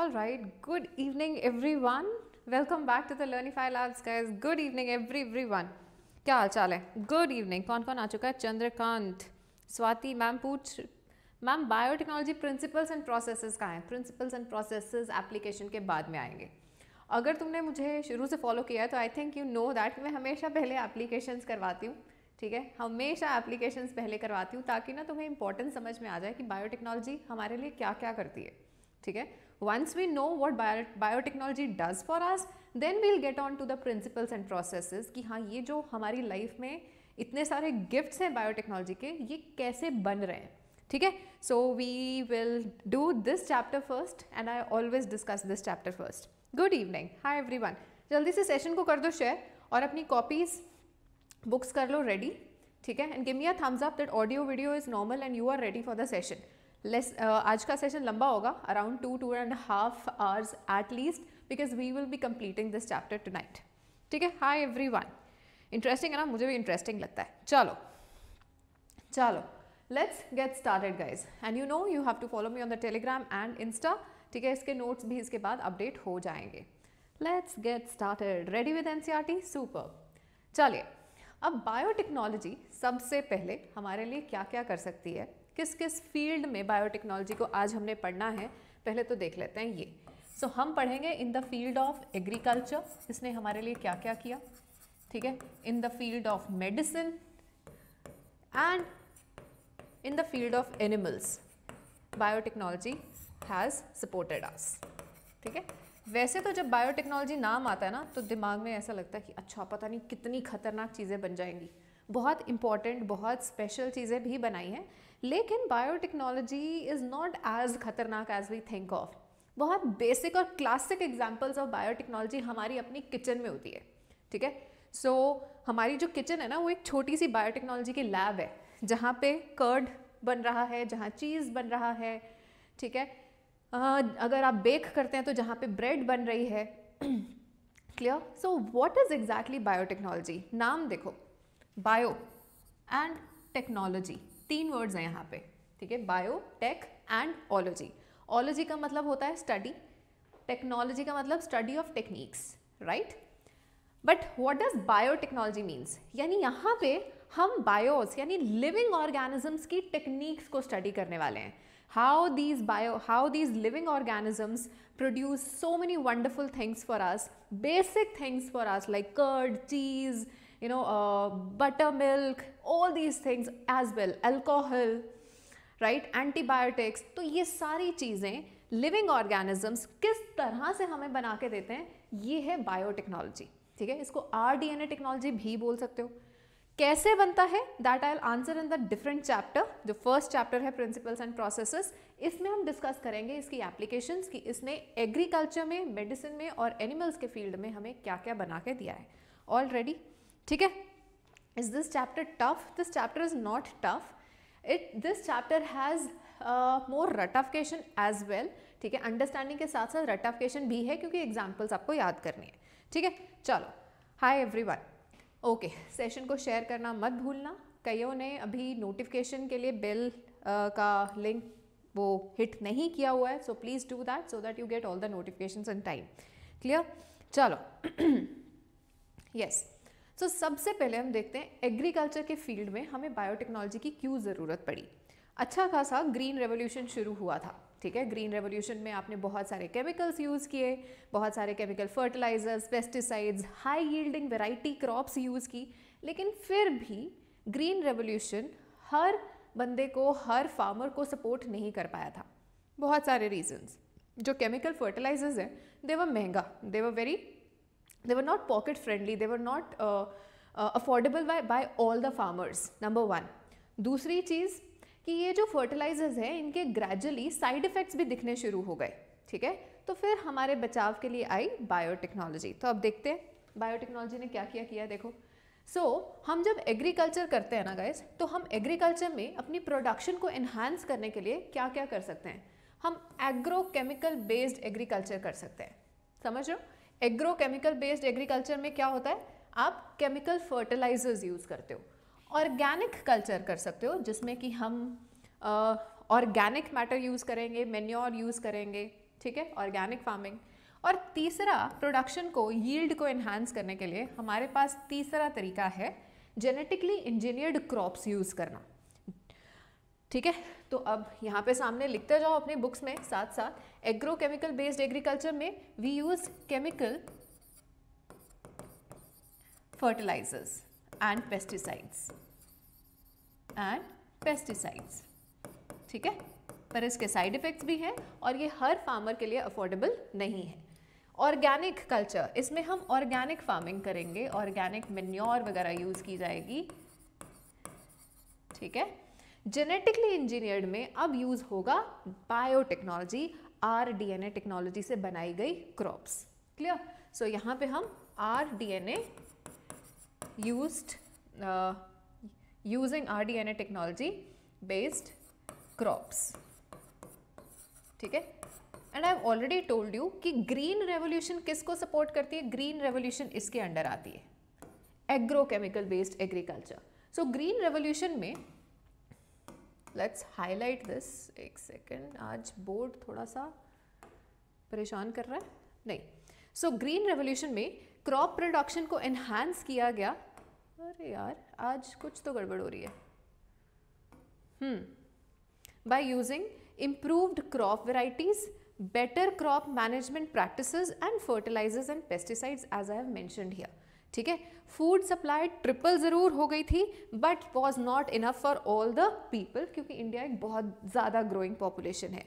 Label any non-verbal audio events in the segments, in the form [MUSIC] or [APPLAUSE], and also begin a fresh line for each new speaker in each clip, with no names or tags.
All right, good evening everyone. Welcome back to the Learnify Labs guys. Good evening every everyone. क्या हाल चाल है good evening कौन कौन आ चुका है चंद्रकांत स्वाति मैम पूछ ma'am biotechnology principles and processes का हैं प्रिंसिपल्स एंड प्रोसेसेस एप्लीकेशन के बाद में आएंगे अगर तुमने मुझे शुरू से फॉलो किया है तो I think you know that मैं हमेशा पहले एप्लीकेशंस करवाती हूँ ठीक है हमेशा एप्लीकेशंस पहले करवाती हूँ ताकि ना तुम्हें इंपॉर्टेंस समझ में आ जाए कि बायोटेक्नोलॉजी हमारे लिए क्या क्या करती है ठीक है Once we know what bio, biotechnology does for us, then we'll get on to the principles and processes कि हाँ ये जो हमारी लाइफ में इतने सारे गिफ्ट्स हैं बायोटेक्नोलॉजी के ये कैसे बन रहे हैं ठीक है so we will do this chapter first and I always discuss this chapter first good evening hi everyone जल्दी से सेशन को कर दो शेयर और अपनी कॉपीज बुक्स कर लो रेडी ठीक है and give me a thumbs up that audio video is normal and you are ready for the session less uh, आज का सेशन लंबा होगा around two two and half hours at least because we will be completing this chapter tonight ठीक है high every one interesting है ना मुझे भी इंटरेस्टिंग लगता है चलो चलो let's get started guys and you know you have to follow me on the Telegram and insta ठीक है इसके नोट्स भी इसके बाद अपडेट हो जाएंगे let's get started ready with N C super चलिए अब बायोटेक्नोलॉजी सबसे पहले हमारे लिए क्या क्या कर सकती है किस किस फील्ड में बायोटेक्नोलॉजी को आज हमने पढ़ना है पहले तो देख लेते हैं ये सो so, हम पढ़ेंगे in the field of agriculture इसने हमारे लिए क्या क्या किया ठीक है in the field of medicine and in the field of animals biotechnology has supported us ठीक है वैसे तो जब बायोटेक्नोलॉजी नाम आता है ना तो दिमाग में ऐसा लगता है कि अच्छा पता नहीं कितनी खतरनाक चीज़ें बन जाएंगी बहुत इंपॉर्टेंट बहुत स्पेशल चीज़ें भी बनाई हैं लेकिन बायोटेक्नोलॉजी इज़ नॉट एज खतरनाक एज वी थिंक ऑफ बहुत बेसिक और क्लासिक एग्जाम्पल्स ऑफ बायोटेक्नोलॉजी हमारी अपनी किचन में होती है ठीक है सो so, हमारी जो किचन है ना वो एक छोटी सी बायोटेक्नोलॉजी की लैब है जहाँ पे कर्ड बन रहा है जहाँ चीज़ बन रहा है ठीक है अगर आप बेक करते हैं तो जहाँ पे ब्रेड बन रही है clear so what is exactly biotechnology नाम देखो बायो एंड टेक्नोलॉजी तीन वर्ड्स हैं यहाँ पे ठीक है bio tech and ology ology का मतलब होता है स्टडी टेक्नोलॉजी का मतलब study of techniques right but what does biotechnology means यानी यहाँ पे हम बायोस यानी लिविंग ऑर्गेनिजम्स की टेक्निक्स को स्टडी करने वाले हैं how these bio how these living organisms produce so many wonderful things for us basic things for us like curd cheese you know, uh, buttermilk, all these things as well, alcohol, right, antibiotics. तो ये सारी चीज़ें living organisms किस तरह से हमें बना के देते हैं ये है बायोटेक्नोलॉजी ठीक है इसको R D N A technology भी बोल सकते हो कैसे बनता है that I answer in the different chapter जो फर्स्ट चैप्टर है प्रिंसिपल्स एंड प्रोसेसेस इसमें हम डिस्कस करेंगे इसकी एप्लीकेशंस कि इसने एग्रीकल्चर में मेडिसिन में और एनिमल्स के फील्ड में हमें क्या क्या बना के दिया है ऑलरेडी ठीक है is this chapter tough this chapter is not tough it this chapter has more रटाफिकेशन एज वेल ठीक है अंडरस्टैंडिंग के साथ साथ रटाफिकेशन भी है क्योंकि एग्जाम्पल्स आपको याद करनी है ठीक है चलो हाय वन ओके सेशन को शेयर करना मत भूलना कईयों ने अभी नोटिफिकेशन के लिए बेल uh, का लिंक वो हिट नहीं किया हुआ है so please do that so that you get all the notification in time clear चलो यस [CLEARS THROAT] yes. सो so, सबसे पहले हम देखते हैं एग्रीकल्चर के फील्ड में हमें बायोटेक्नोलॉजी की क्यों ज़रूरत पड़ी अच्छा खासा ग्रीन रेवोल्यूशन शुरू हुआ था ठीक है ग्रीन रेवोल्यूशन में आपने बहुत सारे केमिकल्स यूज़ किए बहुत सारे chemical fertilizers pesticides high yielding variety crops use की लेकिन फिर भी ग्रीन रेवोल्यूशन हर बंदे को हर फार्मर को सपोर्ट नहीं कर पाया था बहुत सारे रीजंस जो केमिकल फर्टिलाइजर्स हैं देवर महंगा they were very they were not pocket friendly they were not uh, uh, affordable by, by all the farmers number one dusri cheez ki ye jo fertilizers hai inke gradually side effects bhi dikhne shuru ho gaye theek hai to fir hamare bachav ke liye aayi biotechnology to ab dekhte hain biotechnology ne kya kya kiya dekho so so, हम जब agriculture करते हैं ना guys तो हम agriculture में अपनी production को इन्हांस करने के लिए क्या क्या कर सकते हैं हम एग्रोकेमिकल बेस्ड एग्रीकल्चर कर सकते हैं समझ रहे हो एग्रोकेमिकल बेस्ड एग्रीकल्चर में क्या होता है आप केमिकल फर्टिलाइजर्स यूज़ करते हो ऑर्गेनिक कल्चर कर सकते हो जिसमें कि हम ऑर्गेनिक मैटर यूज़ करेंगे मेन्योर यूज़ करेंगे ठीक है ऑर्गेनिक फार्मिंग और तीसरा प्रोडक्शन को यील्ड को एनहांस करने के लिए हमारे पास तीसरा तरीका है जेनेटिकली इंजीनियर्ड क्रॉप्स यूज़ करना ठीक है तो अब यहाँ पे सामने लिखते जाओ अपने बुक्स में साथ साथ एग्रोकेमिकल बेस्ड एग्रीकल्चर में we use chemical fertilizers and pesticides and pesticides ठीक है पर इसके साइड इफ़ेक्ट्स भी हैं और ये हर फार्मर के लिए अफोर्डेबल नहीं है ऑर्गेनिक कल्चर इसमें हम ऑर्गेनिक फार्मिंग करेंगे ऑर्गेनिक मेन्योर वगैरह यूज़ की जाएगी ठीक है जेनेटिकली इंजीनियर्ड में अब यूज़ होगा biotechnology R D N A technology से बनाई गई क्रॉप्स क्लियर सो यहाँ पे हम R D A use using R D N A technology based crops ठीक है and I already told you कि ग्रीन रेवोल्यूशन किसको सपोर्ट करती है ग्रीन रेवोल्यूशन इसके अंडर आती है agrochemical based agriculture so green revolution में लेट्स हाईलाइट दिस एक सेकेंड आज बोर्ड थोड़ा सा परेशान कर रहा है नहीं सो ग्रीन रेवोल्यूशन में क्रॉप प्रोडक्शन को एनहांस किया गया अरे यार आज कुछ तो गड़बड़ हो रही है hmm by using improved crop varieties better crop management practice and fertilizers and pesticides as I have mentioned here ठीक है फूड सप्लाई ट्रिपल ज़रूर हो गई थी but was not enough for all the people क्योंकि इंडिया एक बहुत ज़्यादा ग्रोइंग पॉपुलेशन है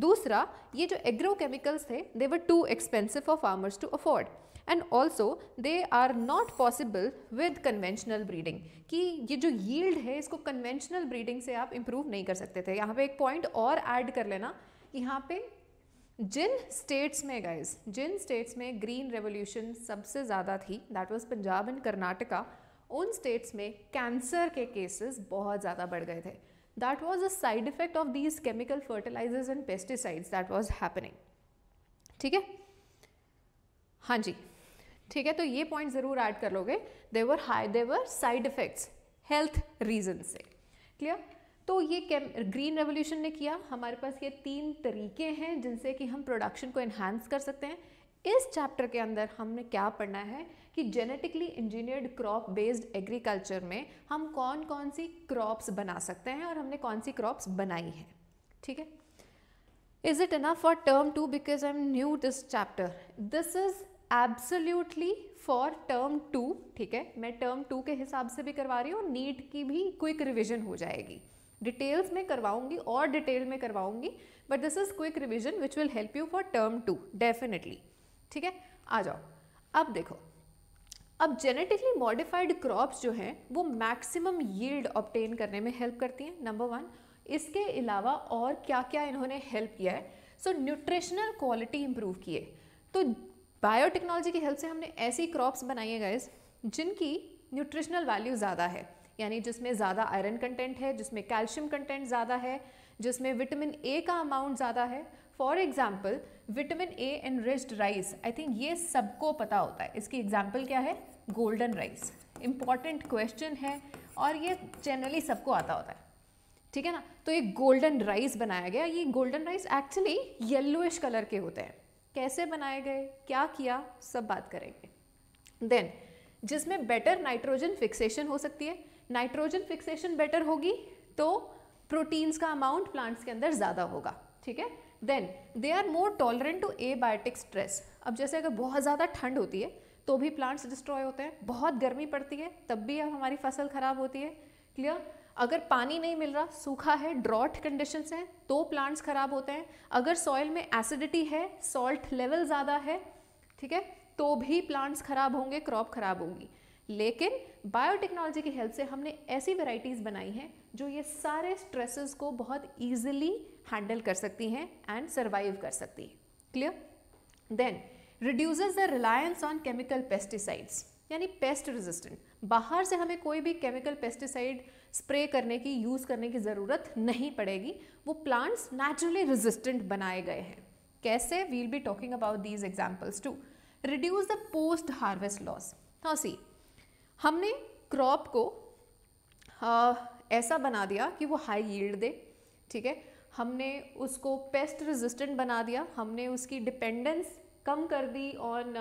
दूसरा ये जो एग्रोकेमिकल्स थे they were too expensive for farmers to afford and also they are not possible with conventional breeding कि ये जो यील्ड है इसको कन्वेंशनल ब्रीडिंग से आप इम्प्रूव नहीं कर सकते थे यहाँ पे एक पॉइंट और ऐड कर लेना यहाँ पे जिन स्टेट्स में गाइज जिन स्टेट्स में ग्रीन रेवोल्यूशन सबसे ज़्यादा थी that was Punjab and Karnataka उन स्टेट्स में कैंसर के केसेस बहुत ज़्यादा बढ़ गए थे that was a side effect of these chemical fertilizers and pesticides that was happening ठीक है हाँ जी ठीक है तो ये पॉइंट ज़रूर ऐड कर लोगे they were high they were side effects health reason से क्लियर तो ये ग्रीन रेवोल्यूशन ने किया हमारे पास ये तीन तरीके हैं जिनसे कि हम प्रोडक्शन को इन्हांस कर सकते हैं इस चैप्टर के अंदर हमने क्या पढ़ना है कि genetically engineered crop based agriculture में हम कौन कौन सी क्रॉप्स बना सकते हैं और हमने कौन सी क्रॉप्स बनाई हैं ठीक है is it enough for term two because I am new this chapter this is absolutely for term two ठीक है मैं टर्म टू के हिसाब से भी करवा रही हूँ नीट की भी क्विक रिविजन हो जाएगी डिटेल्स में करवाऊंगी और डिटेल में करवाऊंगी but this is quick revision which will help you for term two definitely ठीक है आ जाओ अब देखो अब जेनेटिकली मॉडिफाइड क्रॉप्स जो हैं वो मैक्सिमम यील्ड ऑप्टेन करने में हेल्प करती हैं नंबर वन इसके अलावा और क्या क्या इन्होंने हेल्प किया है सो न्यूट्रिशनल क्वालिटी इम्प्रूव किए तो बायोटेक्नोलॉजी की हेल्प से हमने ऐसी क्रॉप्स बनाई है गाइज जिनकी न्यूट्रिशनल वैल्यू ज़्यादा है यानी जिसमें ज़्यादा आयरन कंटेंट है जिसमें कैल्शियम कंटेंट ज़्यादा है जिसमें विटामिन ए का अमाउंट ज़्यादा है for example vitamin A and riched rice I think ये सबको पता होता है इसकी एग्जाम्पल क्या है गोल्डन राइस इम्पॉर्टेंट क्वेश्चन है और ये जनरली सबको आता होता है ठीक है ना तो ये गोल्डन राइस बनाया गया ये golden rice actually yellowish colour के होते हैं कैसे बनाए गए क्या किया सब बात करेंगे देन जिसमें बेटर नाइट्रोजन फिक्सेशन हो सकती है नाइट्रोजन फिक्सेशन बेटर होगी तो प्रोटीन्स का अमाउंट प्लांट्स के अंदर ज़्यादा होगा ठीक है then they are more tolerant to abiotic stress अब जैसे अगर बहुत ज़्यादा ठंड होती है तो भी प्लांट्स डिस्ट्रॉय होते हैं बहुत गर्मी पड़ती है तब भी अब हमारी फसल ख़राब होती है क्लियर अगर पानी नहीं मिल रहा सूखा है ड्रॉट कंडीशन हैं तो प्लांट्स ख़राब होते हैं अगर सॉइल में एसिडिटी है सॉल्ट लेवल ज़्यादा है ठीक है तो भी प्लांट्स ख़राब होंगे क्रॉप ख़राब होंगी लेकिन बायोटेक्नोलॉजी की हेल्प से हमने ऐसी वेराइटीज़ बनाई हैं जो ये सारे स्ट्रेसेस को बहुत ईजिली हैंडल कर सकती हैं एंड सर्वाइव कर सकती हैं clear then reduce the reliance on chemical pesticides यानी पेस्ट रेजिस्टेंट बाहर से हमें कोई भी केमिकल पेस्टिसाइड स्प्रे करने की यूज़ करने की ज़रूरत नहीं पड़ेगी वो प्लांट्स नेचुरली रेजिस्टेंट बनाए गए हैं कैसे we'll be talking about these examples to reduce the post harvest loss हाउसी सी हमने क्रॉप को आ, ऐसा बना दिया कि वो हाई यील्ड दे ठीक है हमने उसको पेस्ट रेजिस्टेंट बना दिया हमने उसकी डिपेंडेंस कम कर दी on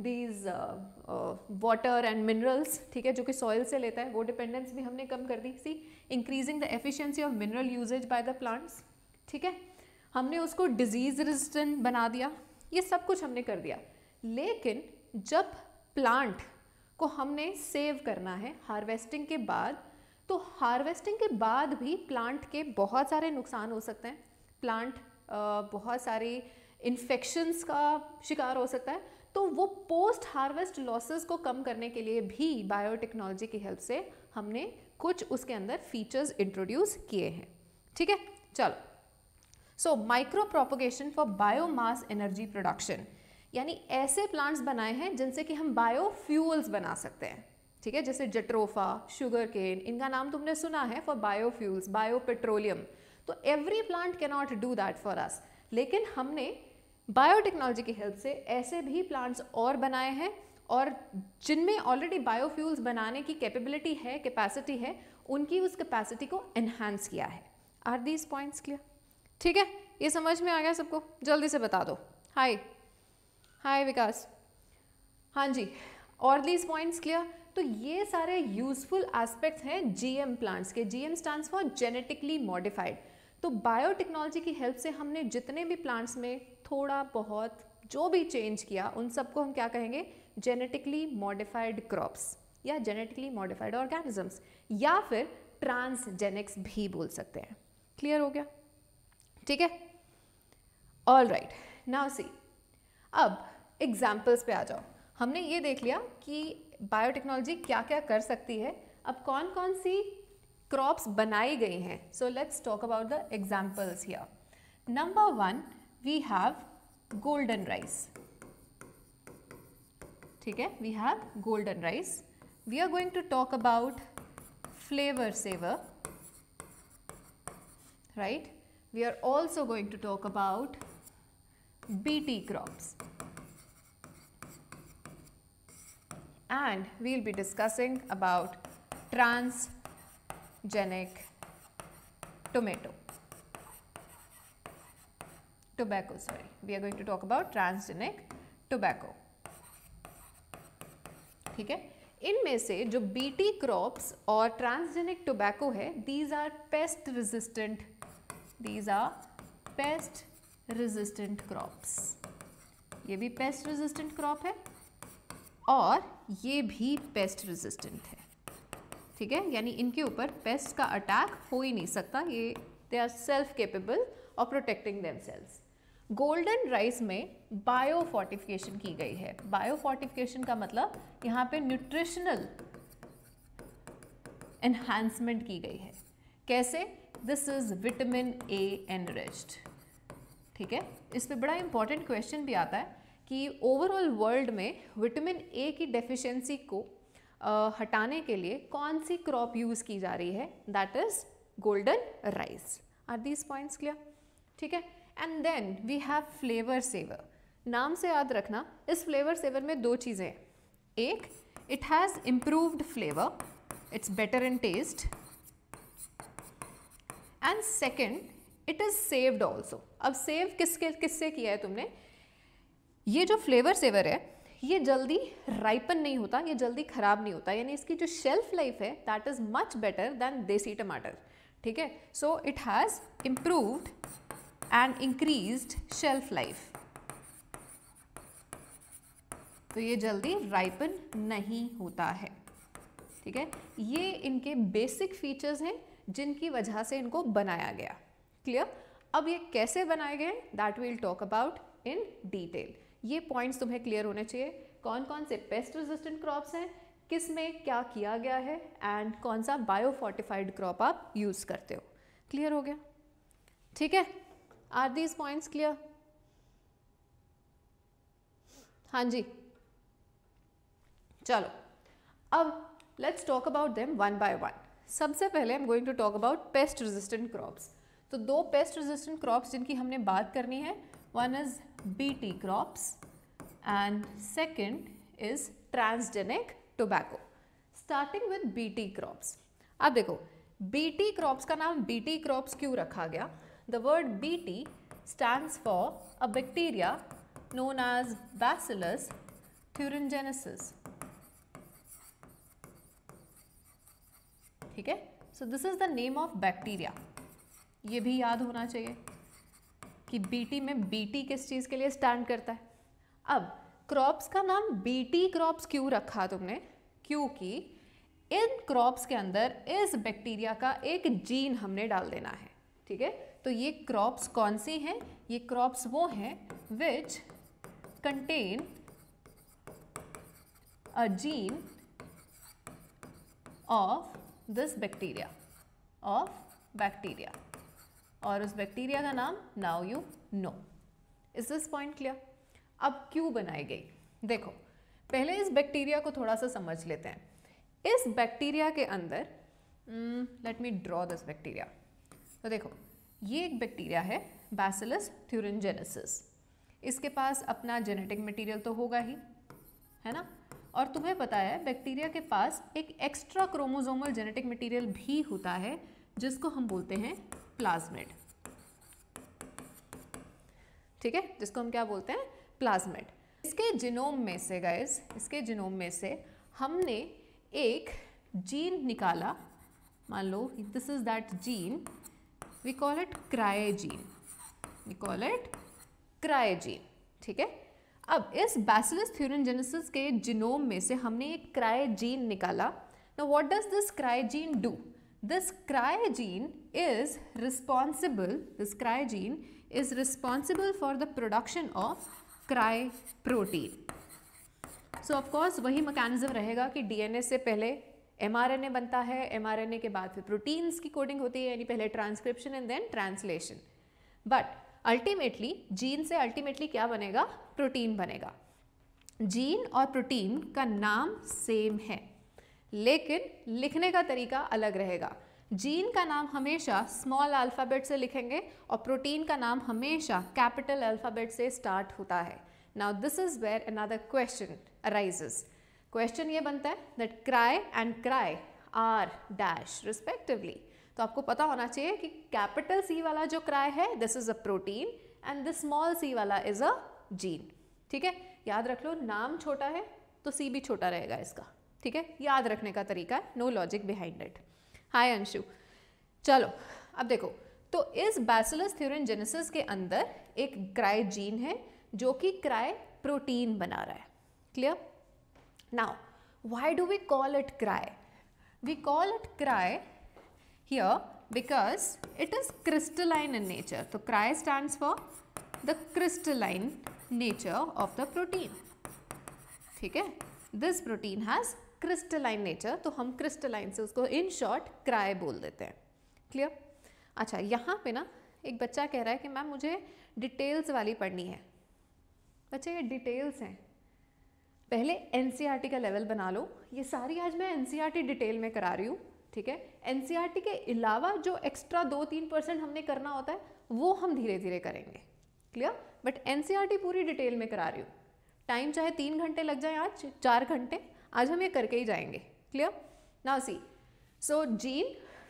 these water and minerals ठीक है जो कि सॉइल से लेता है वो डिपेंडेंस भी हमने कम कर दी C increasing the efficiency of mineral usages by the plants ठीक है हमने उसको डिजीज़ रेजिस्टेंट बना दिया ये सब कुछ हमने कर दिया लेकिन जब प्लांट को हमने सेव करना है हार्वेस्टिंग के बाद तो हार्वेस्टिंग के बाद भी प्लांट के बहुत सारे नुकसान हो सकते हैं प्लांट बहुत सारी इन्फेक्शंस का शिकार हो सकता है तो वो पोस्ट हार्वेस्ट लॉसेस को कम करने के लिए भी बायोटेक्नोलॉजी की हेल्प से हमने कुछ उसके अंदर फीचर्स इंट्रोड्यूस किए हैं ठीक है चलो so micro propagation for biomass energy production यानी ऐसे प्लांट्स बनाए हैं जिनसे कि हम बायोफ्यूल्स बना सकते हैं ठीक है जैसे जट्रोफा शुगर केन इनका नाम तुमने सुना है फॉर बायोफ्यूल्स बायो पेट्रोलियम तो every plant can not do that for us लेकिन हमने बायोटेक्नोलॉजी की हेल्प से ऐसे भी प्लांट्स और बनाए हैं और जिनमें ऑलरेडी बायोफ्यूल्स बनाने की कैपेबिलिटी है कैपेसिटी है उनकी उस कैपेसिटी को एनहांस किया है आर दीज पॉइंट्स क्लियर ठीक है ये समझ में आ गया सबको जल्दी से बता दो हाई हाय विकास हाँ जी और दीज पॉइंट्स क्लियर तो ये सारे यूजफुल एस्पेक्ट्स हैं जीएम प्लांट्स के GM stands for genetically modified तो बायोटेक्नोलॉजी की हेल्प से हमने जितने भी प्लांट्स में थोड़ा बहुत जो भी चेंज किया उन सबको हम क्या कहेंगे जेनेटिकली मॉडिफाइड क्रॉप्स या जेनेटिकली मॉडिफाइड ऑर्गेनिजम्स या फिर ट्रांसजेनिक्स भी बोल सकते हैं क्लियर हो गया ठीक है ऑल राइट नाउ सी अब एग्जाम्पल्स पे आ जाओ हमने ये देख लिया कि बायोटेक्नोलॉजी क्या क्या कर सकती है अब कौन कौन सी क्रॉप्स बनाई गई हैं so let's talk about the examples here number one we have golden rice ठीक है we have golden rice we are going to talk about Flavr Savr right we are also going to talk about B T crops and we will be discussing about transgenic tomato tobacco sorry we are going to talk about transgenic tobacco ठीक है इनमें से जो BT crops और transgenic tobacco है these are pest resistant these are pest resistant crops ये भी pest resistant crop है और ये भी पेस्ट रेजिस्टेंट है ठीक है यानी इनके ऊपर पेस्ट का अटैक हो ही नहीं सकता ये they are self capable of protecting them golden rice में बायो फोर्टिफिकेशन की गई है बायो फोर्टिफिकेशन का मतलब यहाँ पे न्यूट्रिशनल एनहांसमेंट की गई है कैसे this is vitamin A enriched ठीक है इस पर बड़ा इंपॉर्टेंट क्वेश्चन भी आता है कि ओवरऑल वर्ल्ड में विटामिन ए की डेफिशिएंसी को आ, हटाने के लिए कौन सी क्रॉप यूज़ की जा रही है that is golden rice are these points clear ठीक है and then we have Flavr Savr नाम से याद रखना इस फ्लेवर सेवर में दो चीज़ें हैं एक it has improved flavour it's better in taste and second it is saved also अब सेव किसके किससे किया है तुमने ये जो फ्लेवर सेवर है ये जल्दी राइपन नहीं होता ये जल्दी ख़राब नहीं होता यानी इसकी जो शेल्फ लाइफ है that is much better than देसी टमाटर ठीक है so it has improved and increase shelf life तो ये जल्दी राइपन नहीं होता है ठीक है ये इनके बेसिक फीचर्स हैं जिनकी वजह से इनको बनाया गया क्लियर अब ये कैसे बनाए गए that will talk about in detail ये पॉइंट्स तुम्हें क्लियर होने चाहिए कौन कौन से पेस्ट रेजिस्टेंट क्रॉप्स हैं किस में क्या किया गया है एंड कौन सा बायोफोर्टिफाइड क्रॉप आप यूज़ करते हो क्लियर हो गया ठीक है आर दीज पॉइंट्स क्लियर हाँ जी चलो अब let's talk about them one by one सबसे पहले I am going to talk about pest resistant crops तो दो पेस्ट रेजिस्टेंट क्रॉप्स जिनकी हमने बात करनी है One is BT crops and second is transgenic tobacco. Starting with BT crops. ab dekho BT crops ka naam BT crops kyu rakha gaya The word BT stands for a bacteria known as Bacillus thuringiensis. theek hai so this is the name of bacteria ये भी याद होना चाहिए कि BT में BT किस चीज़ के लिए स्टैंड करता है अब क्रॉप्स का नाम बीटी क्रॉप्स क्यों रखा तुमने क्योंकि इन क्रॉप्स के अंदर इस बैक्टीरिया का एक जीन हमने डाल देना है ठीक है तो ये क्रॉप्स कौन सी हैं ये क्रॉप्स वो हैं which contain a gene of this bacteria of bacteria और उस बैक्टीरिया का नाम now you know is this point clear अब क्यों बनाई गई देखो पहले इस बैक्टीरिया को थोड़ा सा समझ लेते हैं इस बैक्टीरिया के अंदर let me draw this bacteria तो देखो ये एक बैक्टीरिया है बैसिलस थ्यूरनजेनेसिस इसके पास अपना जेनेटिक मटेरियल तो होगा ही है ना और तुम्हें पता है बैक्टीरिया के पास एक एक्स्ट्रा क्रोमोजोमल जेनेटिक मटेरियल भी होता है जिसको हम बोलते हैं प्लाज्मिड ठीक है जिसको हम क्या बोलते हैं प्लाज्मिड इसके जिनोम में से गैस इसके जिनोम में से हमने एक जीन निकाला मान लो this is that gene we call it cry gene we call it cry gene ठीक है अब इस बैसिलस थ्यूरनजेनेसिस के जिनोम में से हमने एक क्राए जीन निकाला ना what does this cry gene do This cryogene is responsible, this cryogene is responsible for the production of cry protein. So of course वही मैकेनिज्म रहेगा कि डीएनए से पहले एमआरएनए बनता है एमआरएनए के बाद फिर प्रोटीन्स की कोडिंग होती है यानी पहले transcription and then translation but ultimately gene से अल्टीमेटली क्या बनेगा प्रोटीन बनेगा जीन और प्रोटीन का नाम सेम है लेकिन लिखने का तरीका अलग रहेगा जीन का नाम हमेशा स्मॉल अल्फ़ाबेट से लिखेंगे और प्रोटीन का नाम हमेशा कैपिटल अल्फ़ाबेट से स्टार्ट होता है now this is where another question arises question ये बनता है that cry and cry are dash respectively तो आपको पता होना चाहिए कि कैपिटल सी वाला जो क्राई है this is a protein and the small c वाला इज़ अ जीन ठीक है याद रख लो नाम छोटा है तो सी भी छोटा रहेगा इसका ठीक है याद रखने का तरीका है no logic behind it hi Anshu चलो अब देखो तो इस बैसिलस थ्योरेंजेनेसिस के अंदर एक क्राई जीन है जो कि क्राई प्रोटीन बना रहा है clear now why do we call it cry we call it cry here because it is crystalline in nature तो cry stand for the crystalline nature of the protein ठीक है this protein has crystalline nature तो हम crystalline से उसको in short cry बोल देते हैं क्लियर अच्छा यहाँ पे ना एक बच्चा कह रहा है कि मैम मुझे डिटेल्स वाली पढ़नी है बच्चे ये डिटेल्स हैं पहले एन e का लेवल बना लो ये सारी आज मैं एन डिटेल e में करा रही हूँ ठीक है एन e के अलावा जो एक्स्ट्रा दो तीन परसेंट हमने करना होता है वो हम धीरे धीरे करेंगे क्लियर बट एन पूरी डिटेल में करा रही हूँ टाइम चाहे तीन घंटे लग जाए आज चार घंटे आज हम ये करके ही जाएंगे clear now see so gene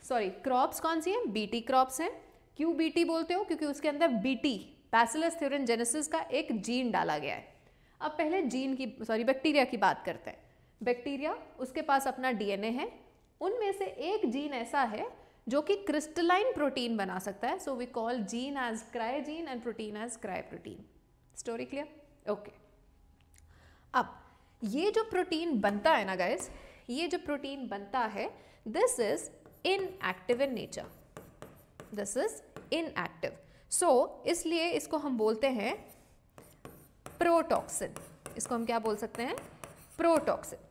sorry crops कौन सी हैं बीटी क्रॉप्स हैं क्यों बीटी बोलते हो क्योंकि उसके अंदर बीटी बैसिलस थ्योरन जेनेसिस का एक जीन डाला गया है अब पहले जीन की सॉरी बैक्टीरिया की बात करते हैं बैक्टीरिया उसके पास अपना डीएनए है उनमें से एक जीन ऐसा है जो कि क्रिस्टलाइन प्रोटीन बना सकता है so we call gene as cry gene and protein as cry protein story clear okay अब ये जो प्रोटीन बनता है ना गाइज ये जो प्रोटीन बनता है this is inactive in nature this is inactive so इसलिए इसको हम बोलते हैं प्रोटॉक्सिन इसको हम क्या बोल सकते हैं protoxin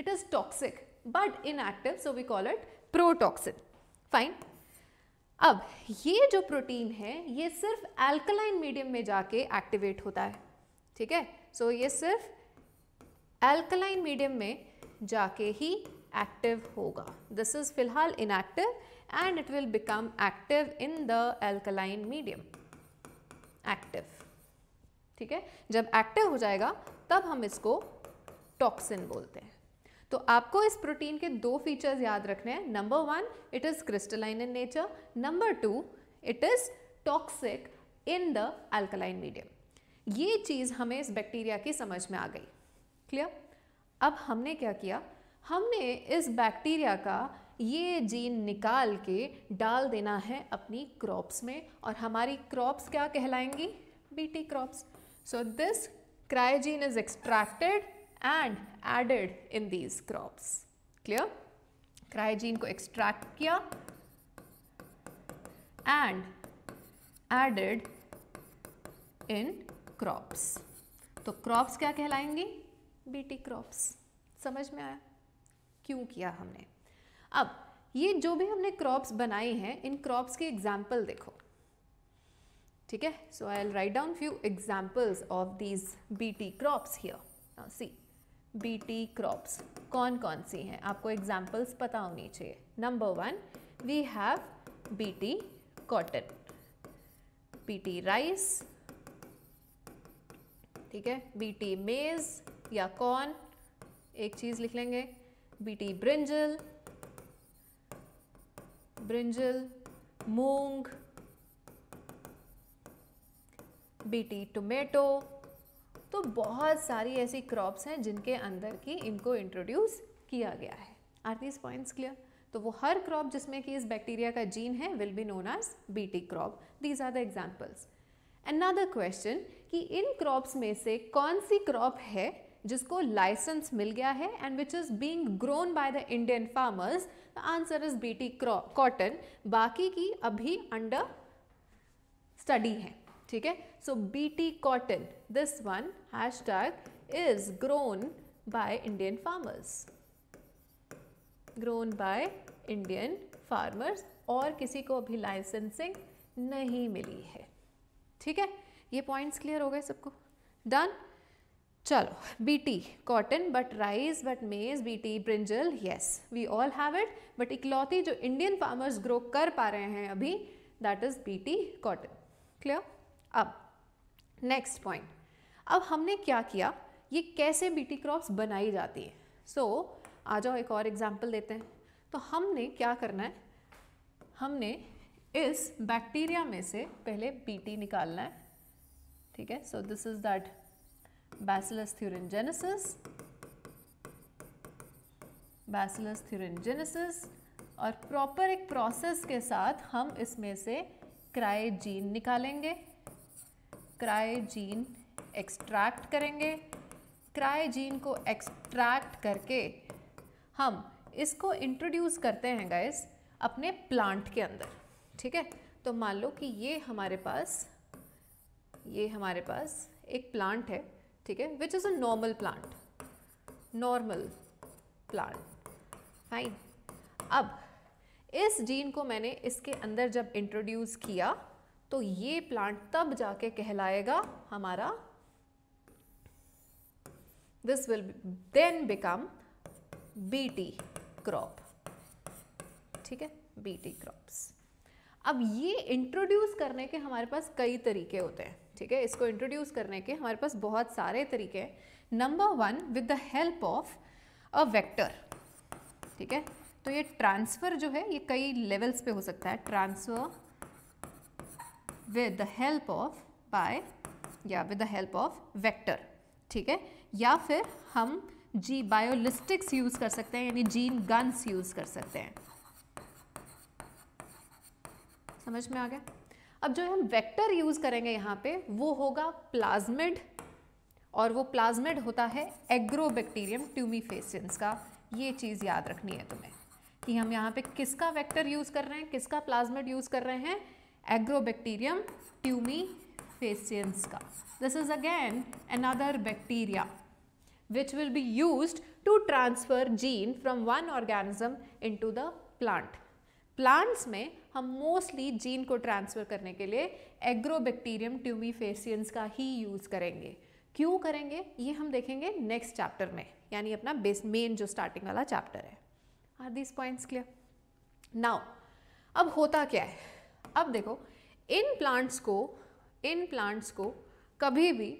it is toxic but inactive so we call it protoxin fine अब ये जो प्रोटीन है ये सिर्फ एल्कलाइन मीडियम में जाके एक्टिवेट होता है ठीक है सो so, ये सिर्फ एल्कलाइन मीडियम में जाके ही एक्टिव होगा दिस इज़ फिलहाल inactive and it will become active in the alkaline medium active ठीक है जब एक्टिव हो जाएगा तब हम इसको टॉक्सिन बोलते हैं तो आपको इस प्रोटीन के दो फीचर्स याद रखने हैं number one it is crystalline in nature number two it is toxic in the alkaline medium ये चीज़ हमें इस बैक्टीरिया की समझ में आ गई क्लियर अब हमने क्या किया हमने इस बैक्टीरिया का ये जीन निकाल के डाल देना है अपनी क्रॉप्स में और हमारी क्रॉप्स क्या कहलाएंगी BT crops so this cry gene is extracted and added in these crops clear cry gene को एक्सट्रैक्ट किया एंड एडेड इन क्रॉप्स तो क्रॉप्स क्या कहलाएंगी बीटी क्रॉप्स समझ में आया क्यों किया हमने अब ये जो भी हमने क्रॉप्स बनाए हैं इन क्रॉप्स के एग्जाम्पल देखो ठीक है so I'll write down few examples of these B T crops here see B T crops कौन कौन सी हैं आपको एग्जाम्पल्स पता होनी चाहिए number one we have B T cotton B T rice ठीक है बी टी मेज़ या कॉर्न एक चीज़ लिख लेंगे बीटी ब्रिंजल ब्रिंजल मूंग बीटी टोमेटो तो बहुत सारी ऐसी क्रॉप्स हैं जिनके अंदर की इनको इंट्रोड्यूस किया गया है आर दीज पॉइंट्स क्लियर तो वो हर क्रॉप जिसमें कि इस बैक्टीरिया का जीन है will be known as BT crop these are the examples another question कि इन क्रॉप्स में से कौन सी क्रॉप है जिसको लाइसेंस मिल गया है and which is being grown by the Indian farmers the answer is B T cotton बाकी की अभी अंडर स्टडी है ठीक है so B T cotton this one hashtag is grown by Indian farmers grown by Indian farmers और किसी को अभी लाइसेंसिंग नहीं मिली है ठीक है ये पॉइंट्स क्लियर हो गए सबको डन चलो BT cotton but rice but maize BT brinjal yes we all have it but इकलौती जो इंडियन फार्मर्स ग्रो कर पा रहे हैं अभी that is BT cotton clear अब नेक्स्ट पॉइंट अब हमने क्या किया ये कैसे बीटी क्रॉप्स बनाई जाती है सो so, आ जाओ एक और एग्जाम्पल देते हैं तो हमने क्या करना है हमने इस बैक्टीरिया में से पहले बीटी निकालना है ठीक है so this is that Bacillus thuringiensis, Bacillus thuringiensis और प्रॉपर एक प्रोसेस के साथ हम इसमें से क्राइजीन निकालेंगे क्राइजीन एक्सट्रैक्ट करेंगे क्राइजीन को एक्सट्रैक्ट करके हम इसको इंट्रोड्यूस करते हैं गाइस अपने प्लांट के अंदर ठीक है तो मान लो कि ये हमारे पास ये हमारे पास एक प्लांट है ठीक है which is a normal plant normal plant fine अब इस जीन को मैंने इसके अंदर जब इंट्रोड्यूस किया तो ये प्लांट तब जाके कहलाएगा हमारा will then become B T crop ठीक है बीटी क्रॉप अब ये इंट्रोड्यूस करने के हमारे पास कई तरीके होते हैं ठीक है इसको इंट्रोड्यूस करने के हमारे पास बहुत सारे तरीके हैं number one with the help of a vector ठीक है तो ये ट्रांसफ़र जो है ये कई लेवल्स पे हो सकता है transfer with the help of by या with the help of vector ठीक है या फिर हम जी बायोलिस्टिक्स यूज़ कर सकते हैं यानी जीन गन्स यूज़ कर सकते हैं समझ में आ गया अब जो हम वेक्टर यूज़ करेंगे यहाँ पे वो होगा प्लाज्मिड और वो प्लाज्मिड होता है एग्रोबैक्टीरियम ट्यूमीफेसियंस का ये चीज़ याद रखनी है तुम्हें कि हम यहाँ पे किसका वेक्टर यूज़ कर रहे हैं किसका प्लाज्मिड यूज़ कर रहे हैं एग्रोबैक्टीरियम ट्यूमीफेसियंस का this is again another bacteria will be use to transfer gene from one organism into the plant plants में हम मोस्टली जीन को ट्रांसफ़र करने के लिए एग्रोबैक्टीरियम ट्यूमीफेसियंस का ही यूज़ करेंगे क्यों करेंगे ये हम देखेंगे नेक्स्ट चैप्टर में यानी अपना बेस मेन जो स्टार्टिंग वाला चैप्टर है are these points clear now अब होता क्या है अब देखो इन प्लांट्स को इन प्लांट्स को कभी भी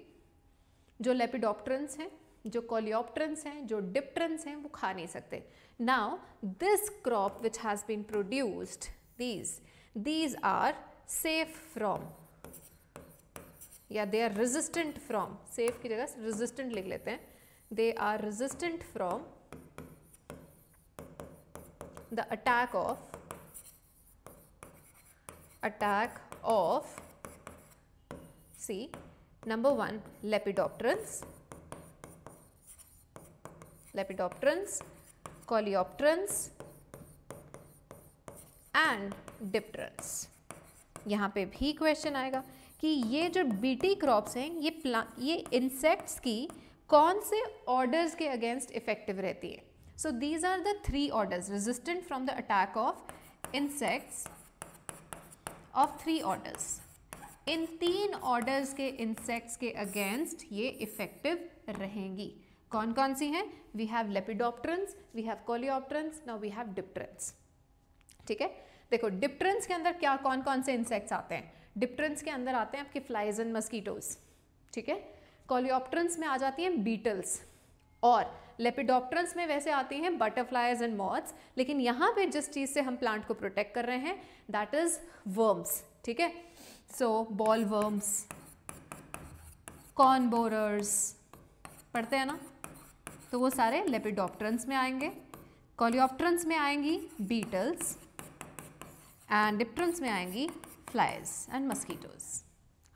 जो लेपिडोप्ट्रंस हैं जो कोलियोप्ट्रंस हैं जो डिप्ट्रंस हैं वो खा नहीं सकते now this crop which has been produced these. These are safe from या they are resistant from safe की जगह रेजिस्टेंट लिख लेते हैं they are resistant from the attack of attack of see number 1 lepidopterans lepidopterans coleopterans and difference यहाँ पे भी question आएगा कि ये जो बीटी क्रॉप्स हैं ये प्लांट ये इंसेक्ट्स की कौन से ऑर्डर्स के अगेंस्ट इफेक्टिव रहती है so these are the three orders resistant from the attack of insects of three orders इन तीन ऑर्डर्स के इंसेक्ट्स के अगेंस्ट ये इफेक्टिव रहेंगी कौन कौन सी हैं we have lepidoptera we have coleopterans now we have dipterans ठीक है देखो डिप्टरेंस के अंदर क्या कौन कौन से इंसेक्ट्स आते हैं डिप्टरेंस के अंदर आते हैं आपके फ्लाइज एंड मस्कीटोज ठीक है कॉलियोप्टरेंस में आ जाती हैं बीटल्स और लेपिडॉप्टरेंस में वैसे आती हैं बटरफ्लाइज एंड मॉथ्स लेकिन यहाँ पे जिस चीज़ से हम प्लांट को प्रोटेक्ट कर रहे हैं दैट इज़ वर्म्स ठीक है so boll worms corn borers पढ़ते हैं ना तो वो सारे लेपिडॉप्टरेंस में आएंगे कॉलियोप्टरेंस में आएंगी बीटल्स एंड डिप्ट्रंस में आएंगी flies and mosquitoes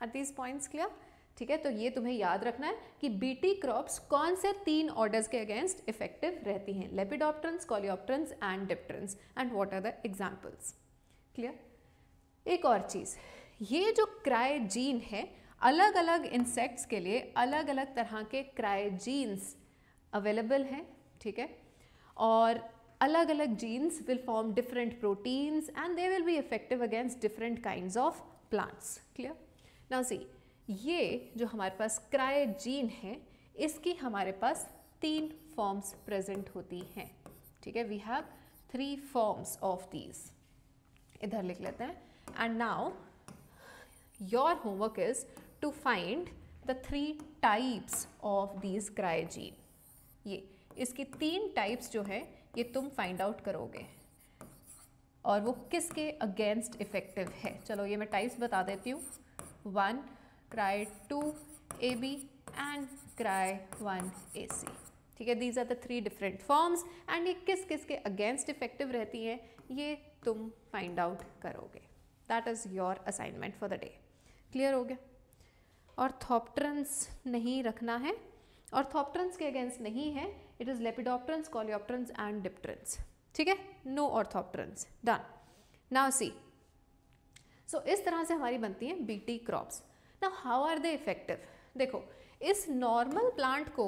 are these points clear ठीक है तो ये तुम्हें याद रखना है कि बीटी क्रॉप्स कौन से तीन ऑर्डर्स के अगेंस्ट इफेक्टिव रहती हैं lepidopterans coleopterans and dipterans and what are the examples clear एक और चीज़ ये जो क्राइजीन है अलग अलग इंसेक्ट्स के लिए अलग अलग तरह के क्रायोजीन्स अवेलेबल हैं ठीक है और अलग अलग genes will form different proteins and they will be effective against different kind of plants clear ना सी ये जो हमारे पास क्राय जीन है इसकी हमारे पास तीन फॉर्म्स प्रेजेंट होती हैं ठीक है we have three forms of these इधर लिख लेते हैं and now your homework is to find the three types of these gene ये इसकी तीन टाइप्स जो है ये तुम फाइंड आउट करोगे और वो किसके अगेंस्ट इफ़ेक्टिव है चलो ये मैं टाइप्स बता देती हूँ one cry two A B and cry one A C ठीक है these are the three different forms and ये किस किस के अगेंस्ट इफ़ेक्टिव रहती हैं ये तुम फाइंड आउट करोगे that is your assignment for the day clear हो गया और थॉपट्रंस नहीं रखना है ऑर्थोप्ट्रंस के अगेंस्ट नहीं है it is lepidopterans coleopterans and dipterans ठीक है no orthopterans done now see so इस तरह से हमारी बनती हैं बीटी क्रॉप्स ना हाउ आर दे इफेक्टिव देखो इस नॉर्मल प्लांट को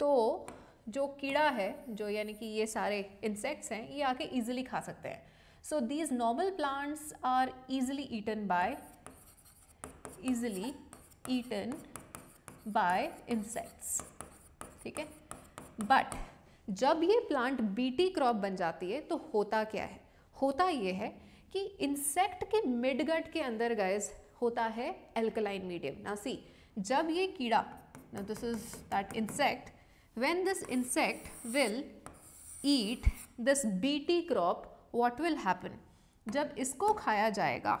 तो जो कीड़ा है जो यानी कि ये सारे इंसेक्ट्स हैं ये आके ईजिली खा सकते हैं so these normal plants are easily eaten by easily eaten by insects ठीक है बट जब ये प्लांट बीटी क्रॉप बन जाती है तो होता क्या है होता ये है कि इंसेक्ट के मिडगट के अंदर गैस होता है एल्कलाइन मीडियम ना सी जब ये कीड़ा ना this is that insect when this insect will eat this BT crop what will happen जब इसको खाया जाएगा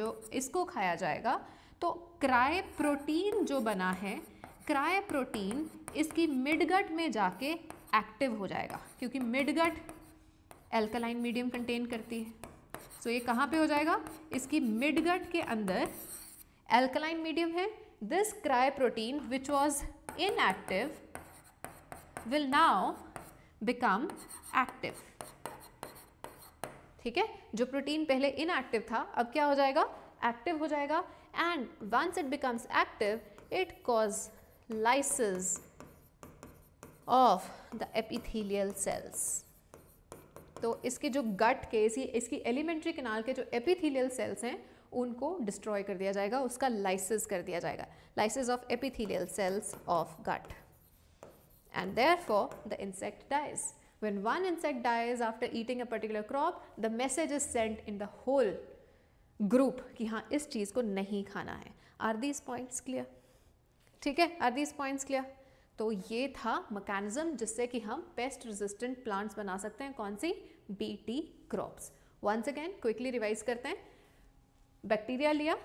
जो इसको खाया जाएगा तो क्राई प्रोटीन जो बना है क्राय प्रोटीन इसकी मिडगट में जाके एक्टिव हो जाएगा क्योंकि मिडगट एल्कलाइन मीडियम कंटेन करती है सो so, ये कहाँ पे हो जाएगा इसकी मिडगट के अंदर एल्कलाइन मीडियम है this cry protein which was inactive will now become active ठीक है जो प्रोटीन पहले इनएक्टिव था अब क्या हो जाएगा एक्टिव हो जाएगा and once it becomes active it cause lysis of the epithelial cells. तो इसके जो गट के इसी इसकी एलिमेंट्री किनाल के जो एपिथीलियल सेल्स हैं उनको डिस्ट्रॉय कर दिया जाएगा उसका लाइसिस कर दिया जाएगा lysis of epithelial cells of gut and therefore the insect dies when one insect dies after eating a particular crop the message is sent in the whole group कि हाँ इस चीज़ को नहीं खाना है आर दीज पॉइंट्स क्लियर ठीक है are these points clear तो ये था मकैनिज्म जिससे कि हम पेस्ट रेजिस्टेंट प्लांट्स बना सकते हैं कौन सी B T crops once again quickly revise करते हैं बैक्टीरिया लिया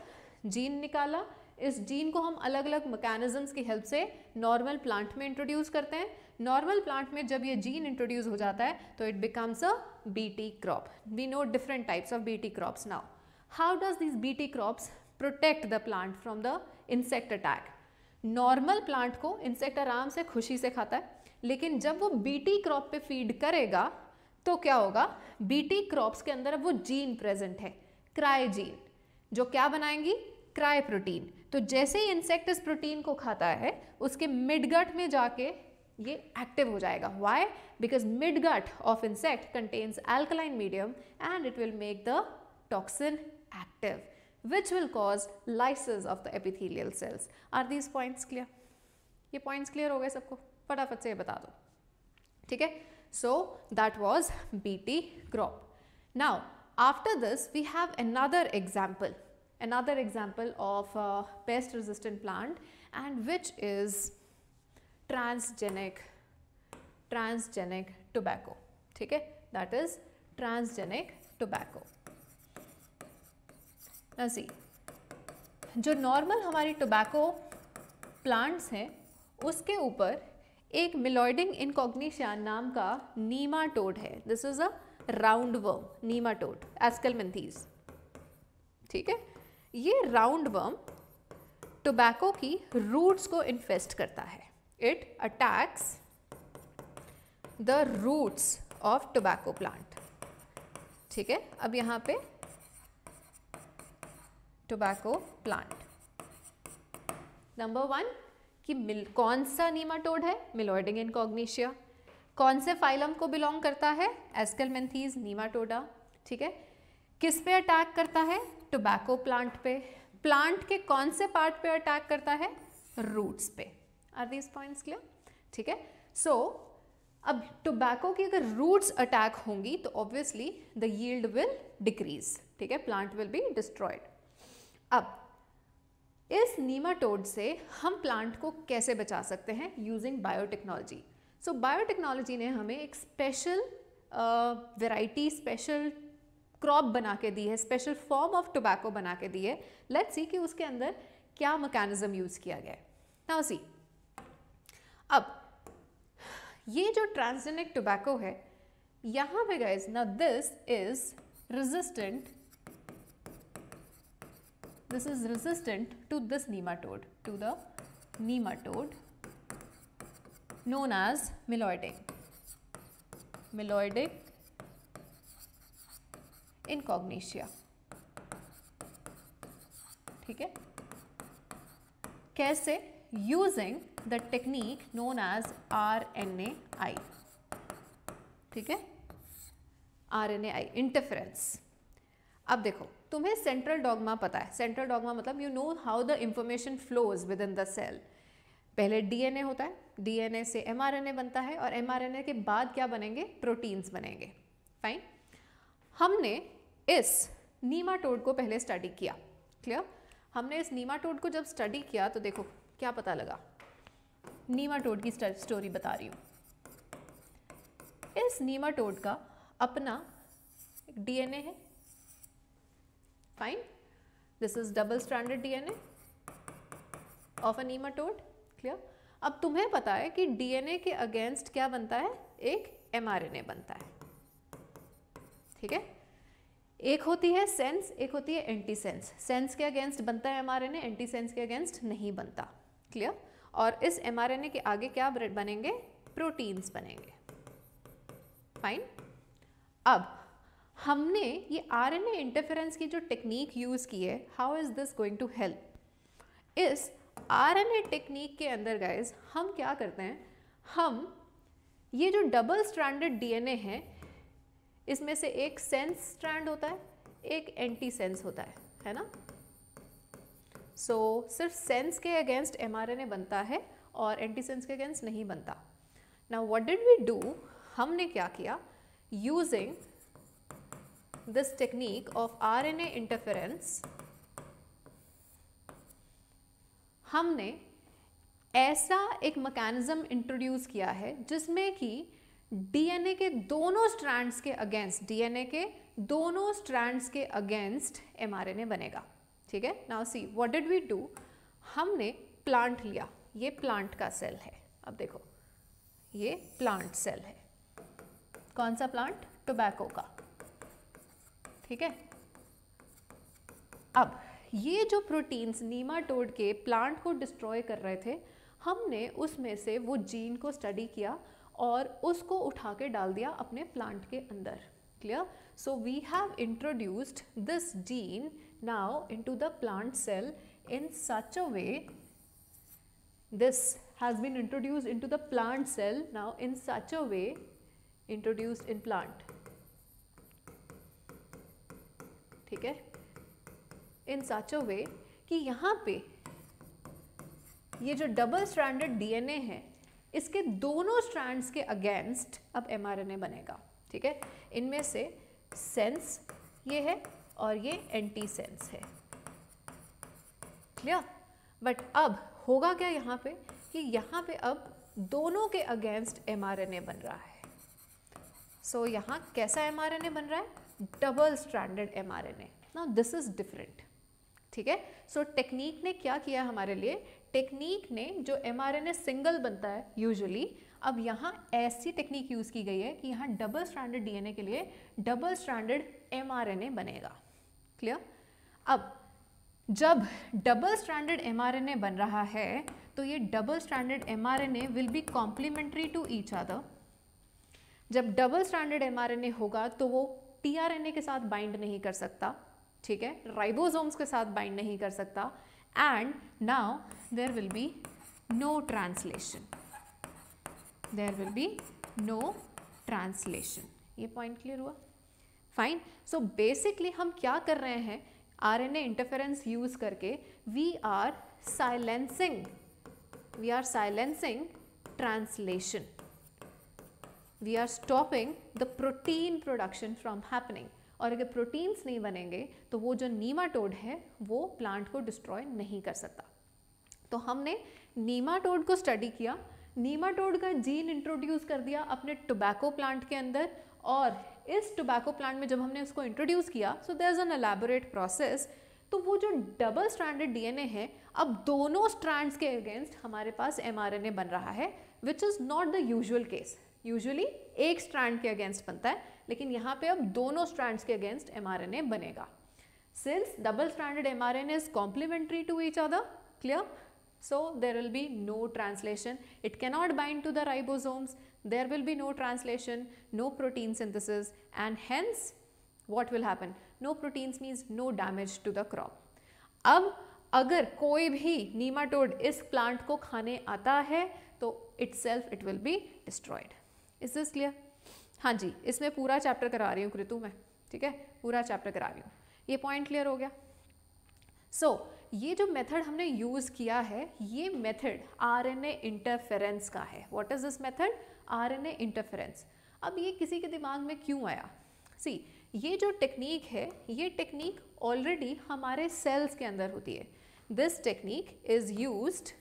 जीन निकाला इस जीन को हम अलग अलग मकैनिज्म की हेल्प से नॉर्मल प्लांट में इंट्रोड्यूस करते हैं नॉर्मल प्लांट में जब ये जीन इंट्रोड्यूस हो जाता है तो it becomes a BT crop we know different types of BT crops now how does B BT crops protect the plant from the insect attack normal plant को insect आराम से खुशी से खाता है लेकिन जब वो बीटी क्रॉप पे फीड करेगा तो क्या होगा बीटी क्रॉप्स के अंदर वो जीन प्रेजेंट है क्राई जीन जो क्या बनाएंगी क्राई प्रोटीन तो जैसे ही इंसेक्ट इस प्रोटीन को खाता है उसके मिडगट में जाके ये एक्टिव हो जाएगा why because midgut of insect contains alkaline medium and it will make the toxin active which will cause lysis of the epithelial cells. Are these points clear? ये points clear हो गए सबको फटाफट से ये बता दो after this we have another example another example of a pest resistant plant and which is transgenic transgenic tobacco okay that is transgenic tobacco जी जो नॉर्मल हमारी टोबैको प्लांट्स हैं उसके ऊपर एक मिलोइडिंग इनकॉग्निशिया नाम का नीमाटोड है this is a round worm nematode Aschelminthes ठीक है ये राउंड वर्म टोबैको की रूट्स को इन्फेस्ट करता है it attacks the roots of tobacco plant ठीक है अब यहाँ पे tobacco प्लांट नंबर वन कि मिल कौन सा नीमाटोड है इन इनकॉग्निशिया कौन से फाइलम को बिलोंग करता है एस्कलमेंथीज नीमाटोडा ठीक है किस पे अटैक करता है टोबैको प्लांट पे प्लांट के कौन से पार्ट पे अटैक करता है रूट्स पे आर दीज पॉइंट्स क्लियर ठीक है सो अब टोबैको की अगर रूट्स अटैक होंगी तो obviously the yield will decrease ठीक है प्लांट विल बी डिस्ट्रॉयड अब इस नीमाटोड से हम प्लांट को कैसे बचा सकते हैं यूजिंग बायोटेक्नोलॉजी सो बायोटेक्नोलॉजी ने हमें एक स्पेशल वेराइटी स्पेशल क्रॉप बना के दी है स्पेशल फॉर्म ऑफ टोबैको बना के दी है लेट्स सी कि उसके अंदर क्या मकैनिज़्म यूज़ किया गया है नाउ सी अब ये जो ट्रांसजेनिक टोबैको है यहाँ पे गए ना this is resistant this is resistant to this nematode, to the nematode known as myeloidic, myeloidic incognitia. theek hai kaise using the technique known as R N A I ठीक है R N ए तुम्हें central dogma पता है central dogma मतलब you know how the information flows within the cell पहले DNA होता है DNA से एमआरएनए बनता है और एमआरएनए के बाद क्या बनेंगे प्रोटीन्स बनेंगे फाइन हमने इस नीमाटोड को पहले स्टडी किया क्लियर हमने इस नीमाटोड को जब स्टडी किया तो देखो क्या पता लगा नीमाटोड की स्टोरी बता रही हूँ इस नीमाटोड का अपना डीएनए है Fine. This is double stranded DNA of a nematode. Clear? अब तुम्हें पता है कि डीएनए के अगेंस्ट क्या बनता है एक एमआरएनए बनता है ठीक है एक होती है सेंस एक होती है एंटी सेंस सेंस के अगेंस्ट बनता है एमआरएनए एंटी सेंस के अगेंस्ट नहीं बनता क्लियर और इस एमआरएनए के आगे क्या बनेंगे प्रोटीन्स बनेंगे फाइन अब हमने ये आर एन ए इंटरफेरेंस की जो टेक्निक यूज़ की है how is this going to help इस आर एन ए टेक्निक के अंदर गाइज हम क्या करते हैं हम ये जो डबल स्ट्रैंडेड डीएनए है इसमें से एक सेंस स्ट्रैंड होता है एक एंटी सेंस होता है है ना सो so, सिर्फ सेंस के अगेंस्ट एम बनता है और एंटी सेंस के अगेंस्ट नहीं बनता ना वट डिड वी डू हमने क्या किया using this technique of RNA interference हमने ऐसा एक मैकेनिज़्म इंट्रोड्यूस किया है जिसमें कि डीएनए के दोनों स्ट्रैंड्स के अगेंस्ट डीएनए के दोनों स्ट्रैंड्स के अगेंस्ट एमआरएनए बनेगा ठीक है now see what did we do हमने प्लांट लिया ये प्लांट का सेल है अब देखो ये प्लांट सेल है कौन सा प्लांट टोबैको का ठीक है अब ये जो प्रोटीन्स नीमा टोड़ के प्लांट को डिस्ट्रॉय कर रहे थे हमने उसमें से वो जीन को स्टडी किया और उसको उठा के डाल दिया अपने प्लांट के अंदर clear so we have introduced this gene now into the plant cell in such a way this has been introduced into the plant cell now in such a way introduced in plant ठीक है इन सच वे कि यहाँ पे ये जो double stranded DNA है इसके दोनों स्ट्रैंड्स के अगेंस्ट अब एमआरएनए बनेगा ठीक है इनमें से सेंस ये है और ये एंटी सेंस है क्लियर बट अब होगा क्या यहाँ पे कि यहाँ पे अब दोनों के अगेंस्ट एमआरएनए बन रहा है सो so, यहाँ कैसा एमआरएनए बन रहा है double standard M R N A ना दिस इज़ डिफरेंट ठीक है सो टेक्निक ने क्या किया हमारे लिए टेक्निक ने जो M R N A single बनता है यूजली अब यहाँ ऐसी टेक्निक यूज़ की गई है कि यहाँ double standard D N A के लिए double standard M R N A बनेगा क्लियर अब जब double standard M R N A बन रहा है तो ये double standard M R N A will be complementary to each other जब double standard M R N A होगा तो वो टीआरएनए के साथ बाइंड नहीं कर सकता ठीक है राइबोसोम्स के साथ बाइंड नहीं कर सकता and now there will be no translation there will be no translation ये पॉइंट क्लियर हुआ फाइन सो बेसिकली हम क्या कर रहे हैं R N A interference use करके we are silencing we are silencing translation we are stopping the protein production from happening और अगर प्रोटीन्स नहीं बनेंगे तो वो जो नीमाटोड है वो प्लांट को डिस्ट्रॉय नहीं कर सकता तो हमने नीमाटोड को स्टडी किया नीमाटोड का जीन इंट्रोड्यूस कर दिया अपने टोबैको प्लांट के अंदर और इस टोबैको प्लांट में जब हमने उसको इंट्रोड्यूस किया so there is an elaborate process तो वो जो डबल स्ट्रैंडेड डीएनए है अब दोनों स्ट्रैंड्स के अगेंस्ट हमारे पास एमआरएनए बन रहा है which is not the usual case usually एक स्ट्रैंड के अगेंस्ट बनता है लेकिन यहाँ पे अब दोनों स्ट्रैंड्स के अगेंस्ट एमआरएनए बनेगा since double stranded mRNA is complementary to each other clear so there will be no translation it cannot bind to the ribosomes there will be no translation no protein synthesis and hence what will happen no proteins means no damage to the crop अब अगर कोई भी nematode इस plant को खाने आता है तो itself it will be destroyed is this clear हाँ जी इसमें पूरा चैप्टर करा रही हूँ कृतु मैं ठीक है पूरा चैप्टर करा रही हूँ ये पॉइंट क्लियर हो गया सो so, ये जो मेथड हमने यूज़ किया है ये मेथड आरएनए इंटरफेरेंस का है what is this method RNA interference अब ये किसी के दिमाग में क्यों आया सी ये जो टेक्निक है ये टेक्निक ऑलरेडी हमारे सेल्स के अंदर होती है this technique is use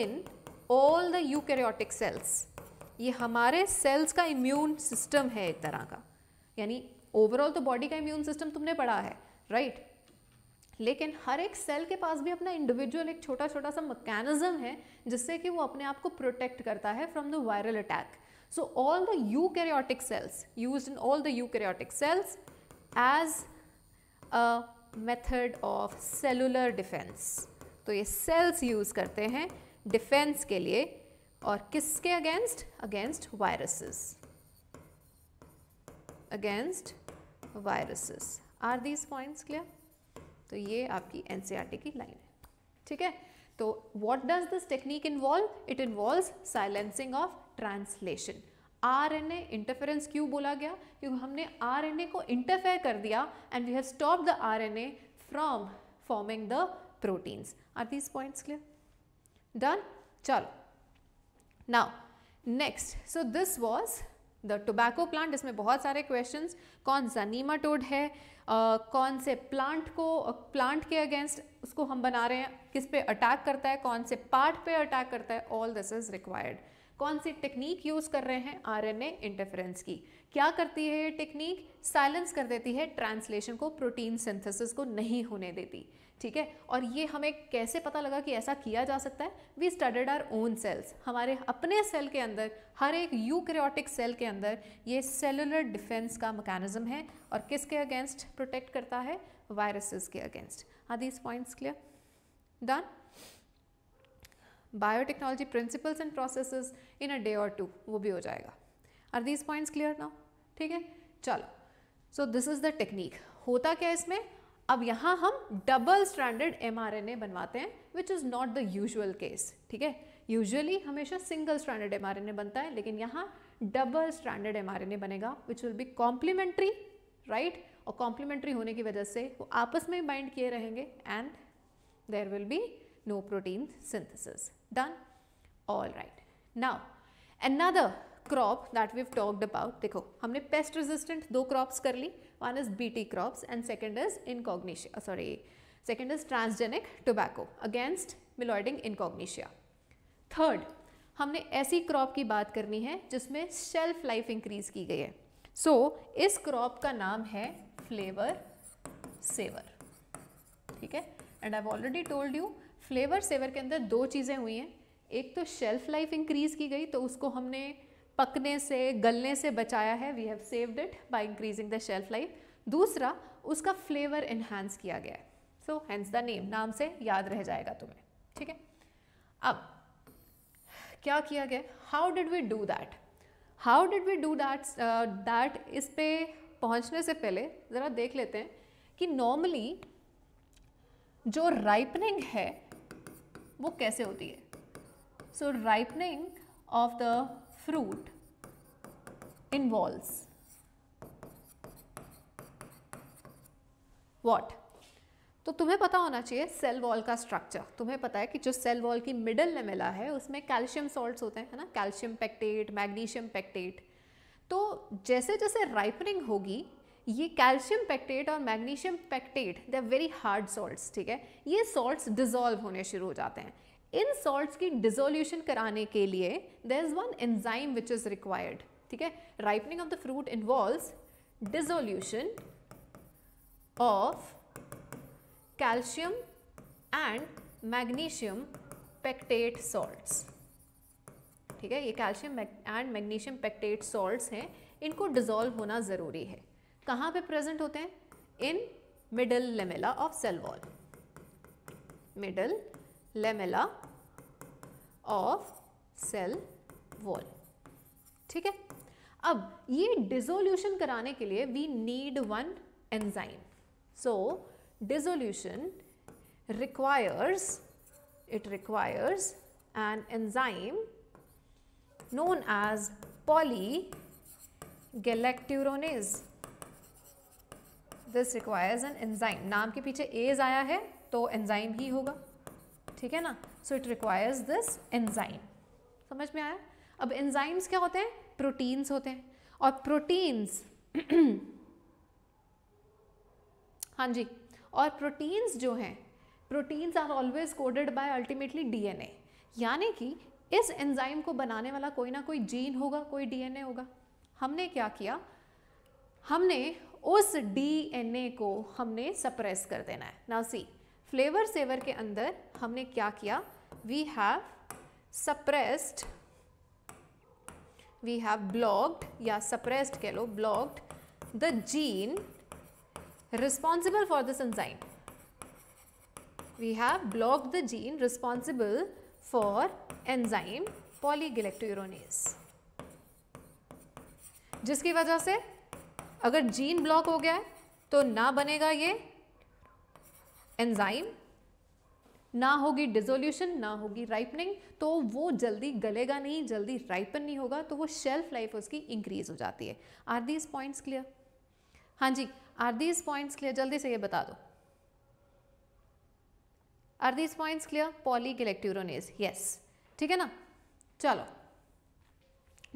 in all the eukaryotic cells ये हमारे सेल्स का इम्यून सिस्टम है एक तरह का यानी ओवरऑल तो बॉडी का इम्यून सिस्टम तुमने पढ़ा है राइट लेकिन हर एक सेल के पास भी अपना इंडिविजुअल एक छोटा छोटा सा मैकेनिज्म है जिससे कि वो अपने आप को प्रोटेक्ट करता है from the viral attack so all the eukaryotic cells use in all the eukaryotic cells as a method of cellular defence तो ये सेल्स यूज़ करते हैं डिफेंस के लिए और किसके against against viruses against viruses are these points clear तो ये आपकी एन e की लाइन है ठीक है तो what does this technique involve it involve silencing of translation R N A interference क्यों बोला गया क्योंकि हमने आर एन ए को इंटरफेयर कर दिया and we have stop the R N A from forming the proteins are these points clear done चलो now next so this was the tobacco plant इसमें बहुत सारे क्वेश्चंस कौन सा नीमाटोड है uh, कौन से प्लांट को प्लांट के अगेंस्ट उसको हम बना रहे हैं किस पे अटैक करता है कौन से पार्ट पे अटैक करता है ऑल दिस इज़ रिक्वायर्ड कौन सी टेक्निक यूज़ कर रहे हैं आरएनए इंटरफेरेंस की क्या करती है ये टेक्निक साइलेंस कर देती है ट्रांसलेशन को प्रोटीन सिंथेसिस को नहीं होने देती ठीक है और ये हमें कैसे पता लगा कि ऐसा किया जा सकता है we studied our own cells हमारे अपने सेल के अंदर हर एक यूक्रियोटिक सेल के अंदर ये सेलुलर डिफेंस का मकैनिज़म है और किसके अगेंस्ट प्रोटेक्ट करता है वायरसेस के against Are these points clear? Done? Biotechnology principles and processes in a day or two, वो भी हो जाएगा. Are these points clear now? ठीक है चलो so this is the technique होता क्या इसमें अब यहाँ हम डबल स्ट्रैंडर्ड एमआरएनए बनवाते हैं which is not the usual case ठीक है यूजुअली हमेशा सिंगल स्ट्रैंडर्ड एमआरएनए बनता है लेकिन यहाँ डबल स्ट्रैंडर्ड एमआरएनए बनेगा which will be complementary right right? और कॉम्प्लीमेंट्री होने की वजह से वो आपस में बाइंड किए रहेंगे and there will be no protein synthesis done all right now another crop that we've have talked about देखो हमने पेस्ट रेजिस्टेंट दो क्रॉप्स कर ली one is B T crops and second is incognita sorry second is transgenic tobacco against meloidogyne incognita third हमने ऐसी crop की बात करनी है जिसमें शेल्फ लाइफ इंक्रीज की गई है सो so, इस क्रॉप का नाम है फ्लेवर सेवर ठीक है and I already told you Flavr Savr के अंदर दो चीज़ें हुई हैं एक तो शेल्फ लाइफ इंक्रीज़ की गई तो उसको हमने पकने से गलने से बचाया है we have saved it by increasing the shelf life दूसरा उसका फ्लेवर इन्हांस किया गया है सो हैंस द नेम नाम से याद रह जाएगा तुम्हें ठीक है अब क्या किया गया how did we do that how did we do that that इस पे पहुंचने से पहले ज़रा देख लेते हैं कि नॉर्मली जो राइपनिंग है वो कैसे होती है so ripening of the fruit walls what तो तुम्हें पता होना चाहिए सेल वॉल का स्ट्रक्चर तुम्हें पता है कि जो सेल वॉल की मिडल मिला है उसमें कैल्शियम सॉल्ट्स होते हैं है ना कैल्शियम पैक्टेट मैग्नीशियम पैक्टेट तो जैसे जैसे राइपनिंग होगी ये कैल्शियम पैक्टेट और magnesium pectate the very hard salts ठीक है ये सॉल्ट्स डिजोल्व होने शुरू हो जाते हैं इन सॉल्ट्स की डिजोल्यूशन कराने के लिए there is one enzyme which is required ठीक है ripening of the fruit involve dissolution of calcium and magnesium pectate salts ठीक है ये calcium and magnesium pectate salts हैं इनको डिजोल्व होना ज़रूरी है कहाँ पे प्रेजेंट होते हैं in middle lamella of cell wall middle lamella of cell wall ठीक है अब ये डिजोल्यूशन कराने के लिए we need one enzyme so dissolution requires it requires an enzyme known as polygalacturonase. This requires an enzyme नाम के पीछे एज आया है तो एंजाइम ही होगा ठीक है ना so it requires this enzyme समझ में आया अब एंजाइम्स क्या होते हैं प्रोटीन्स होते हैं और प्रोटीन्स [CLEARS THROAT] हाँ जी और प्रोटीन्स जो हैं proteins are always coded by ultimately DNA यानी कि इस एंजाइम को बनाने वाला कोई ना कोई जीन होगा कोई डीएनए होगा हमने क्या किया हमने उस डीएनए को हमने सप्रेस कर देना है नाउ सी फ्लेवर सेवर के अंदर हमने क्या किया we have suppressed we have blocked या सप्रेस्ड कह लो blocked the gene responsible for this enzyme we have blocked the gene responsible for enzyme polygalacturonase. जिसकी वजह से अगर जीन ब्लॉक हो गया है तो ना बनेगा ये एंजाइम ना होगी डिजोल्यूशन ना होगी राइपनिंग तो वो जल्दी गलेगा नहीं जल्दी राइपन नहीं होगा तो वो शेल्फ लाइफ उसकी इंक्रीज हो जाती है आर दीज पॉइंट्स क्लियर हाँ जी आर दीज पॉइंट्स क्लियर जल्दी से ये बता दो are these points clear polygalacturonase yes ठीक है ना चलो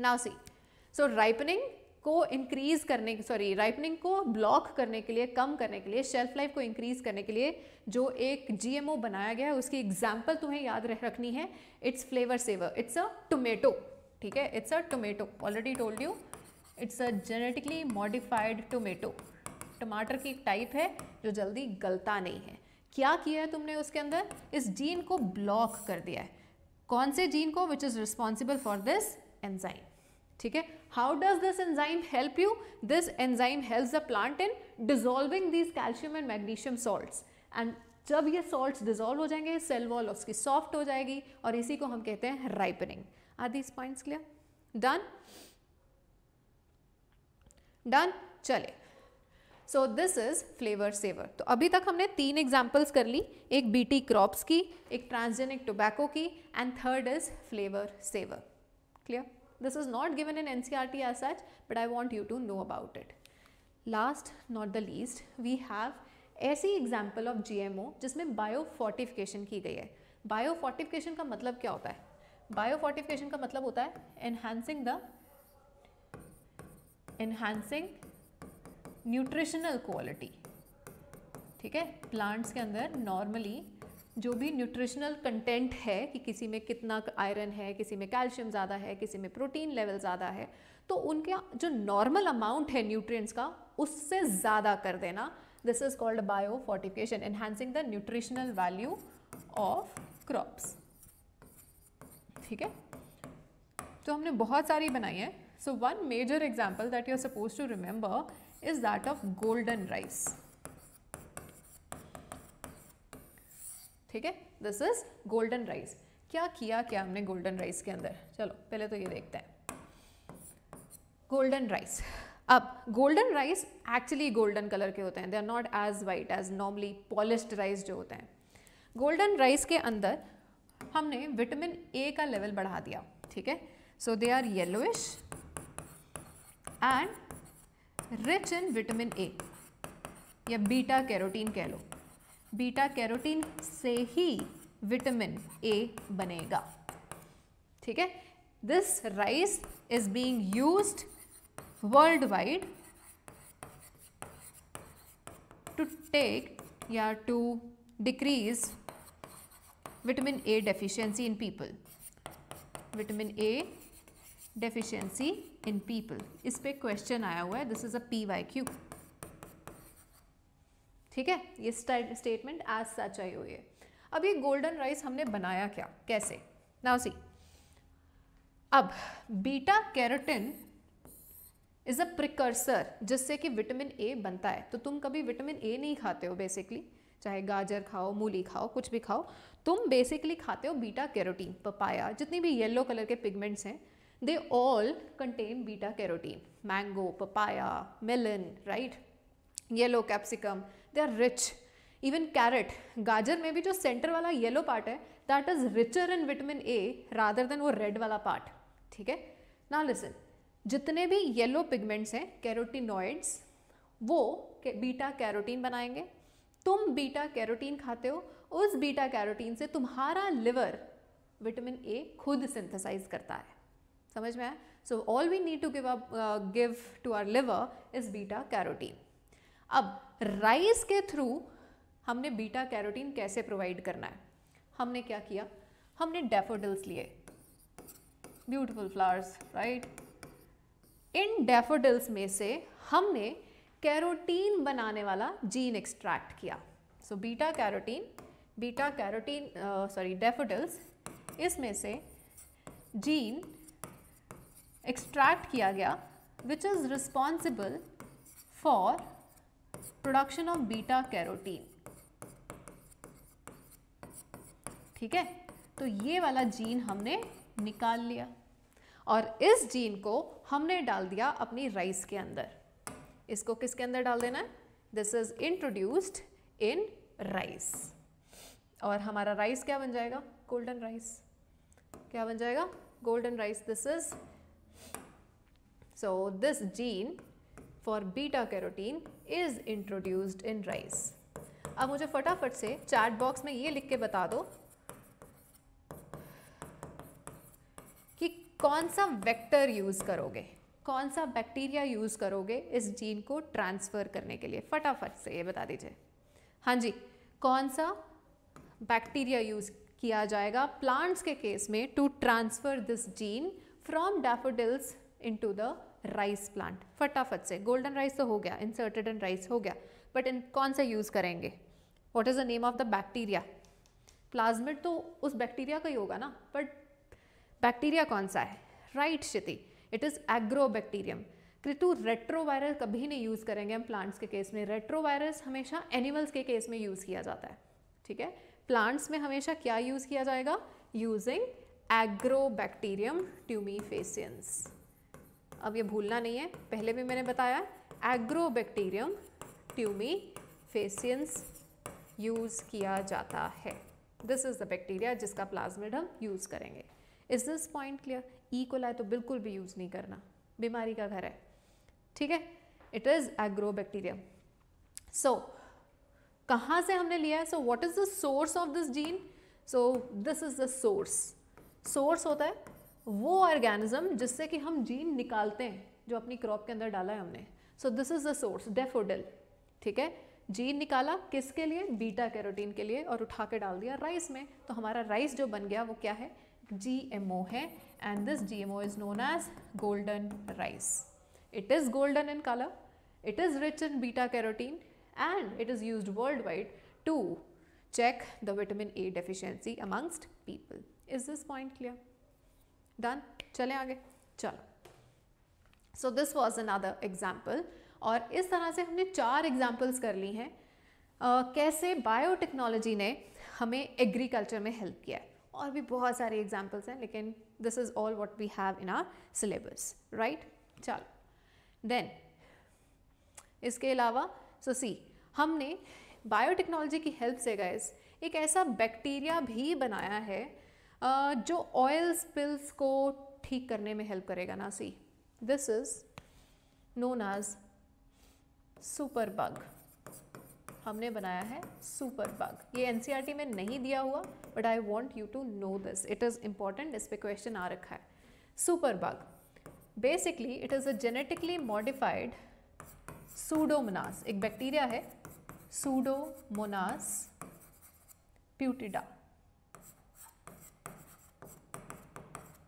नाउ सी सो राइपनिंग को इंक्रीज करने सॉरी राइपनिंग को ब्लॉक करने के लिए कम करने के लिए शेल्फ लाइफ को इंक्रीज करने के लिए जो एक जीएमओ बनाया गया है उसकी एग्जाम्पल तुम्हें याद रह रखनी है it's Flavr Savr it's a tomato ठीक है it's a tomato already told you it's a genetically modified tomato टमाटर की एक टाइप है जो जल्दी गलता नहीं है क्या किया है तुमने उसके अंदर इस जीन को ब्लॉक कर दिया है कौन से जीन को which is responsible for this enzyme ठीक है how does this enzyme help you this enzyme help the plant in dissolving this calcium and magnesium salt and जब ये सॉल्ट डिजोल्व हो जाएंगे सेल वॉल उसकी सॉफ्ट हो जाएगी और इसी को हम कहते हैं ripening are these points clear done done चले so this is Flavr Savr तो अभी तक हमने तीन एग्जाम्पल्स कर ली एक बी टी क्रॉप्स की एक ट्रांसजेनिक टोबैको की and third is Flavr Savr clear this is not given in N C R T as such but I want you to know about it last not the least we have ऐसी example of G M O जिसमें biofortification की गई है biofortification का मतलब क्या होता है बायोफोर्टिफिकेशन का मतलब होता है enhancing the enhancing nutritional quality ठीक है प्लांट्स के अंदर नॉर्मली जो भी न्यूट्रिशनल कंटेंट है कि किसी में कितना आयरन है किसी में कैल्शियम ज़्यादा है किसी में प्रोटीन लेवल ज़्यादा है तो उनका जो नॉर्मल अमाउंट है न्यूट्रिएंट्स का उससे ज़्यादा कर देना this is called biofortification enhancing the nutritional value of crops ठीक है तो हमने बहुत सारी बनाई है so one major example that you are suppose to remember is that of golden rice. ठीक है दिस इज गोल्डन राइस क्या किया क्या हमने गोल्डन राइस के अंदर चलो पहले तो ये देखते हैं गोल्डन राइस अब golden rice actually golden colour के होते हैं they are not as white as normally polish rice जो होते हैं गोल्डन राइस के अंदर हमने विटामिन ए का लेवल बढ़ा दिया ठीक है so they are yellowish and rich in vitamin A या बीटा कैरोटीन कह लो बीटा कैरोटीन से ही विटामिन ए बनेगा ठीक है this rice is being used world wide to take या to decrease vitamin A deficiency in people vitamin A deficiency in people इस पर question आया हुआ है this is a P Y Q ठीक है ये स्टेटमेंट एज सच आई हुई है अब ये गोल्डन राइस हमने बनाया क्या कैसे नाउ सी अब beta carotene is a precursor जिससे कि विटामिन ए बनता है तो तुम कभी विटामिन ए नहीं खाते हो बेसिकली चाहे गाजर खाओ मूली खाओ कुछ भी खाओ तुम बेसिकली खाते हो बीटा कैरोटीन पपाया जितनी भी येलो कलर के पिगमेंट्स हैं they all contain beta carotene mango papaya melon, right yellow capsicum they are rich even carrot गाजर में भी जो सेंटर वाला येलो पार्ट है that is richer in vitamin A rather than वो रेड वाला पार्ट ठीक है ना लिसन जितने भी येलो पिगमेंट्स हैं कैरोटिनॉइड्स वो बीटा कैरोटीन बनाएंगे तुम बीटा कैरोटीन खाते हो उस बीटा कैरोटीन से तुम्हारा लिवर विटामिन ए खुद सिंथेसाइज करता है समझ में आया so all we need to give up give to our liver is beta carotene अब राइस के थ्रू हमने बीटा कैरोटीन कैसे प्रोवाइड करना है हमने क्या किया हमने डेफोडिल्स लिए beautiful flowers right in daffodils में से हमने कैरोटीन बनाने वाला जीन एक्सट्रैक्ट किया so beta carotene beta carotene sorry daffodils इसमें से जीन एक्सट्रैक्ट किया गया which is responsible for production of beta carotene ठीक है तो ये वाला जीन हमने निकाल लिया और इस जीन को हमने डाल दिया अपनी राइस के अंदर इसको किसके अंदर डाल देना है this is introduced in rice और हमारा राइस क्या बन जाएगा गोल्डन राइस क्या बन जाएगा golden rice this is So this gene for beta carotene is introduced in rice. अब मुझे फटाफट से चैट बॉक्स में ये लिख के बता दो कि कौन सा वेक्टर यूज़ करोगे कौन सा बैक्टीरिया यूज़ करोगे इस जीन को ट्रांसफ़र करने के लिए फटाफट से ये बता दीजिए हाँ जी कौन सा बैक्टीरिया यूज़ किया जाएगा प्लांट्स के केस में to transfer this gene from daffodils into the rice plant फटाफट से गोल्डन राइस तो हो गया इंसर्टेड इन राइस हो गया बट इन कौन सा यूज़ करेंगे what is the name of the bacteria plasmid तो उस बैक्टीरिया का ही होगा ना बट बैक्टीरिया कौन सा है राइट right, शिति इट इज़ एग्रो बैक्टीरियम कृतु रेट्रोवायरस कभी नहीं यूज़ करेंगे हम प्लांट्स के केस में रेट्रोवायरस हमेशा एनिमल्स के केस में यूज़ किया जाता है ठीक है प्लांट्स में हमेशा क्या यूज़ किया जाएगा using Agrobacterium tumefaciens अब ये भूलना नहीं है पहले भी मैंने बताया एग्रोबैक्टीरियम ट्यूमी फेसियंस यूज़ किया जाता है दिस इज़ द बैक्टीरिया जिसका प्लाज्मिड हम यूज़ करेंगे इज दिस पॉइंट क्लियर ई लाए तो बिल्कुल भी यूज़ नहीं करना बीमारी का घर है ठीक है इट इज़ एग्रोबैक्टीरियम सो कहाँ से हमने लिया है so what is the source of this gene so this is the source source होता है वो ऑर्गेनिज्म जिससे कि हम जीन निकालते हैं जो अपनी क्रॉप के अंदर डाला है हमने so this is the source daffodil ठीक है जीन निकाला किसके लिए बीटा कैरोटीन के लिए और उठा के डाल दिया राइस में तो हमारा राइस जो बन गया वो क्या है जी है and this G is known as golden rice it is golden in colour it is rich in beta carotene and it is use world wide to check the vitamin A deficiency amongst people is this point clear done चलें आगे चलो so this was another example और इस तरह से हमने चार examples कर ली हैं uh, कैसे बायोटेक्नोलॉजी ने हमें एग्रीकल्चर में हेल्प किया है और भी बहुत सारे एग्जाम्पल्स हैं लेकिन this is all what we have in our syllabus right चलो देन इसके अलावा सो so सी हमने बायोटेक्नोलॉजी की हेल्प से गैस एक ऐसा बैक्टीरिया भी बनाया है जो ऑयल स्पिल्स को ठीक करने में हेल्प करेगा ना see this is known as super bug हमने बनाया है सुपर बग ये एन e में नहीं दिया हुआ but I want you to know this it is important इस पर क्वेश्चन आ रखा है super bug basically it is a genetically modified Pseudomonas एक बैक्टीरिया है सूडोमोनास प्यूटिडा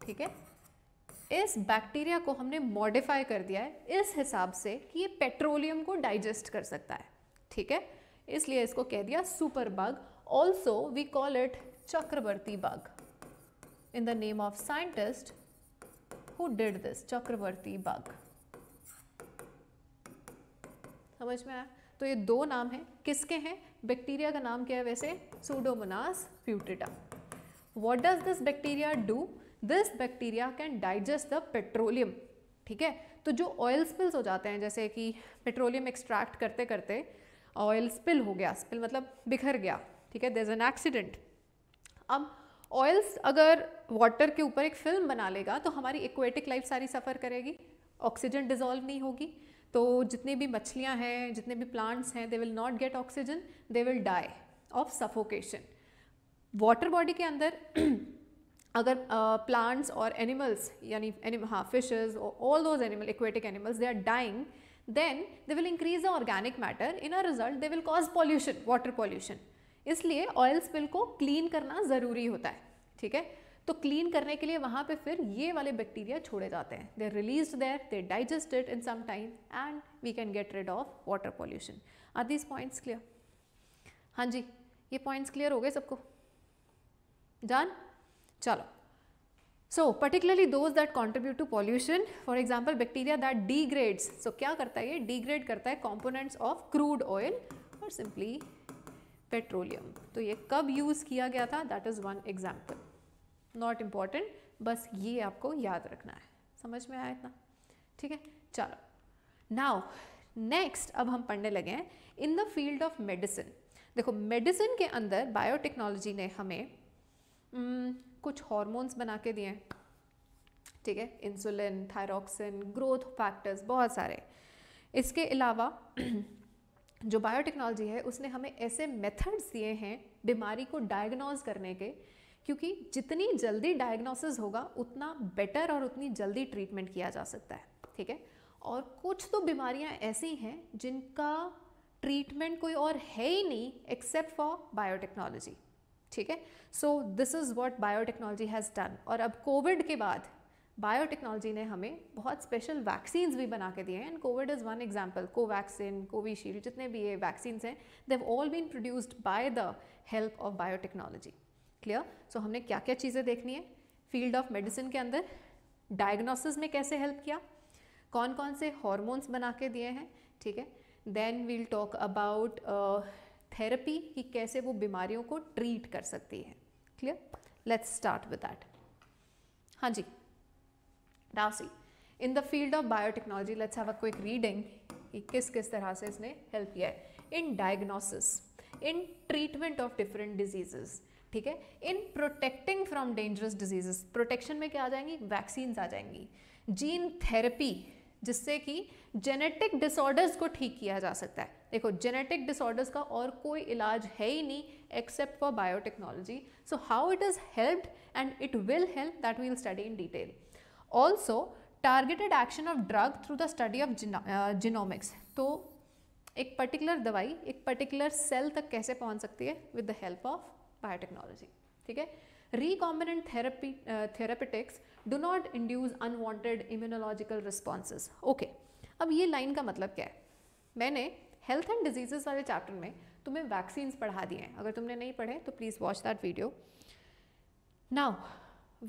ठीक है इस बैक्टीरिया को हमने मॉडिफाई कर दिया है इस हिसाब से कि ये पेट्रोलियम को डाइजेस्ट कर सकता है ठीक है इसलिए इसको कह दिया super bug also we call it Chakravarti bug in the name of scientist who did this Chakravarti bug समझ में आया तो ये दो नाम हैं किसके हैं बैक्टीरिया का नाम क्या है वैसे Pseudomonas putida what does this bacteria do this bacteria can digest the petroleum ठीक है तो जो ऑयल स्पिल्स हो जाते हैं जैसे कि पेट्रोलियम एक्सट्रैक्ट करते करते ऑयल स्पिल हो गया स्पिल मतलब बिखर गया ठीक है देर एन एक्सीडेंट अब ऑयल्स अगर वाटर के ऊपर एक फिल्म बना लेगा तो हमारी एक्वेटिक लाइफ सारी सफ़र करेगी ऑक्सीजन डिजोल्व नहीं होगी तो जितने भी मछलियाँ हैं जितने भी प्लांट्स हैं they will not get oxygen they will die of suffocation water body के अंदर अगर प्लांट्स और एनिमल्स यानी एनिम हाँ fishes all those animal aquatic animals they are dying then they will increase the organic matter in a result they will cause pollution water pollution इसलिए oil spill को clean करना ज़रूरी होता है ठीक है तो क्लीन करने के लिए वहाँ पे फिर ये वाले बैक्टीरिया छोड़े जाते हैं they release there they digested in some time and we can get rid of water pollution are these points clear हाँ जी ये पॉइंट्स क्लियर हो गए सबको जान चलो so particularly those that contribute to pollution for example bacteria that degrades so क्या करता है ये डिग्रेड करता है कॉम्पोनेंट्स ऑफ क्रूड ऑयल और सिंपली पेट्रोलियम तो ये कब यूज़ किया गया था that is one example not important बस ये आपको याद रखना है समझ में आया इतना ठीक है चलो नाउ नेक्स्ट अब हम पढ़ने लगे हैं in the field of medicine देखो मेडिसिन के अंदर बायोटेक्नोलॉजी ने हमें हम्म, कुछ हॉर्मोन्स बना के दिए ठीक है इंसुलिन थायरॉक्सिन ग्रोथ फैक्टर्स बहुत सारे इसके अलावा [CLEARS THROAT] जो बायोटेक्नोलॉजी है उसने हमें ऐसे मेथड्स दिए हैं बीमारी को डायग्नोज करने के क्योंकि जितनी जल्दी डायग्नोसिस होगा उतना बेटर और उतनी जल्दी ट्रीटमेंट किया जा सकता है ठीक है और कुछ तो बीमारियां ऐसी हैं जिनका ट्रीटमेंट कोई और है ही नहीं एक्सेप्ट फॉर बायोटेक्नोलॉजी ठीक है so this is what biotechnology has done और अब कोविड के बाद बायोटेक्नोलॉजी ने हमें बहुत स्पेशल वैक्सीन्स भी बना के दिए हैं and COVID is one example Covaxin Covishield जितने भी ये वैक्सीन्स हैं they've all been produced by the help of biotechnology clear so हमने क्या क्या चीज़ें देखनी है फील्ड ऑफ मेडिसिन के अंदर डायग्नोसिस में कैसे हेल्प किया कौन कौन से हॉर्मोन्स बना के दिए हैं ठीक है then we'll talk about therapy कि कैसे वो बीमारियों को ट्रीट कर सकती है clear let's start with that हाँ जी डाउसी in the field of biotechnology let's have a quick reading कि किस किस तरह से इसने हेल्प किया है in diagnosis in treatment of different diseases ठीक है in protecting from dangerous diseases protection में क्या आ जाएंगी वैक्सीन्स आ जाएंगी जीन थेरेपी जिससे कि जेनेटिक डिसऑर्डर्स को ठीक किया जा सकता है देखो जेनेटिक डिसऑर्डर्स का और कोई इलाज है ही नहीं except for biotechnology so how it is helped and it will help that we'll study in detail also targeted action of drug through the study of genomics तो एक पर्टिकुलर दवाई एक पर्टिकुलर सेल तक कैसे पहुंच सकती है with the help of biotechnology ठीक है recombinant therapy therapeutics do not induce unwanted immunological immunological okay अब ये लाइन का मतलब क्या है मैंने हेल्थ एंड डिजीजेस वाले चैप्टर में तुम्हें वैक्सीन्स पढ़ा दिए हैं अगर तुमने नहीं पढ़े तो please watch that video now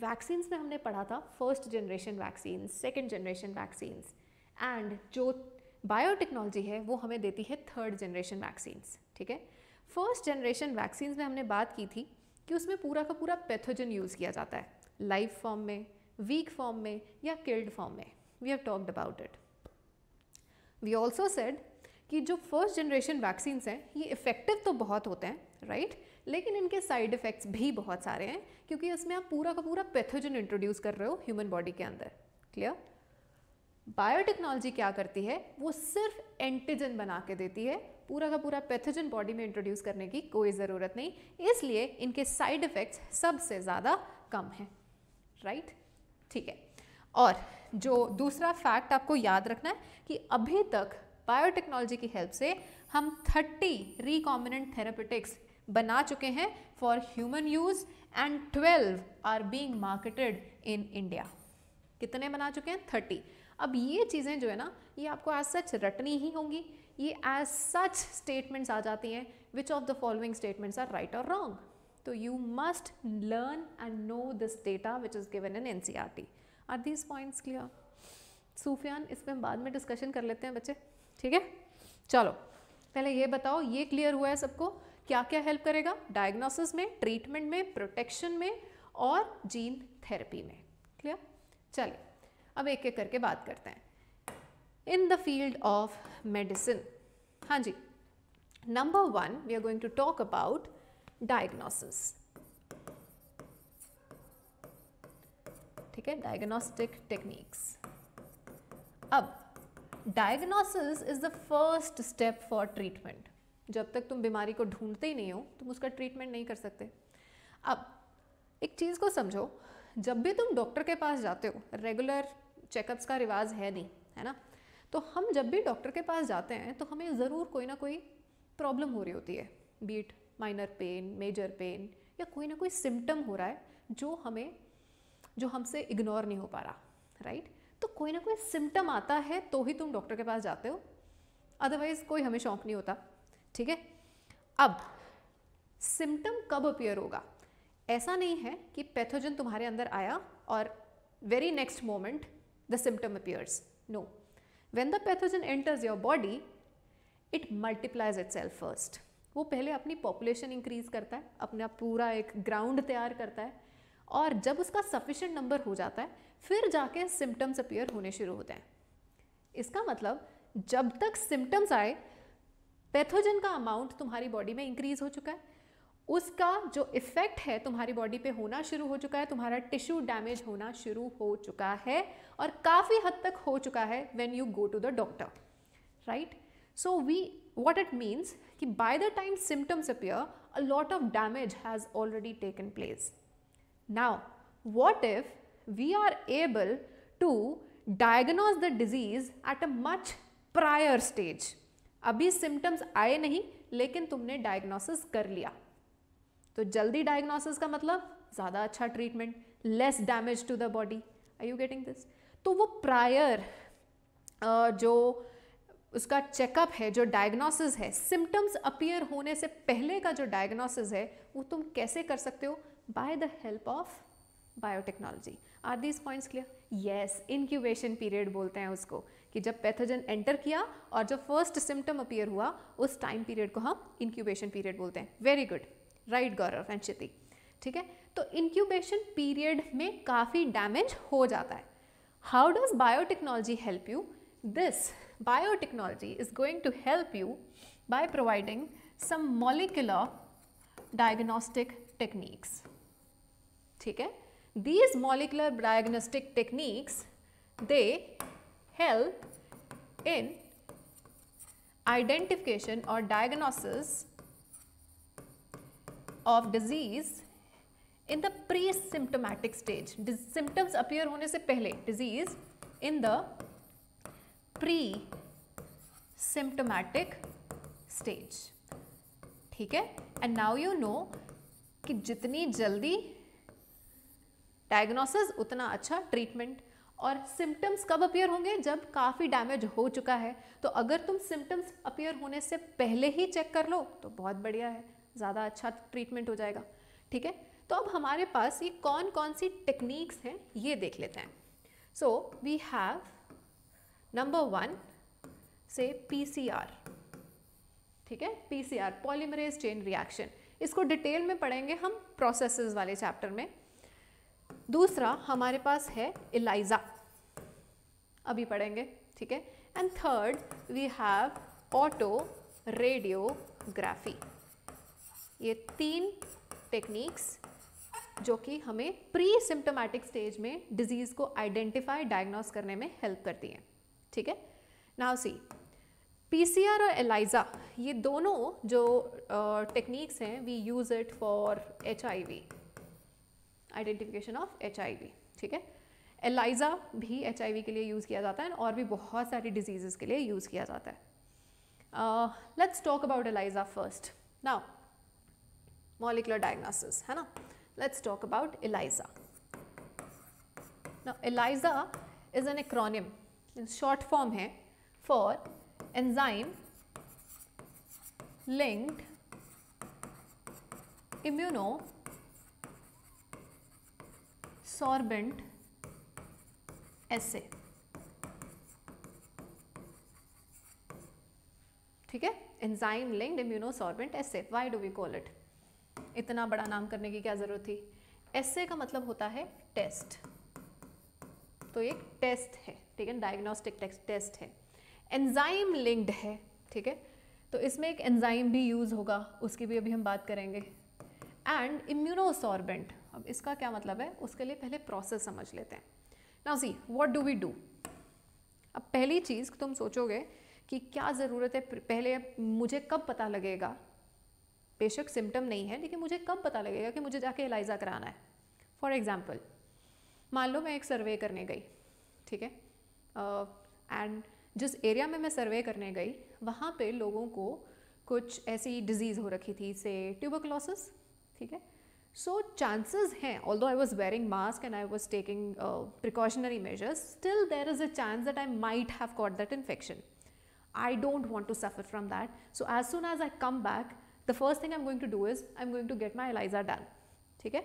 vaccines में हमने पढ़ा था first generation vaccine second generation vaccines and जो बायोटेक्नोलॉजी है वो हमें देती है थर्ड जनरेशन वैक्सीन्स ठीक है फर्स्ट जनरेशन वैक्सीन्स में हमने बात की थी कि उसमें पूरा का पूरा पैथोजन यूज़ किया जाता है लाइव फॉर्म में वीक फॉर्म में या किल्ड फॉर्म में we have talked about it we also said कि जो फर्स्ट जनरेशन वैक्सीन्स हैं ये इफ़ेक्टिव तो बहुत होते हैं राइट लेकिन इनके साइड इफ़ेक्ट्स भी बहुत सारे हैं क्योंकि इसमें आप पूरा का पूरा पैथोजन इंट्रोड्यूस कर रहे हो ह्यूमन बॉडी के अंदर क्लियर बायोटेक्नोलॉजी क्या करती है वो सिर्फ एंटीजन बना के देती है पूरा का पूरा पैथोजन बॉडी में इंट्रोड्यूस करने की कोई ज़रूरत नहीं इसलिए इनके साइड इफ़ेक्ट्स सबसे ज़्यादा कम हैं राइट ठीक है और जो दूसरा फैक्ट आपको याद रखना है कि अभी तक बायोटेक्नोलॉजी की हेल्प से हम 30 रिकॉम्बिनेंट थेरापेटिक्स बना चुके हैं for human use and 12 are being marketed in India कितने बना चुके हैं 30 अब ये चीज़ें जो है ना ये आपको एज सच रटनी ही होंगी ये एज सच स्टेटमेंट्स आ जाती हैं which of the following statements are right और रॉन्ग तो you must learn and know this data which is given in N C R T are these points clear Sufiyan इस पर हम बाद में डिस्कशन कर लेते हैं बच्चे ठीक है चलो पहले ये बताओ ये क्लियर हुआ है सबको क्या क्या हेल्प करेगा डायग्नोसिस में ट्रीटमेंट में प्रोटेक्शन में और जीन थेरेपी में क्लियर चलिए अब एक एक करके बात करते हैं in the field of medicine हाँ जी number one we are going to talk about diagnosis ठीक है डायग्नोस्टिक टेक्निक्स अब diagnosis is the first step for treatment जब तक तुम बीमारी को ढूंढते ही नहीं हो तुम उसका ट्रीटमेंट नहीं कर सकते अब एक चीज़ को समझो जब भी तुम डॉक्टर के पास जाते हो रेगुलर चेकअप्स का रिवाज है नहीं है ना तो हम जब भी डॉक्टर के पास जाते हैं तो हमें ज़रूर कोई ना कोई प्रॉब्लम हो रही होती है bit minor pain major pain या कोई ना कोई सिम्टम हो रहा है जो हमें जो हमसे इग्नोर नहीं हो पा रहा राइट तो कोई ना कोई सिम्टम आता है तो ही तुम डॉक्टर के पास जाते हो अदरवाइज कोई हमें शौक नहीं होता ठीक है अब सिम्टम कब अपियर होगा ऐसा नहीं है कि पैथोजन तुम्हारे अंदर आया और next moment the the symptom no when the pathogen enters your body it multiplies itself first वो पहले अपनी पॉपुलेशन इंक्रीज करता है अपना पूरा एक ग्राउंड तैयार करता है और जब उसका सफिशेंट नंबर हो जाता है फिर जाके सिम्टम्स अपीयर होने शुरू होते हैं इसका मतलब जब तक सिम्टम्स आए पैथोजन का अमाउंट तुम्हारी बॉडी में इंक्रीज हो चुका है उसका जो इफ़ेक्ट है तुम्हारी बॉडी पे होना शुरू हो चुका है तुम्हारा टिश्यू डैमेज होना शुरू हो चुका है और काफ़ी हद तक हो चुका है when you go to the doctor right so we what it means कि by the time symptoms appear a lot of damage has already taken place Now, what if we are able to diagnose the disease at a much prior stage? अभी symptoms आए नहीं लेकिन तुमने diagnosis कर लिया तो जल्दी डायग्नोसिस का मतलब ज़्यादा अच्छा treatment less damage to the body I you getting this तो वो प्रायर जो उसका चेकअप है जो डायग्नोसिस है सिम्टम्स अपीयर होने से पहले का जो डायग्नोसिस है वो तुम कैसे कर सकते हो by the help of biotechnology. Are these points clear? Yes, incubation period बोलते हैं उसको कि जब pathogen enter किया और जब first symptom appear हुआ उस time period को हम incubation period बोलते हैं very good right Gaurav and क्षिति ठीक है तो incubation period में काफ़ी damage हो जाता है how does biotechnology help you this biotechnology is going to help you by providing some molecular diagnostic techniques. ठीक है these molecular diagnostic techniques they help in identification और diagnosis of disease in the pre symptomatic stage symptoms appear होने से पहले disease in the pre symptomatic stage ठीक है and now you know कि जितनी जल्दी डायग्नोसिस उतना अच्छा ट्रीटमेंट और सिम्टम्स कब अपियर होंगे जब काफ़ी डैमेज हो चुका है तो अगर तुम सिम्टम्स अपियर होने से पहले ही चेक कर लो तो बहुत बढ़िया है ज़्यादा अच्छा ट्रीटमेंट हो जाएगा ठीक है तो अब हमारे पास ये कौन कौन सी टेक्निक्स हैं ये देख लेते हैं so we have number one से पीसीआर ठीक है पीसीआर पॉलीमरेज चेन रिएक्शन इसको डिटेल में पढ़ेंगे हम प्रोसेसेस वाले चैप्टर में दूसरा हमारे पास है इलाइजा अभी पढ़ेंगे ठीक है and third we have autoradiography ये तीन टेक्निक्स जो कि हमें प्री सिम्टोमेटिक स्टेज में डिजीज़ को आइडेंटिफाई डायग्नोस करने में हेल्प करती हैं ठीक है नाउ सी पीसीआर और एलाइजा ये दोनों जो टेक्निक्स हैं we use it for HIV identification of H ठीक है एलाइजा भी एच के लिए यूज़ किया जाता है और भी बहुत सारी डिजीज़ के लिए यूज़ किया जाता है let's talk about ELISA first now molecular diagnosis है ना let's talk about ELISA now ELISA is an acronym in short form है for enzyme linked immunosorbent assay ठीक है enzyme linked immunosorbent assay why do we call it इतना बड़ा नाम करने की क्या ज़रूरत थी एसे का मतलब होता है टेस्ट तो एक टेस्ट है ठीक है डायग्नोस्टिक टेस्ट है एंजाइम लिंक्ड है ठीक है तो इसमें एक एंजाइम भी यूज़ होगा उसकी भी अभी हम बात करेंगे एंड इम्यूनोसॉर्बेंट अब इसका क्या मतलब है उसके लिए पहले प्रोसेस समझ लेते हैं now see what do we do अब पहली चीज़ तुम सोचोगे कि क्या ज़रूरत है पहले मुझे कब पता लगेगा बेशक सिम्टम नहीं है लेकिन मुझे कब पता लगेगा कि मुझे जाके एलाइजा कराना है फॉर एग्ज़ाम्पल मान लो मैं एक सर्वे करने गई ठीक है एंड जिस एरिया में मैं सर्वे करने गई वहाँ पे लोगों को कुछ ऐसी डिजीज़ हो रखी थी से ट्यूबरकुलोसिस ठीक है सो चांसेस हैं although I was wearing mask and I was taking precautionary measures still there is a chance that I might have caught that infection I don't want to suffer from that so as soon as I come back the first thing I am going to do is I am going to get my ELISA done ठीक है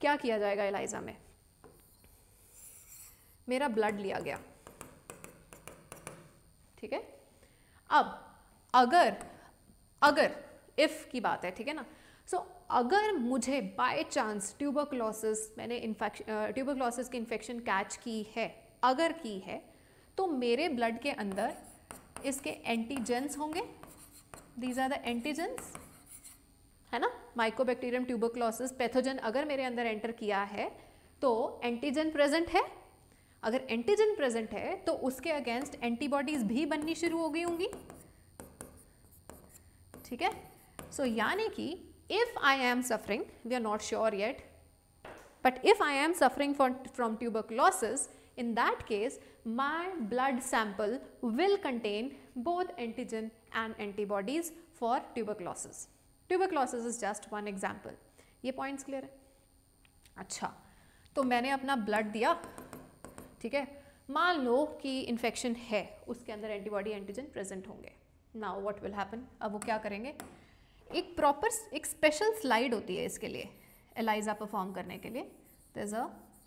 क्या किया जाएगा ELISA में मेरा blood लिया गया ठीक है अब अगर अगर इफ की बात है ठीक है ना सो so, अगर मुझे बाय चांस ट्यूबरक्लोसिस मैंने इन्फेक्शन ट्यूबरक्लोसिस की इन्फेक्शन कैच की है अगर की है तो मेरे ब्लड के अंदर इसके एंटीजेंस होंगे दीज आर द एंटीजेंस है ना माइकोबैक्टीरियम ट्यूबरक्लोसिस पैथोजन अगर मेरे अंदर एंटर किया है तो एंटीजन प्रेजेंट है अगर एंटीजन प्रेजेंट है तो उसके अगेंस्ट एंटीबॉडीज भी बननी शुरू हो गई होंगी ठीक है सो so, यानी कि if I am suffering, we are not sure yet, but if I am suffering from, from tuberculosis, in that case, my blood sample will contain both antigen and antibodies for tuberculosis. Tuberculosis is just one example. ye points clear hai acha to maine apna blood diya theek hai मान लो कि infection है उसके अंदर antibody antigen present होंगे now what will happen अब वो क्या करेंगे एक प्रॉपर एक स्पेशल स्लाइड होती है इसके लिए एलाइजा परफॉर्म करने के लिए there is a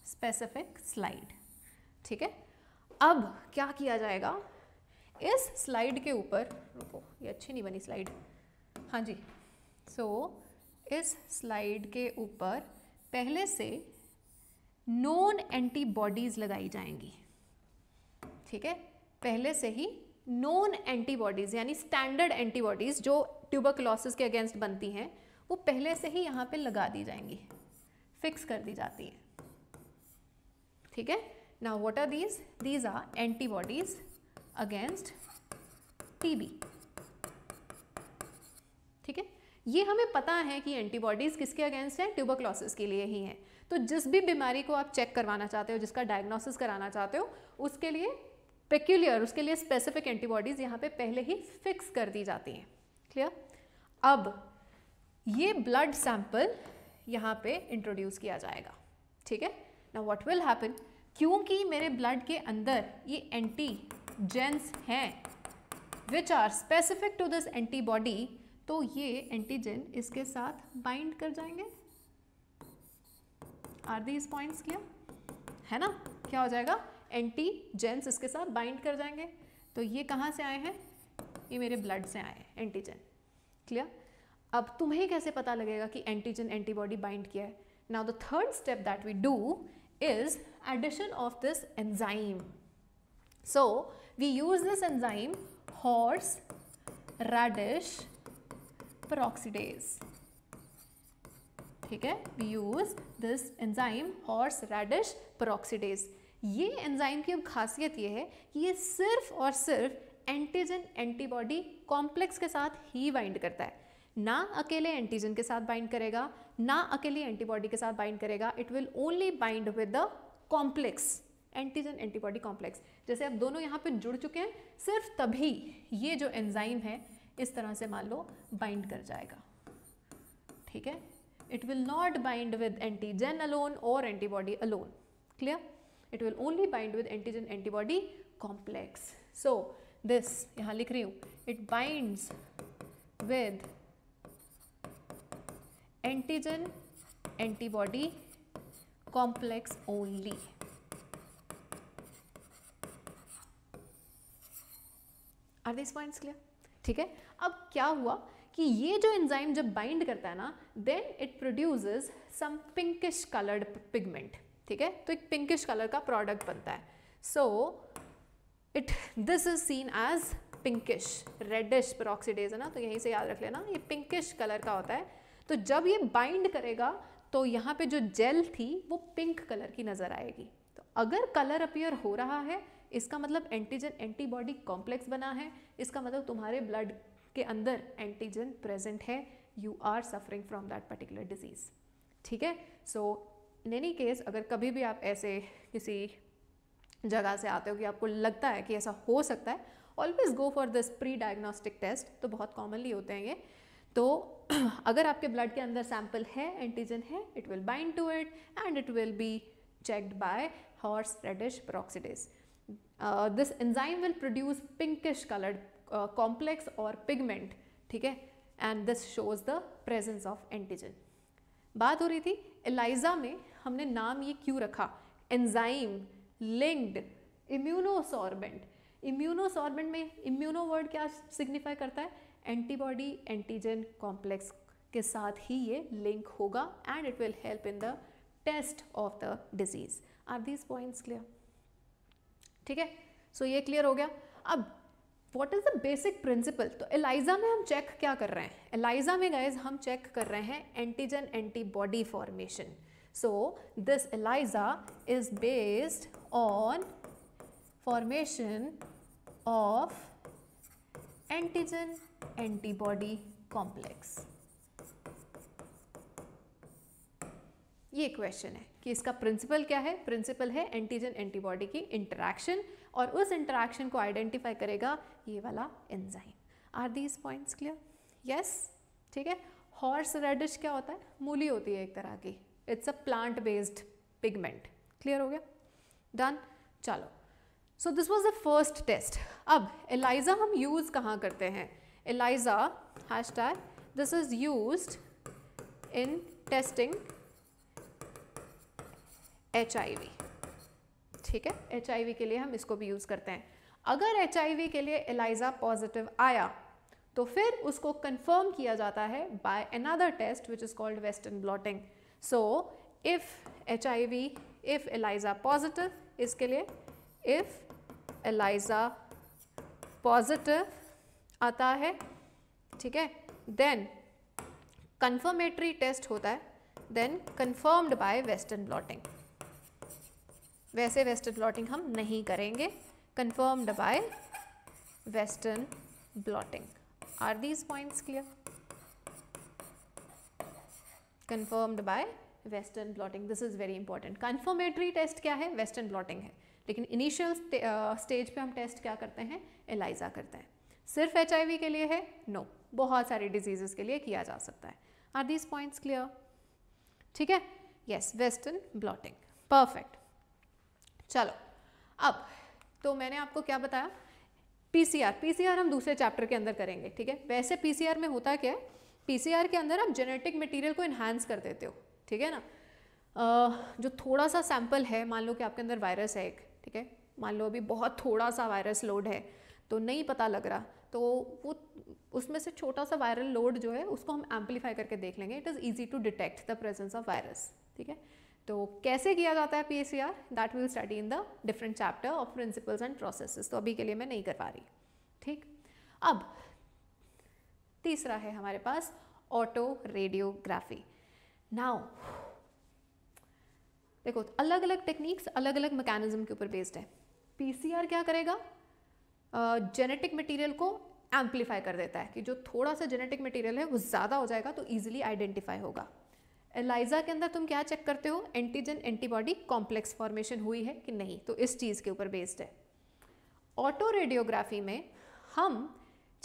specific slide ठीक है अब क्या किया जाएगा इस स्लाइड के ऊपर रुको ये अच्छी नहीं बनी स्लाइड हाँ जी सो so, इस स्लाइड के ऊपर पहले से नॉन एंटीबॉडीज़ लगाई जाएंगी ठीक है पहले से ही नॉन एंटीबॉडीज़ यानी स्टैंडर्ड एंटीबॉडीज़ जो ट्यूबरकुलोसिस के अगेंस्ट बनती हैं वो पहले से ही यहाँ पे लगा दी जाएंगी फिक्स कर दी जाती हैं ठीक है now what are these these are antibodies against TB ठीक है ये हमें पता है कि एंटीबॉडीज़ किसके अगेंस्ट हैं ट्यूबरक्लोसिस के लिए ही हैं तो जिस भी बीमारी को आप चेक करवाना चाहते हो जिसका डायग्नोसिस कराना चाहते हो उसके लिए पेक्यूलियर उसके लिए स्पेसिफिक एंटीबॉडीज़ यहाँ पे पहले ही फिक्स कर दी जाती हैं क्लियर अब ये ब्लड सैंपल यहाँ पे इंट्रोड्यूस किया जाएगा ठीक है ना व्हाट विल हैपन क्योंकि मेरे ब्लड के अंदर ये एंटीजेंस हैं which are specific to this antibody तो ये एंटीजन इसके साथ बाइंड कर जाएंगे आर दीज पॉइंट्स क्लियर है ना क्या हो जाएगा एंटी जेंस इसके साथ बाइंड कर जाएंगे तो ये कहाँ से आए हैं ये मेरे ब्लड से आए हैं एंटीजन क्लियर अब तुम्हें कैसे पता लगेगा कि एंटीजन एंटीबॉडी बाइंड किया है now the third step that we do is addition of this enzyme so we use this enzyme horseradish peroxidase. ठीक है we use this enzyme horseradish peroxidase ये एंजाइम की अब खासियत ये है कि ये सिर्फ और सिर्फ एंटीजन एंटीबॉडी कॉम्प्लेक्स के साथ ही बाइंड करता है ना अकेले एंटीजन के साथ बाइंड करेगा ना अकेले एंटीबॉडी के साथ बाइंड करेगा it will only bind with the complex antigen antibody complex जैसे अब दोनों यहाँ पे जुड़ चुके हैं सिर्फ तभी ये जो एंजाइम है इस तरह से मान लो बाइंड कर जाएगा ठीक है it will not bind with antigen alone और antibody alone clear it will only bind with antigen antibody complex so this यहां लिख रही हूं it binds with antigen antibody complex only are this point clear ठीक है अब क्या हुआ कि ये जो एंजाइम जब बाइंड करता है ना then it produces some pinkish coloured pigment ठीक है तो एक पिंकिश कलर का प्रोडक्ट बनता है so it this is seen as pinkish reddish peroxidase है ना तो यहीं से याद रख लेना ये पिंकिश कलर का होता है तो जब ये बाइंड करेगा तो यहाँ पे जो जेल थी वो पिंक कलर की नज़र आएगी तो अगर कलर अपियर हो रहा है इसका मतलब एंटीजन एंटीबॉडी कॉम्प्लेक्स बना है इसका मतलब तुम्हारे ब्लड के अंदर एंटीजन प्रेजेंट है you are suffering from that particular disease ठीक है सो इन एनी केस अगर कभी भी आप ऐसे किसी जगह से आते हो कि आपको लगता है कि ऐसा हो सकता है always go for this pre diagnostic test तो बहुत कॉमनली होते हैं ये तो [CLEARS THROAT] अगर आपके ब्लड के अंदर सैंपल है एंटीजन है it will bind to it and it will be checked by horseradish peroxidase. This enzyme will produce pinkish coloured complex और पिगमेंट ठीक है and this shows the presence of antigen बात हो रही थी ELISA में हमने नाम ये क्यों रखा एंजाइम लिंक्ड इम्यूनोसॉर्बेंट इम्यूनोसॉर्बेंट में इम्यूनो वर्ड क्या सिग्निफाई करता है एंटीबॉडी एंटीजन कॉम्प्लेक्स के साथ ही ये लिंक होगा and it will help in the test of the disease are these points clear ठीक है सो ये क्लियर हो गया अब what is the basic principle तो एलाइजा में हम चेक क्या कर रहे हैं एलाइजा में गाइज हम चेक कर रहे हैं antigen antibody formation So this eliza is based on formation of antigen antibody complex. ये क्वेश्चन है कि इसका प्रिंसिपल क्या है प्रिंसिपल है एंटीजन एंटीबॉडी की इंटरेक्शन और उस इंटरेक्शन को आइडेंटिफाई करेगा ये वाला enzyme are these points clear yes ठीक है हॉर्स रेडिश क्या होता है मूली होती है एक तरह की it's a plant based pigment clear हो गया डन चलो so this was the first test अब एलाइजा हम यूज़ कहाँ करते हैं ELISA hashtag this is use in testing H ठीक है एच के लिए हम इसको भी यूज़ करते हैं अगर एच के लिए एलाइजा पॉजिटिव आया तो फिर उसको कंफर्म किया जाता है by another test which is called western blotting so if H I V if ELISA positive इसके लिए इफ एलाइजा पॉजिटिव आता है ठीक है देन कन्फर्मेटरी टेस्ट होता है then confirmed by western blotting वैसे वेस्टर्न ब्लॉटिंग हम नहीं करेंगे confirmed by western blotting are these points clear confirmed by western blotting this is very important confirmatory test क्या है वेस्टर्न ब्लॉटिंग है लेकिन इनिशियल स्टेज uh, पे हम टेस्ट क्या करते हैं एलाइजा करते हैं सिर्फ एच के लिए है नो no. बहुत सारी डिजीजेस के लिए किया जा सकता है आर दीज पॉइंट्स क्लियर ठीक है यस वेस्टर्न ब्लॉटिंग परफेक्ट चलो अब तो मैंने आपको क्या बताया पीसीआर पीसीआर हम दूसरे चैप्टर के अंदर करेंगे ठीक है वैसे पीसीआर में होता क्या है पीसीआर के अंदर आप जेनेटिक मटेरियल को इन्हांस कर देते हो ठीक है ना जो थोड़ा सा सैंपल है मान लो कि आपके अंदर वायरस है एक ठीक है मान लो अभी बहुत थोड़ा सा वायरस लोड है तो नहीं पता लग रहा तो वो उसमें से छोटा सा वायरल लोड जो है उसको हम एम्पलीफाई करके देख लेंगे it is easy to detect the presence of virus ठीक है तो कैसे किया जाता है P S C R that will study in the different chapter of principles and processes तो अभी के लिए मैं नहीं कर पा रही ठीक अब तीसरा है हमारे पास ऑटो रेडियोग्राफी नाउ देखो अलग अलग टेक्निक्स अलग अलग मैकेनिज्म के ऊपर बेस्ड है पीसीआर क्या करेगा जेनेटिक uh, मटेरियल को एम्पलीफाई कर देता है कि जो थोड़ा सा जेनेटिक मटेरियल है वो ज़्यादा हो जाएगा तो ईजिली आइडेंटिफाई होगा एलाइजा के अंदर तुम क्या चेक करते हो एंटीजन एंटीबॉडी कॉम्प्लेक्स फॉर्मेशन हुई है कि नहीं तो इस चीज़ के ऊपर बेस्ड है ऑटो रेडियोग्राफी में हम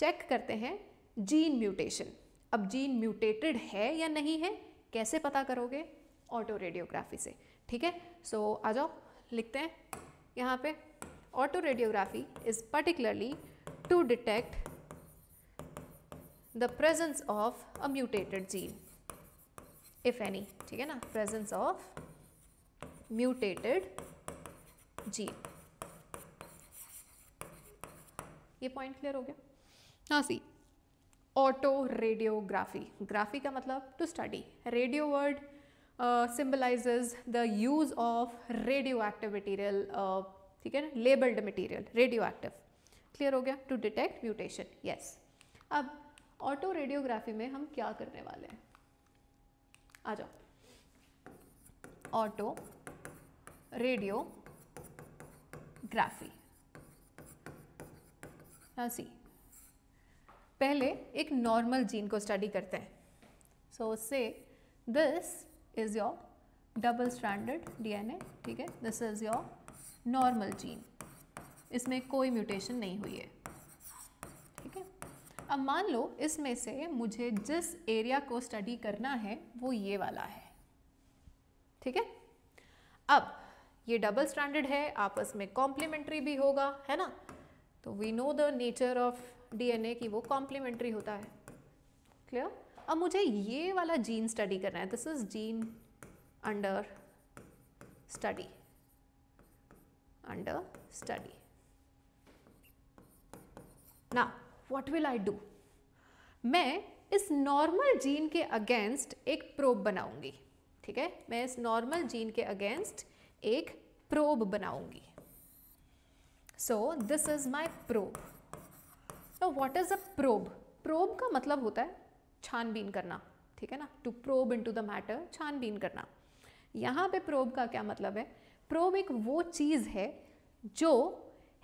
चेक करते हैं जीन म्यूटेशन अब जीन म्यूटेटेड है या नहीं है कैसे पता करोगे ऑटो रेडियोग्राफी से ठीक है सो आ जाओ लिखते हैं यहाँ पे autoradiography is particularly to detect the presence of a mutated gene if any ठीक है ना प्रेजेंस ऑफ म्यूटेटेड जीन ये पॉइंट क्लियर हो गया हाँ सी ऑटो रेडियोग्राफी ग्राफी का मतलब to study radio word symbolize the use of radioactive material ठीक है ना labelled material radioactive clear हो गया टू डिटेक्ट म्यूटेशन यस अब ऑटो रेडियोग्राफी में हम क्या करने वाले हैं आ जाओ ऑटो रेडियोग्राफी सी पहले एक नॉर्मल जीन को स्टडी करते हैं so say this is your double standard DNA ठीक है this is your normal gene इसमें कोई म्यूटेशन नहीं हुई है ठीक है अब मान लो इसमें से मुझे जिस एरिया को स्टडी करना है वो ये वाला है ठीक है अब ये डबल स्टैंडर्ड है आपस में कॉम्प्लीमेंट्री भी होगा है ना तो we know the nature of DNA की वो कॉम्प्लीमेंट्री होता है क्लियर अब मुझे ये वाला जीन स्टडी करना है this is gene under study under study ना वॉट विल आई डू मैं इस नॉर्मल जीन के अगेंस्ट एक प्रोब बनाऊंगी ठीक है मैं इस नॉर्मल जीन के अगेंस्ट एक प्रोब बनाऊंगी so this is my probe तो what is a probe probe का मतलब होता है छानबीन करना ठीक है ना to probe into the matter छानबीन करना यहाँ पे प्रोब का क्या मतलब है प्रोब एक वो चीज़ है जो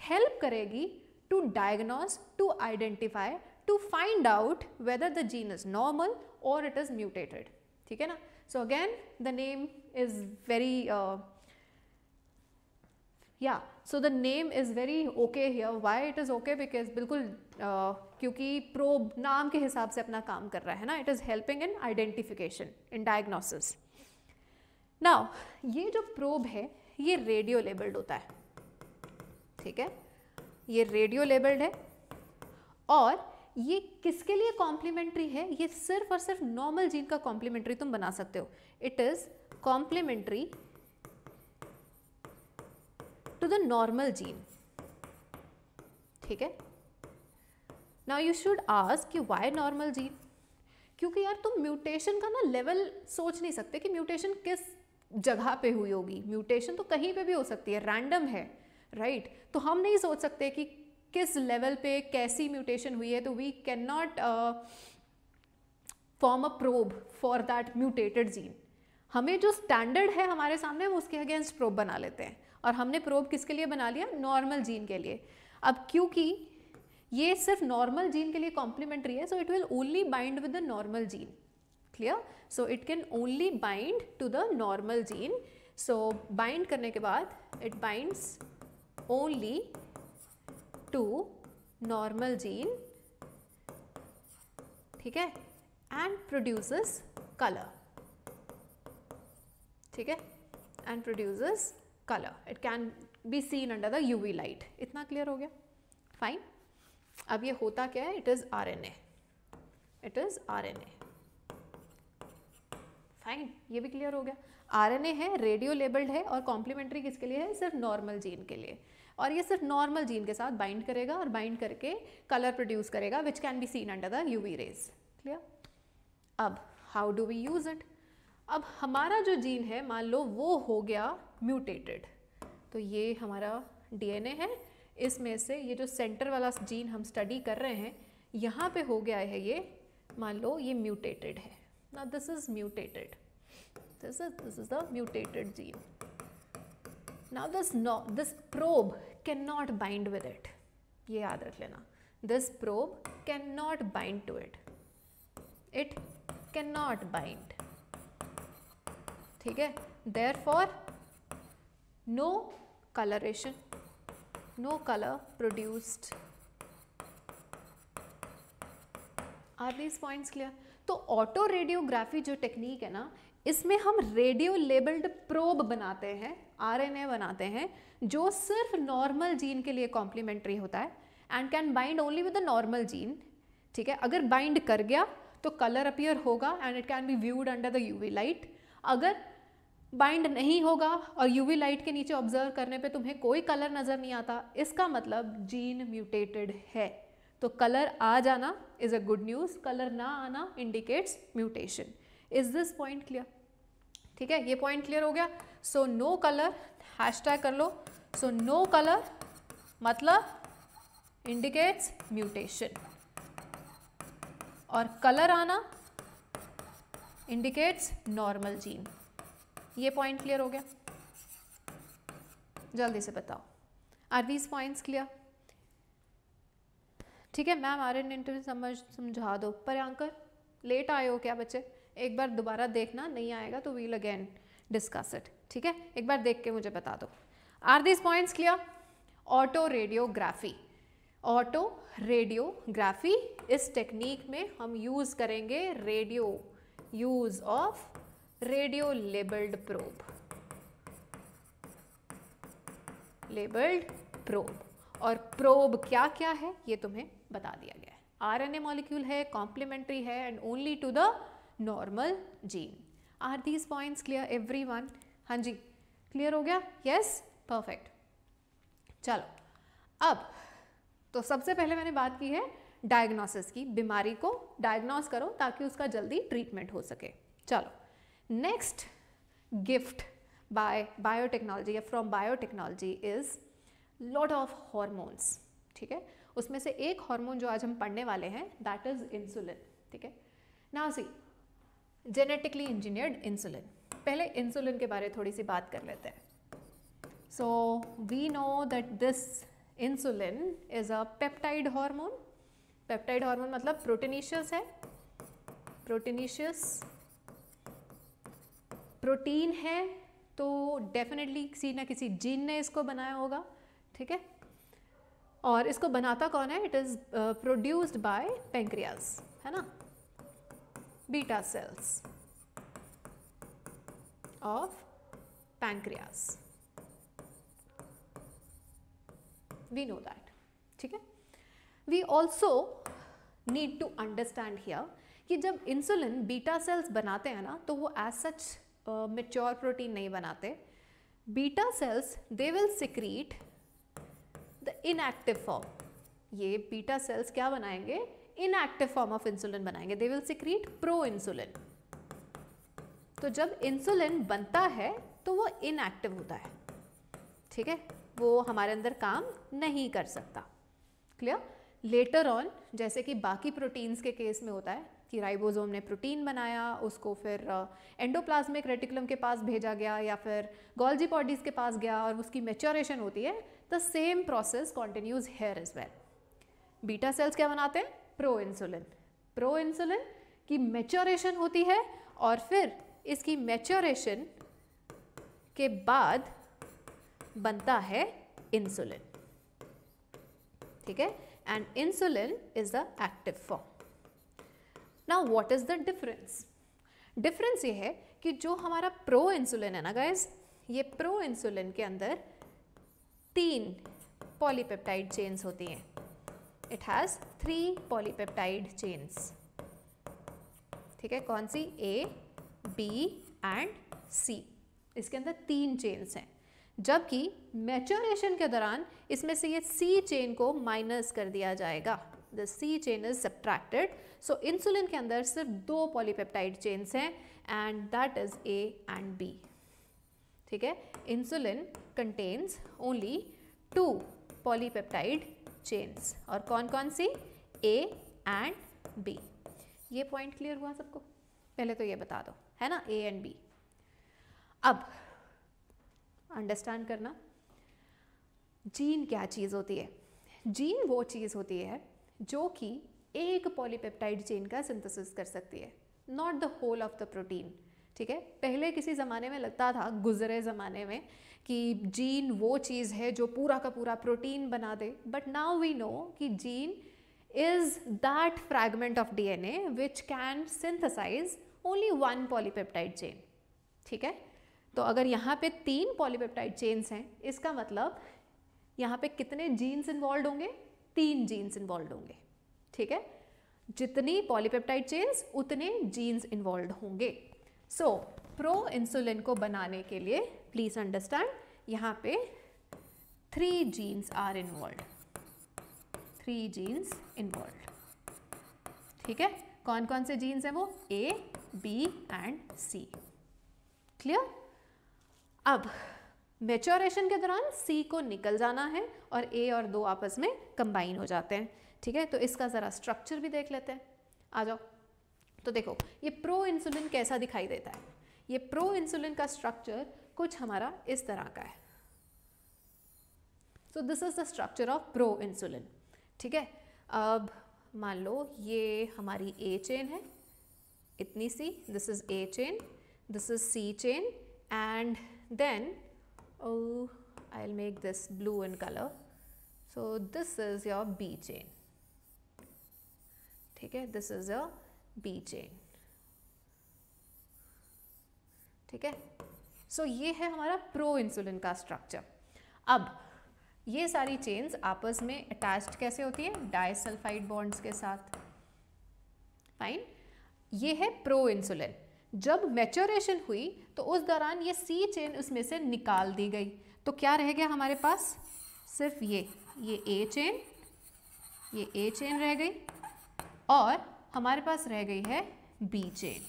हेल्प करेगी to diagnose to identify to find out whether the gene is normal और इट इज़ म्यूटेटेड ठीक है ना so again the name is very या so the name is very okay here why it is okay because बिल्कुल क्योंकि probe नाम के हिसाब से अपना काम कर रहा है ना it is helping in identification in diagnosis now ये जो प्रोब है ये रेडियो लेबल्ड होता है ठीक है ये रेडियो लेबल्ड है और ये किसके लिए कॉम्प्लीमेंट्री है ये सिर्फ और सिर्फ नॉर्मल जीन का कॉम्प्लीमेंट्री तुम बना सकते हो it is complementary to the normal gene ठीक है नाउ यू शुड आस्क कि वाई नॉर्मल जीन क्योंकि यार तुम म्यूटेशन का ना लेवल सोच नहीं सकते कि म्यूटेशन किस जगह पे हुई होगी म्यूटेशन तो कहीं पे भी हो सकती है रैंडम है राइट right? तो हम नहीं सोच सकते कि किस लेवल पे कैसी म्यूटेशन हुई है तो we can not form a probe for that mutated gene हमें जो स्टैंडर्ड है हमारे सामने हम उसके अगेंस्ट प्रोब बना लेते हैं और हमने प्रोब किसके लिए बना लिया नॉर्मल जीन के लिए अब क्योंकि ये सिर्फ नॉर्मल जीन के लिए कॉम्प्लीमेंट्री है so it will only bind with the normal gene clear so it can only bind to the normal gene so bind करने के बाद it binds only to normal gene ठीक है एंड प्रोड्यूसेस कलर ठीक है and produces color. It can be seen under the UV light. इतना clear हो गया Fine. अब ये होता क्या है It is RNA. It is RNA. Fine. ये भी clear हो गया ए है रेडियो लेबल्ड है और कॉम्प्लीमेंट्री किसके लिए है सिर्फ नॉर्मल जीन के लिए और ये सिर्फ नॉर्मल जीन के साथ बाइंड करेगा और बाइंड करके कलर प्रोड्यूस करेगा which can be seen under the UV rays clear अब how do we use it अब हमारा जो जीन है मान लो वो हो गया म्यूटेटेड तो ये हमारा डीएनए है इसमें से ये जो सेंटर वाला जीन हम स्टडी कर रहे हैं यहाँ पे हो गया है ये मान लो ये म्यूटेटेड है ना this is mutated this is this is the mutated gene this this this probe can not bind with it ये याद रख लेना this probe can not bind to it it can not bind ठीक है therefore no coloration, no color produced. Are these points clear? तो autoradiography जो technique है ना इसमें हम रेडियो लेबल्ड प्रोब बनाते हैं आर एन ए बनाते हैं जो सिर्फ नॉर्मल जीन के लिए कॉम्प्लीमेंट्री होता है and can bind only with the normal gene ठीक है अगर बाइंड कर गया तो कलर अपियर होगा and it can be viewed under the U V light अगर बाइंड नहीं होगा और यूवी लाइट के नीचे ऑब्जर्व करने पे तुम्हें कोई कलर नज़र नहीं आता इसका मतलब जीन म्यूटेटेड है तो कलर आ जाना is a good news colour ना आना indicates mutation is this point clear ठीक है ये पॉइंट क्लियर हो गया so no colour hashtag कर लो सो नो कलर मतलब इंडिकेट्स म्यूटेशन और कलर आना इंडिकेट्स नॉर्मल जीन ये पॉइंट क्लियर हो गया जल्दी से बताओ आर दीज पॉइंट्स क्लियर ठीक है मैम आर एन इंटरव्यू समझ समझा दो पर आंकर लेट आए हो क्या बच्चे एक बार दोबारा देखना नहीं आएगा तो वील अगेन डिस्कस इट ठीक है एक बार देख के मुझे बता दो are these points clear autoradiography autoradiography इस टेक्निक में हम यूज़ करेंगे radio use of radio labelled probe labelled probe और प्रोब क्या क्या है ये तुम्हें बता दिया गया है आर एन ए मॉलिक्यूल है कॉम्प्लीमेंट्री है and only to the normal gene are these points clear every one हाँ जी क्लियर हो गया यस परफेक्ट चलो अब तो सबसे पहले मैंने बात की है डायग्नोसिस की बीमारी को डायग्नोस करो ताकि उसका जल्दी ट्रीटमेंट हो सके चलो Next gift by biotechnology या from biotechnology is lot of hormones ठीक है उसमें से एक हार्मोन जो आज हम पढ़ने वाले हैं दैट इज इंसुलिन ठीक है now see genetically engineered insulin पहले इंसुलिन के बारे थोड़ी सी बात कर लेते हैं so we know that this insulin is a peptide hormone peptide hormone मतलब प्रोटीनिशियस है प्रोटीनिशियस प्रोटीन है तो डेफिनेटली किसी ना किसी जीन ने इसको बनाया होगा ठीक है और इसको बनाता कौन है it is produced by pancreas है ना beta cells of pancreas we know that ठीक है we also need to understand here कि जब इंसुलिन बीटा सेल्स बनाते हैं ना तो वो एज सच मेच्योर प्रोटीन नहीं बनाते beta cells they will secrete the inactive form ये बीटा सेल्स क्या बनाएंगे इनएक्टिव फॉर्म ऑफ इंसुलिन बनाएंगे they will secrete pro insulin तो जब इंसुलिन बनता है तो वो इनएक्टिव होता है ठीक है वो हमारे अंदर काम नहीं कर सकता क्लियर लेटर ऑन जैसे कि बाकी प्रोटीन्स के केस में होता है कि राइबोसोम ने प्रोटीन बनाया उसको फिर एंडोप्लाज्मिक रेटिकुलम के पास भेजा गया या फिर गोल्जी बॉडीज़ के पास गया और उसकी मेच्योरेशन होती है the same process continues here is well beta cells क्या बनाते हैं प्रो इंसुलिन प्रो इंसुलिन की मेच्योरेशन होती है और फिर इसकी मेच्योरेशन के बाद बनता है इंसुलिन ठीक है and insulin is the active form ना what is the difference difference ये है कि जो हमारा प्रो इंसुलिन है ना गाइज ये प्रो इंसुलिन के अंदर तीन पॉलीपेप्टाइड चेन्स होती हैं it has three polypeptide chains ठीक है कौन सी ए बी एंड सी इसके अंदर तीन चेन्स हैं जबकि मेचोरेशन के दौरान इसमें से ये सी चेन को माइनस कर दिया जाएगा the C chain is subtracted so insulin के अंदर सिर्फ दो पॉलीपेप्टाइड चेन्स हैं and that is A and B ठीक है insulin contains only two polypeptide chains और कौन कौन सी ए एंड बी ये पॉइंट क्लियर हुआ सबको पहले तो ये बता दो है ना ए एंड बी अब अंडरस्टैंड करना जीन क्या चीज़ होती है जीन वो चीज़ होती है जो कि एक पॉलीपेप्टाइड चेन का सिंथेसिस कर सकती है not the whole of the protein ठीक है पहले किसी ज़माने में लगता था गुजरे ज़माने में कि जीन वो चीज़ है जो पूरा का पूरा प्रोटीन बना दे बट नाउ वी नो कि gene is that fragment of D N A which can synthesize only one polypeptide chain ठीक है तो अगर यहाँ पे तीन पॉलीपेप्टाइड चेन्स हैं इसका मतलब यहाँ पे कितने जीन्स इन्वॉल्व होंगे तीन जीन्स इन्वॉल्व होंगे ठीक है जितनी पॉलीपेप्टाइड चेन्स उतने जीन्स इन्वॉल्व होंगे सो प्रो इंसुलिन को बनाने के लिए प्लीज़ अंडरस्टैंड यहाँ पे three genes are involve three genes involve ठीक है कौन कौन से जीन्स हैं वो A B and C clear अब मेच्योरेशन के दौरान सी को निकल जाना है और ए और दो आपस में कंबाइन हो जाते हैं ठीक है तो इसका ज़रा स्ट्रक्चर भी देख लेते हैं आ जाओ तो देखो ये प्रो इंसुलिन कैसा दिखाई देता है ये प्रो इंसुलिन का स्ट्रक्चर कुछ हमारा इस तरह का है so this is the structure of pro insulin ठीक है अब मान लो ये हमारी ए चेन है इतनी सी this is A chain this is C chain and then oh I'll make this blue in color so this is your B chain theek hai this is your b chain theek hai so, ye hai hamara pro insulin ka structure ab ये सारी chains आपस में attached कैसे होती है disulphide bonds के साथ fine ये है प्रो इंसुलिन जब मैच्योरेशन हुई तो उस दौरान ये सी चेन उसमें से निकाल दी गई तो क्या रह गया हमारे पास सिर्फ ये ये ए चेन ये ए चेन रह गई और हमारे पास रह गई है बी चेन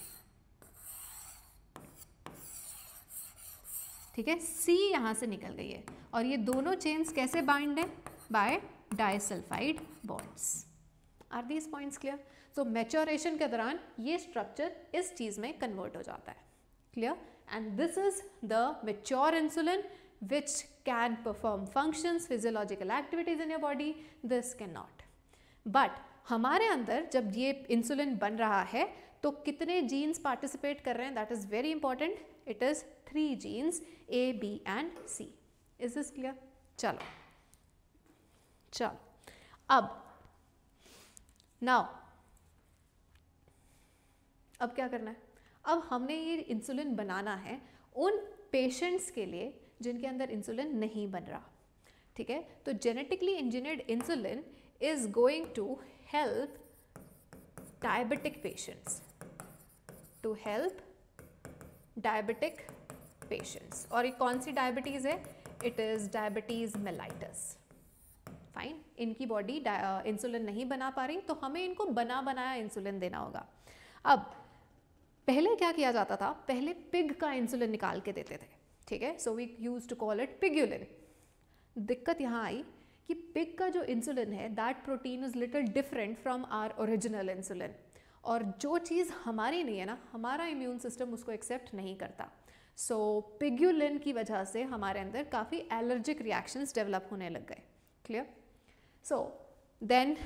ठीक है सी यहाँ से निकल गई है और ये दोनों चेन्स कैसे बाइंड है by disulphide bonds are these points clear तो मेचोरेशन के दौरान ये स्ट्रक्चर इस चीज़ में कन्वर्ट हो जाता है clear and this is the mature insulin can perform functions physiological activities in your body this can not but हमारे अंदर जब ये इंसुलिन बन रहा है तो कितने जीन्स पार्टिसिपेट कर रहे हैं that is very important it is three genes A B and C is this clear चलो चलो अब नाउ अब क्या करना है अब हमने ये इंसुलिन बनाना है उन पेशेंट्स के लिए जिनके अंदर इंसुलिन नहीं बन रहा ठीक है तो genetically engineered insulin is going to help diabetic patients to help diabetic patients और ये कौन सी डायबिटीज़ है it is diabetes mellitus fine इनकी बॉडी इंसुलिन नहीं बना पा रही तो हमें इनको बना बनाया इंसुलिन देना होगा अब पहले क्या किया जाता था पहले पिग का इंसुलिन निकाल के देते थे ठीक है so we use to call it pigulin दिक्कत यहाँ आई कि पिग का जो इंसुलिन है that protein is little different from our original insulin और जो चीज़ हमारी नहीं है ना हमारा इम्यून सिस्टम उसको एक्सेप्ट नहीं करता सो so, पिग्यूलिन की वजह से हमारे अंदर काफ़ी एलर्जिक रिएक्शंस डेवलप होने लग गए clear so then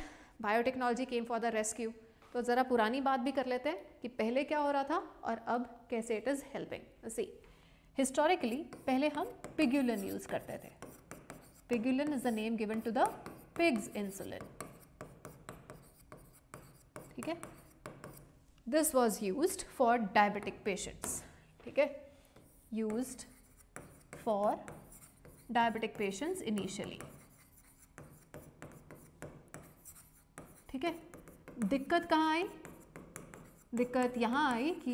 biotechnology came for the rescue तो ज़रा पुरानी बात भी कर लेते हैं कि पहले क्या हो रहा था और अब कैसे it is helping see historically पहले हम पिगुलिन यूज़ करते थे pigulin is the name given to the pig's insulin ठीक है this was use for diabetic patients ठीक है use for diabetic patients initially ठीक है दिक्कत कहाँ आई दिक्कत यहाँ आई कि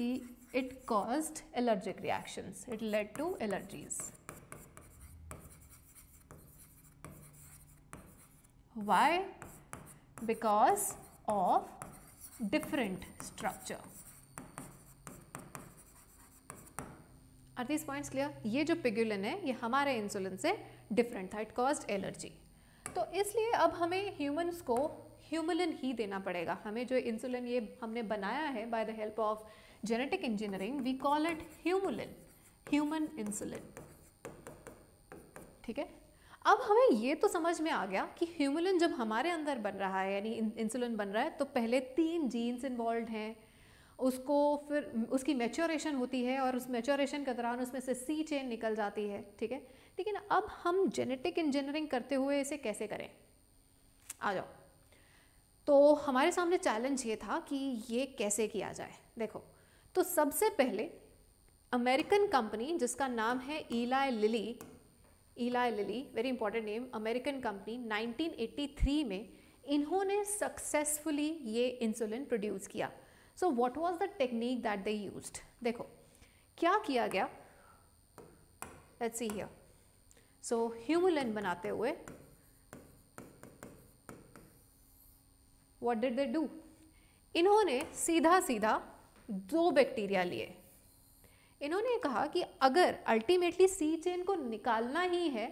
it caused allergic reactions it led to allergies why because of different structure are these points clear ये जो पिगुलिन है ये हमारे इंसुलिन से डिफरेंट था इट कॉज एलर्जी तो इसलिए अब हमें ह्यूमन्स को ह्यूमलिन ही देना पड़ेगा हमें जो इंसुलिन ये हमने बनाया है by the help of genetic engineering we call it humulin human insulin ठीक है अब हमें ये तो समझ में आ गया कि ह्यूमुलिन जब हमारे अंदर बन रहा है यानी इंसुलिन बन रहा है तो पहले तीन जीन्स इन्वॉल्व हैं उसको फिर उसकी मेच्योरेशन होती है और उस मेच्योरेशन के दौरान उसमें से सी चेन निकल जाती है ठीक है लेकिन अब हम जेनेटिक इंजीनियरिंग करते हुए इसे कैसे करें आ जाओ तो हमारे सामने चैलेंज ये था कि ये कैसे किया जाए देखो तो सबसे पहले अमेरिकन कंपनी जिसका नाम है Eli Lilly Eli Lilly very important name American company 1983 में इन्होंने सक्सेसफुली ये इंसुलिन प्रोड्यूस किया so what was the technique that they used देखो क्या किया गया let's see here so humulin बनाते हुए व्हाट डिड दे डू इन्होंने सीधा सीधा दो बैक्टीरिया लिए इन्होंने कहा कि अगर अल्टीमेटली सी चेन को निकालना ही है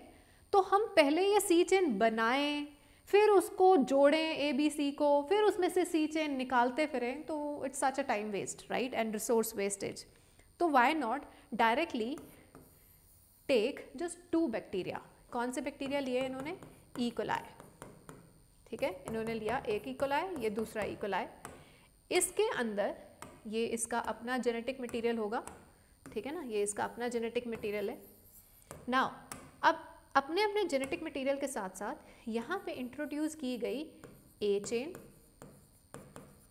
तो हम पहले ये सी चेन बनाएं फिर उसको जोड़ें ए बी सी को फिर उसमें से सी चेन निकालते फिरें तो it's such a time waste right and resource wastage तो why not directly take just two bacteria कौन से बैक्टीरिया लिए इन्होंने ई e. कोलाई ठीक है इन्होंने लिया एक कोलाय ये दूसरा कोलाय इसके अंदर ये इसका अपना जेनेटिक मटेरियल होगा ठीक है ना ये इसका अपना जेनेटिक मटेरियल है नाउ अब अपने अपने जेनेटिक मटेरियल के साथ साथ यहाँ पे इंट्रोड्यूस की गई ए चेन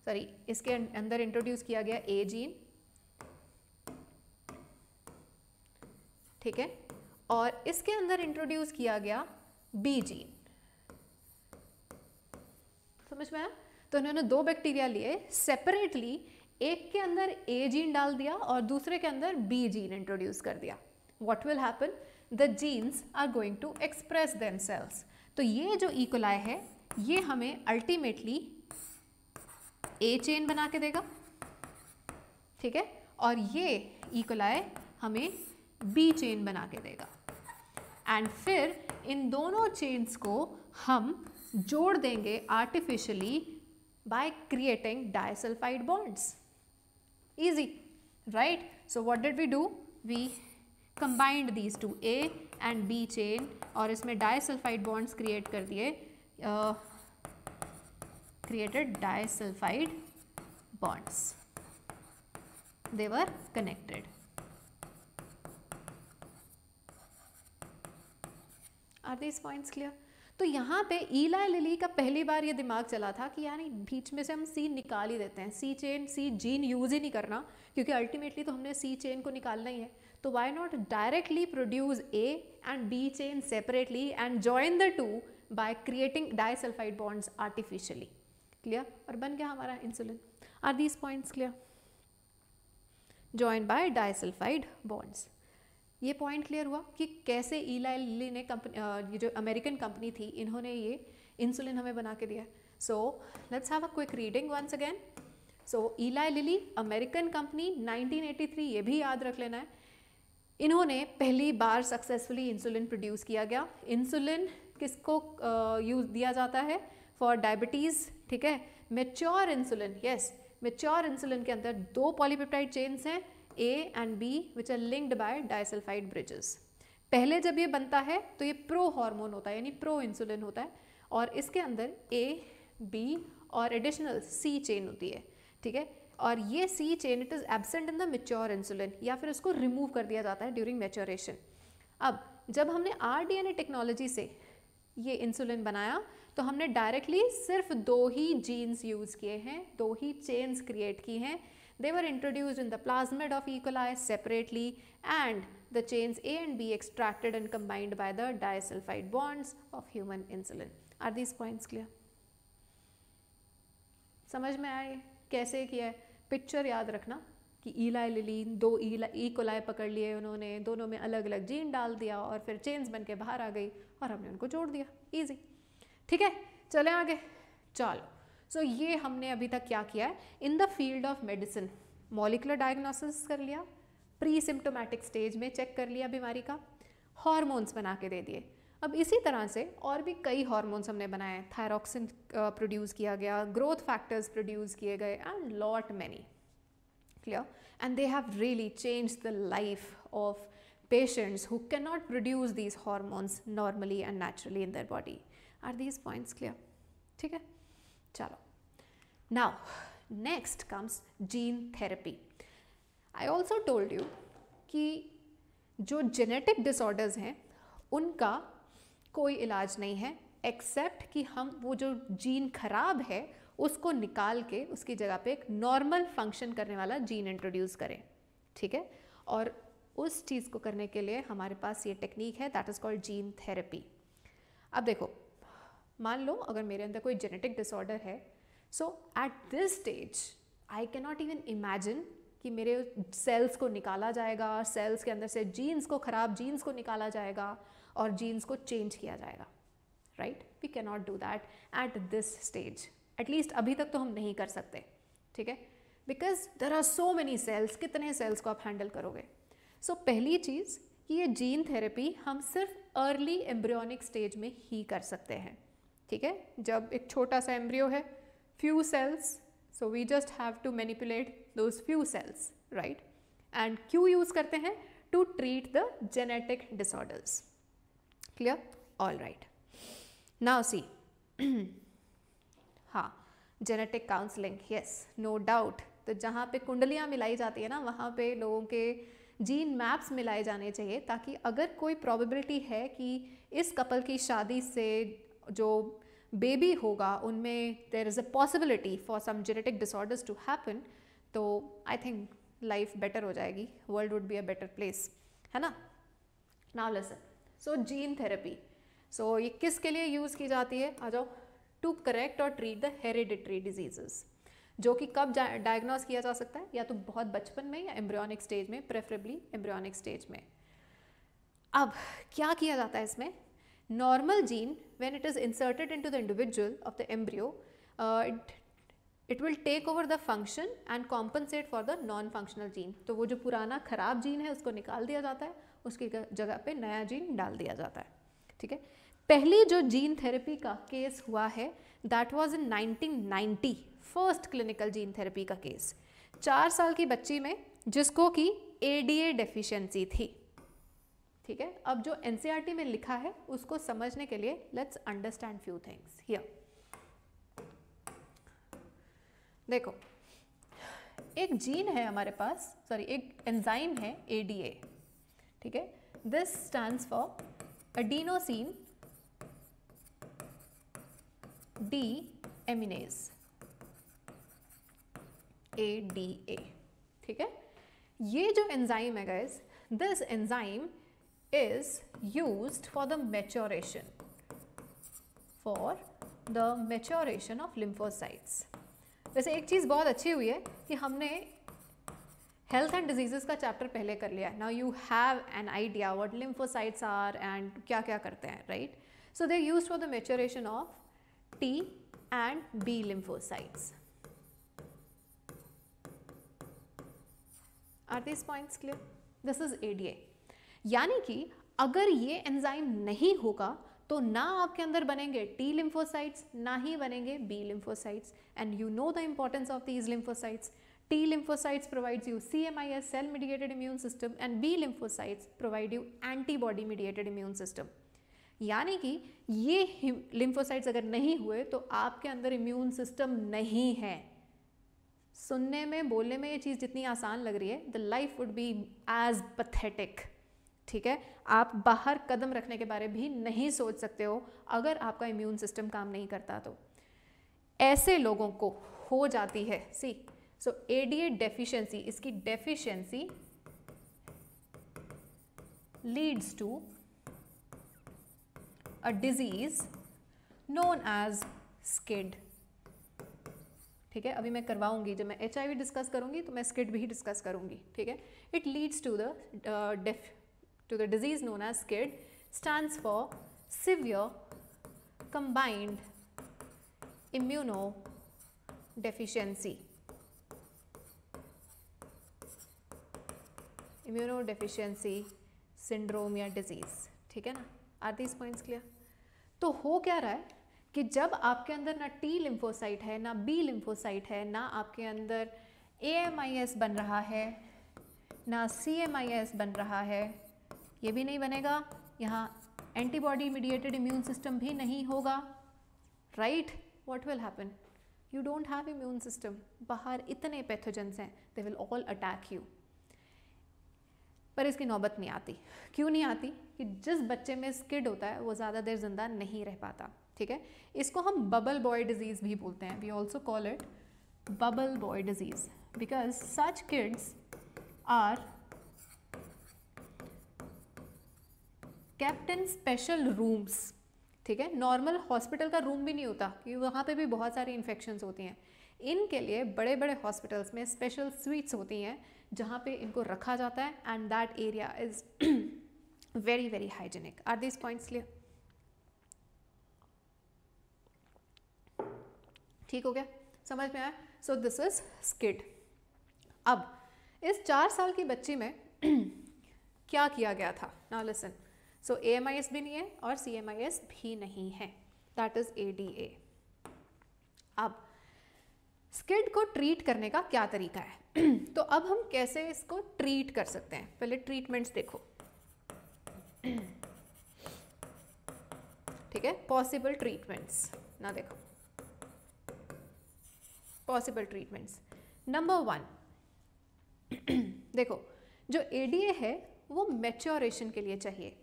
सॉरी इसके अं-, अंदर इंट्रोड्यूस किया गया ए जीन ठीक है और इसके अंदर इंट्रोड्यूस किया गया बी जीन समझ में आया तो इन्होंने दो बैक्टीरिया लिए सेपरेटली एक के अंदर ए जीन डाल दिया और दूसरे के अंदर बी जीन इंट्रोड्यूस कर दिया what will happen the genes are going to express them cells तो ये जो इकोलाय e. है ये हमें अल्टीमेटली ए चेन बना के देगा ठीक है और ये इकोलाय e. हमें बी चेन बना के देगा एंड फिर इन दोनों चेन्स को हम जोड़ देंगे artificially by creating disulphide bonds easy right so what did we do we combined these two A and B chain और इसमें डायसल्फाइड बॉन्ड्स क्रिएट कर दिए created disulphide bonds they're connected are these points clear तो यहाँ पे ईला lily का पहली बार ये दिमाग चला था कि यार बीच में से हम सी निकाल ही देते हैं C chain C gene use ही नहीं करना क्योंकि अल्टीमेटली तो हमने सी चेन को निकालना ही है तो why not directly produce A and B chain separately and join the two by creating disulphide bonds artificially clear और बन गया हमारा insulin are these points clear joined by disulfide bonds ये पॉइंट क्लियर हुआ कि कैसे ईला लिली ने company ये जो अमेरिकन कंपनी थी इन्होंने ये इंसुलिन हमें बना के दिया so let's have a quick reading once again so Eli Lilly American company 1983 ये भी याद रख लेना है इन्होंने पहली बार सक्सेसफुली इंसुलिन प्रोड्यूस किया गया इंसुलिन किसको यूज़ uh, दिया जाता है फॉर डायबिटीज़ ठीक है mature insulin yes mature insulin के अंदर दो पॉलीपेप्टाइड चेन्स हैं A and B which are linked by disulphide bridges पहले जब ये बनता है तो ये प्रो हार्मोन होता है यानी प्रो इंसुलिन होता है और इसके अंदर ए बी और एडिशनल सी चेन होती है ठीक है और ये C chain it is absent in the mature insulin या फिर उसको रिमूव कर दिया जाता है ड्यूरिंग मेच्योरेशन अब जब हमने आर टेक्नोलॉजी से ये इंसुलिन बनाया तो हमने डायरेक्टली सिर्फ दो ही जीन्स यूज़ किए हैं दो ही चेन्स क्रिएट की हैं They were introduced in the plasmid of E. coli separately and the chains A and B extracted and combined by the disulfide bonds of human insulin. Are these points clear? समझ में आए कैसे किया है picture याद रखना कि ईला लिलीन दो ईला ई कोलाई पकड़ लिए उन्होंने दोनों में अलग अलग जीन डाल दिया और फिर चेन्स बन के बाहर आ गई और हमने उनको जोड़ दिया ईजी ठीक है चले आगे चलो सो so, ये हमने अभी तक क्या किया है in the field of medicine molecular diagnosis कर लिया प्री सिम्टोमेटिक स्टेज में चेक कर लिया बीमारी का हॉर्मोन्स बना के दे दिए अब इसी तरह से और भी कई हार्मोन्स हमने बनाए थायरॉक्सिन प्रोड्यूस uh, किया गया ग्रोथ फैक्टर्स प्रोड्यूस किए गए and lot many clear and they have really change the life of patients who can not produce these hormones normally and naturally in their body are these points clear ठीक है चलो now next comes gene therapy I also told you कि जो genetic disorders हैं उनका कोई इलाज नहीं है एक्सेप्ट कि हम वो जो जीन खराब है उसको निकाल के उसकी जगह पे एक नॉर्मल फंक्शन करने वाला जीन इंट्रोड्यूस करें ठीक है और उस चीज़ को करने के लिए हमारे पास ये टेक्निक है that is called gene therapy अब देखो मान लो अगर मेरे अंदर कोई जेनेटिक डिसऑर्डर है so at this stage I can not even imagine कि मेरे सेल्स को निकाला जाएगा सेल्स के अंदर से जीन्स को ख़राब जीन्स को निकाला जाएगा और जीन्स को चेंज किया जाएगा right we can not do that at this stage at least अभी तक तो हम नहीं कर सकते ठीक है because there are so many cells कितने सेल्स को आप हैंडल करोगे सो so, पहली चीज़ कि ये जीन थेरेपी हम सिर्फ अर्ली एम्ब्रियोनिक स्टेज में ही कर सकते हैं ठीक है जब एक छोटा सा एम्ब्रियो है few cells so we just have to manipulate those few cells right and क्यू यूज करते हैं to treat the genetic disorders clear all right now see हाँ genetic counselling yes no doubt तो जहाँ पे कुंडलियाँ मिलाई जाती है ना वहाँ पे लोगों के जीन मैप्स मिलाए जाने चाहिए ताकि अगर कोई प्रॉबिलिटी है कि इस कपल की शादी से जो बेबी होगा उनमें there is a possibility for some genetic disorders to happen तो आई थिंक लाइफ बेटर हो जाएगी world would be a better place है ना now lesson so gene therapy so ये किसके लिए यूज़ की जाती है आ जाओ टू करेक्ट और ट्रीट द हेरिडिटरी डिजीजेज़ जो कि कब डायग्नोस किया जा सकता है या तो बहुत बचपन में या एम्ब्रियोनिक स्टेज में प्रेफरेबली एम्ब्रियोनिक स्टेज में अब क्या किया जाता है इसमें normal gene when it is inserted into the individual of the embryo, uh, it, it will take over the function and compensate for the non-functional gene. तो वो जो पुराना ख़राब जीन है उसको निकाल दिया जाता है उसकी जगह पे नया जीन डाल दिया जाता है ठीक है पहली जो जीन थेरेपी का केस हुआ है that was in 1990 first clinical gene therapy का केस चार साल की बच्ची में जिसको कि ए डी डेफिशिएंसी थी ठीक है अब जो एन e में लिखा है उसको समझने के लिए let's understand few things here देखो एक जीन है हमारे पास सॉरी एक एंजाइम है ए ठीक है this stand for adenosine deaminase A D A ठीक है ये जो एंजाइम है गैस this enzyme is used for the maturation for the maturation of lymphocytes. वैसे एक चीज बहुत अच्छी हुई है कि हमने health and diseases का chapter पहले कर Now you have an idea what lymphocytes are and क्या क्या करते हैं, right? So they're used for the maturation of T and B lymphocytes. Are these points clear? This is ADA. यानी कि अगर ये एंजाइम नहीं होगा तो ना आपके अंदर बनेंगे टी लिम्फोसाइट्स ना ही बनेंगे B lymphocytes and you know the importance of these lymphocytes T lymphocytes you see M I S cell mediated immune system and B lymphocytes provide you antibody mediated immune system यानी कि ये lymphocytes अगर नहीं हुए तो आपके अंदर immune system नहीं है सुनने में बोलने में ये चीज़ जितनी आसान लग रही है the life would be as pathetic ठीक है आप बाहर कदम रखने के बारे भी नहीं सोच सकते हो अगर आपका इम्यून सिस्टम काम नहीं करता तो ऐसे लोगों को हो जाती है see so A D A deficiency इसकी deficiency leads to a disease known as SCID ठीक है अभी मैं करवाऊंगी जब मैं एच डिस्कस करूंगी तो मैं स्किड भी डिस्कस करूंगी ठीक है it leads to the def to the disease known as SCID stands for severe combined immuno deficiency immuno deficiency syndrome ya disease theek hai na are these points clear to ho kya raha hai कि जब आपके अंदर ना T lymphocyte है ना B lymphocyte है ना आपके अंदर ए बन रहा है ना सी बन रहा है ये भी नहीं बनेगा यहाँ एंटीबॉडी मीडिएटेड इम्यून सिस्टम भी नहीं होगा right what will happen you don't have immune system बाहर इतने पैथोजेंस हैं they will all attack you पर इसकी नौबत नहीं आती क्यों नहीं आती कि जिस बच्चे में स्किड होता है वो ज़्यादा देर जिंदा नहीं रह पाता ठीक है इसको हम बबल बॉय डिजीज़ भी बोलते हैं we also call it bubble boy disease because such kids are kept in in special rooms ठीक है नॉर्मल हॉस्पिटल का रूम भी नहीं होता क्योंकि वहाँ पे भी बहुत सारी इन्फेक्शंस होती हैं इनके लिए बड़े बड़े हॉस्पिटल्स में स्पेशल स्वीट्स होती हैं जहाँ पे इनको रखा जाता है and that area is very very hygienic are this points clear ठीक हो गया समझ में आया सो दिस इज स्किड अब इस चार साल की बच्ची में [CLEARS THROAT] क्या किया गया था ना listen so A M I S भी नहीं है और सी एम आई एस भी नहीं है that is A D A अब स्किड को ट्रीट करने का क्या तरीका है [CLEARS THROAT] तो अब हम कैसे इसको ट्रीट कर सकते हैं पहले ट्रीटमेंट्स देखो [CLEARS THROAT] ठीक है पॉसिबल ट्रीटमेंट्स ना देखो पॉसिबल ट्रीटमेंट्स नंबर वन देखो जो ए है वो मेच्योरेशन के लिए चाहिए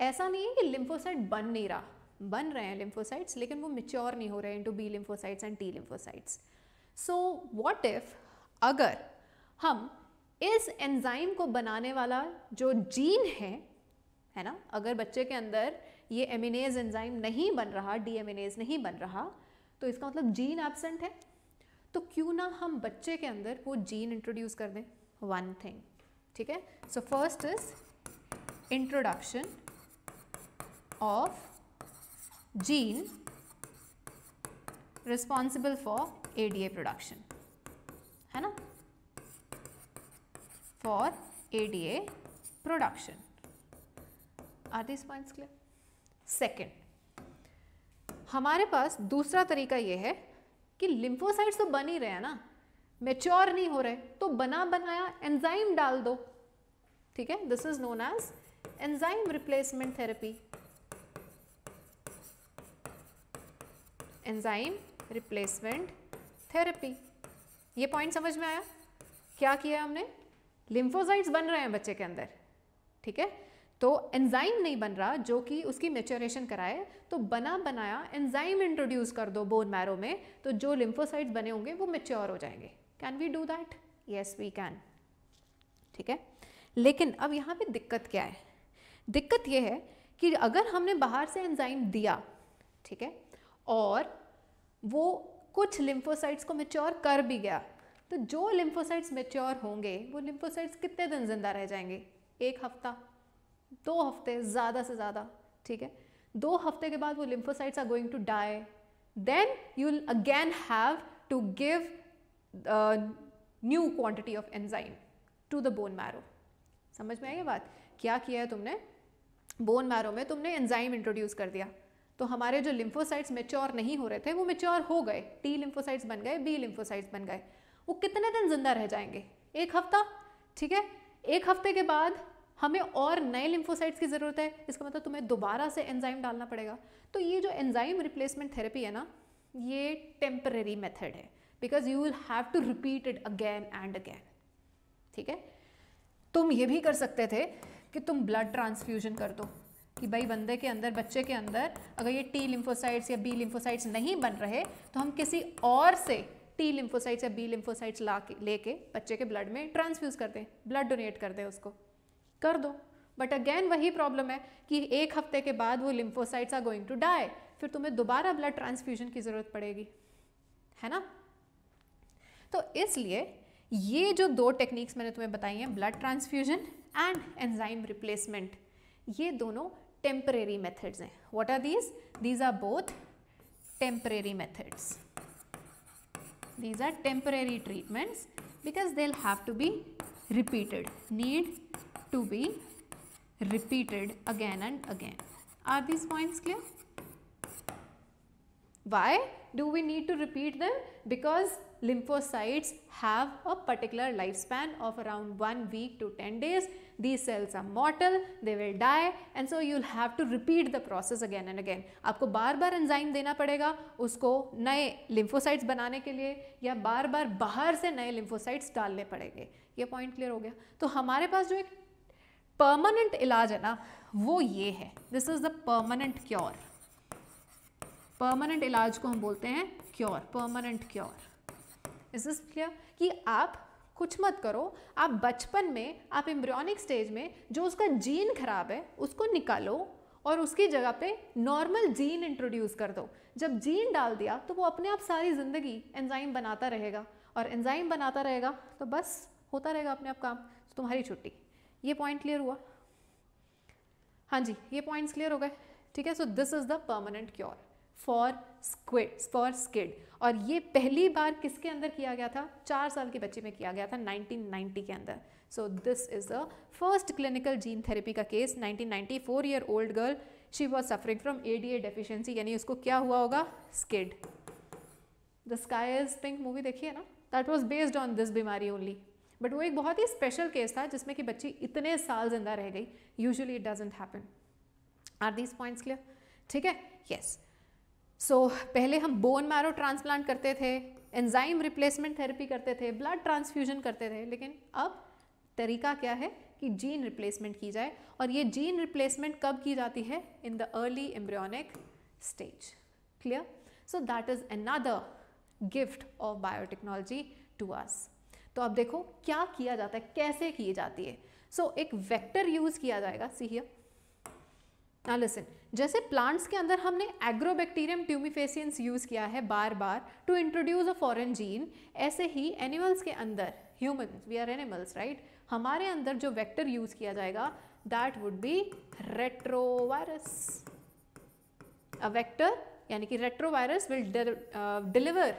ऐसा नहीं है कि लिम्फोसाइट बन नहीं रहा बन रहे हैं लिम्फोसाइट्स लेकिन वो मिच्योर नहीं हो रहे हैं two B lymphocytes and T lymphocytes so what if अगर हम इस एंजाइम को बनाने वाला जो जीन है है ना अगर बच्चे के अंदर ये एमिनेज एंजाइम नहीं बन रहा डी एमिनेज नहीं बन रहा तो इसका मतलब जीन एबसेंट है तो क्यों ना हम बच्चे के अंदर वो जीन इंट्रोड्यूस कर दें वन थिंग ठीक है so first is introduction of gene responsible for ADA production है ना for ADA production. Are these points clear? Second, हमारे पास दूसरा तरीका यह है कि लिम्फोसाइट्स तो बन ही रहे हैं ना मेच्योर नहीं हो रहे तो बना बनाया एंजाइम डाल दो ठीक है this is known as enzyme replacement therapy enzyme replacement therapy ये पॉइंट समझ में आया क्या किया हमने लिम्फोजाइट्स बन रहे हैं बच्चे के अंदर ठीक है तो एंजाइम नहीं बन रहा जो कि उसकी मेच्योरेशन कराए तो बना बनाया एंजाइम इंट्रोड्यूस कर दो बोन मैरो में तो जो लिम्फोसाइट्स बने होंगे वो मेच्योर हो जाएंगे can we do that yes we can ठीक है लेकिन अब यहाँ पे दिक्कत क्या है दिक्कत ये है कि अगर हमने बाहर से एंजाइम दिया ठीक है और वो कुछ लिम्फोसाइट्स को मेच्योर कर भी गया तो जो लिम्फोसाइट्स मेच्योर होंगे वो लिम्फोसाइट्स कितने दिन जिंदा रह जाएंगे एक हफ्ता दो हफ्ते ज़्यादा से ज़्यादा ठीक है दो हफ्ते के बाद वो lymphocytes are going to die then you again have to give new quantity of enzyme to the bone marrow समझ में आई ये बात क्या किया है तुमने बोन मैरो में तुमने एंजाइम इंट्रोड्यूस कर दिया तो हमारे जो लिम्फोसाइट्स मेच्योर नहीं हो रहे थे वो मेच्योर हो गए टी लिम्फोसाइट्स बन गए बी लिम्फोसाइट्स बन गए वो कितने दिन जिंदा रह जाएंगे एक हफ्ता ठीक है एक हफ्ते के बाद हमें और नए लिम्फोसाइट्स की ज़रूरत है इसका मतलब तुम्हें दोबारा से एंजाइम डालना पड़ेगा तो ये जो एंजाइम रिप्लेसमेंट थेरेपी है ना ये टेम्पररी मेथड है because you will have to repeat it again and again ठीक है तुम ये भी कर सकते थे कि तुम ब्लड ट्रांसफ्यूजन कर दो कि भाई बंदे के अंदर बच्चे के अंदर अगर ये टी लिम्फोसाइट्स या बी लिम्फोसाइट्स नहीं बन रहे तो हम किसी और से टी लिम्फोसाइट्स या बी लिम्फोसाइट्स ला के लेके बच्चे के ब्लड में ट्रांसफ्यूज़ कर दें ब्लड डोनेट कर दें उसको कर दो बट अगेन वही प्रॉब्लम है कि एक हफ्ते के बाद वो lymphocytes are going to die फिर तुम्हें दोबारा ब्लड ट्रांसफ्यूजन की ज़रूरत पड़ेगी है ना तो इसलिए ये जो दो टेक्निक्स मैंने तुम्हें बताई हैं blood transfusion and enzyme replacement ये दोनों temporary methods हैं what are these these are both temporary methods these are temporary treatments because they'll have to be repeated need to be repeated again and again are these points clear why do we need to repeat them because lymphocytes have a particular lifespan of around 1 week to 10 days these cells are mortal, they will die and so you'll have to repeat the process again and again. आपको बार बार enzyme देना पड़ेगा उसको नए lymphocytes बनाने के लिए या बार बार बाहर से नए लिम्फोसाइट्स डालने पड़ेंगे ये पॉइंट क्लियर हो गया तो हमारे पास जो एक परमानेंट इलाज है ना वो ये है this is the permanent cure permanent इलाज को हम बोलते हैं cure permanent cure is this clear कि आप कुछ मत करो आप बचपन में आप एम्ब्रियोनिक स्टेज में जो उसका जीन खराब है उसको निकालो और उसकी जगह पे नॉर्मल जीन इंट्रोड्यूस कर दो जब जीन डाल दिया तो वो अपने आप सारी ज़िंदगी एंजाइम बनाता रहेगा और एंजाइम बनाता रहेगा तो बस होता रहेगा अपने आप काम तो तुम्हारी छुट्टी ये पॉइंट क्लियर हुआ हाँ जी ये पॉइंट्स क्लियर हो गए ठीक है so this is the permanent cure for squid for SCID और ये पहली बार किसके अंदर किया गया था चार साल के बच्चे में किया गया था 1990 के अंदर so this is the first clinical gene therapy का case 1990 four year old girl she was suffering from A D A deficiency यानी उसको क्या हुआ होगा SCID the sky is pink movie देखिए ना that was based on this बीमारी only but वो एक बहुत ही स्पेशल केस था जिसमें कि बच्ची इतने साल जिंदा रह गई usually it doesn't happen are these points clear ठीक है यस yes. सो so, पहले हम बोन मैरो ट्रांसप्लांट करते थे एंजाइम रिप्लेसमेंट थेरेपी करते थे ब्लड ट्रांसफ्यूजन करते थे लेकिन अब तरीका क्या है कि जीन रिप्लेसमेंट की जाए और ये जीन रिप्लेसमेंट कब की जाती है in the early embryonic stage clear so that is another gift of biotechnology to us तो अब देखो क्या किया जाता है कैसे की जाती है सो so, एक वेक्टर यूज़ किया जाएगा सी हियर लिसन जैसे प्लांट्स के अंदर हमने एग्रोबैक्टीरियम ट्यूमिफेसियंस यूज़ किया है बार बार to introduce a foreign gene ऐसे ही एनिमल्स के अंदर human we are animals right हमारे अंदर जो वेक्टर यूज़ किया जाएगा that would be retrovirus a vector यानी कि retrovirus will deliver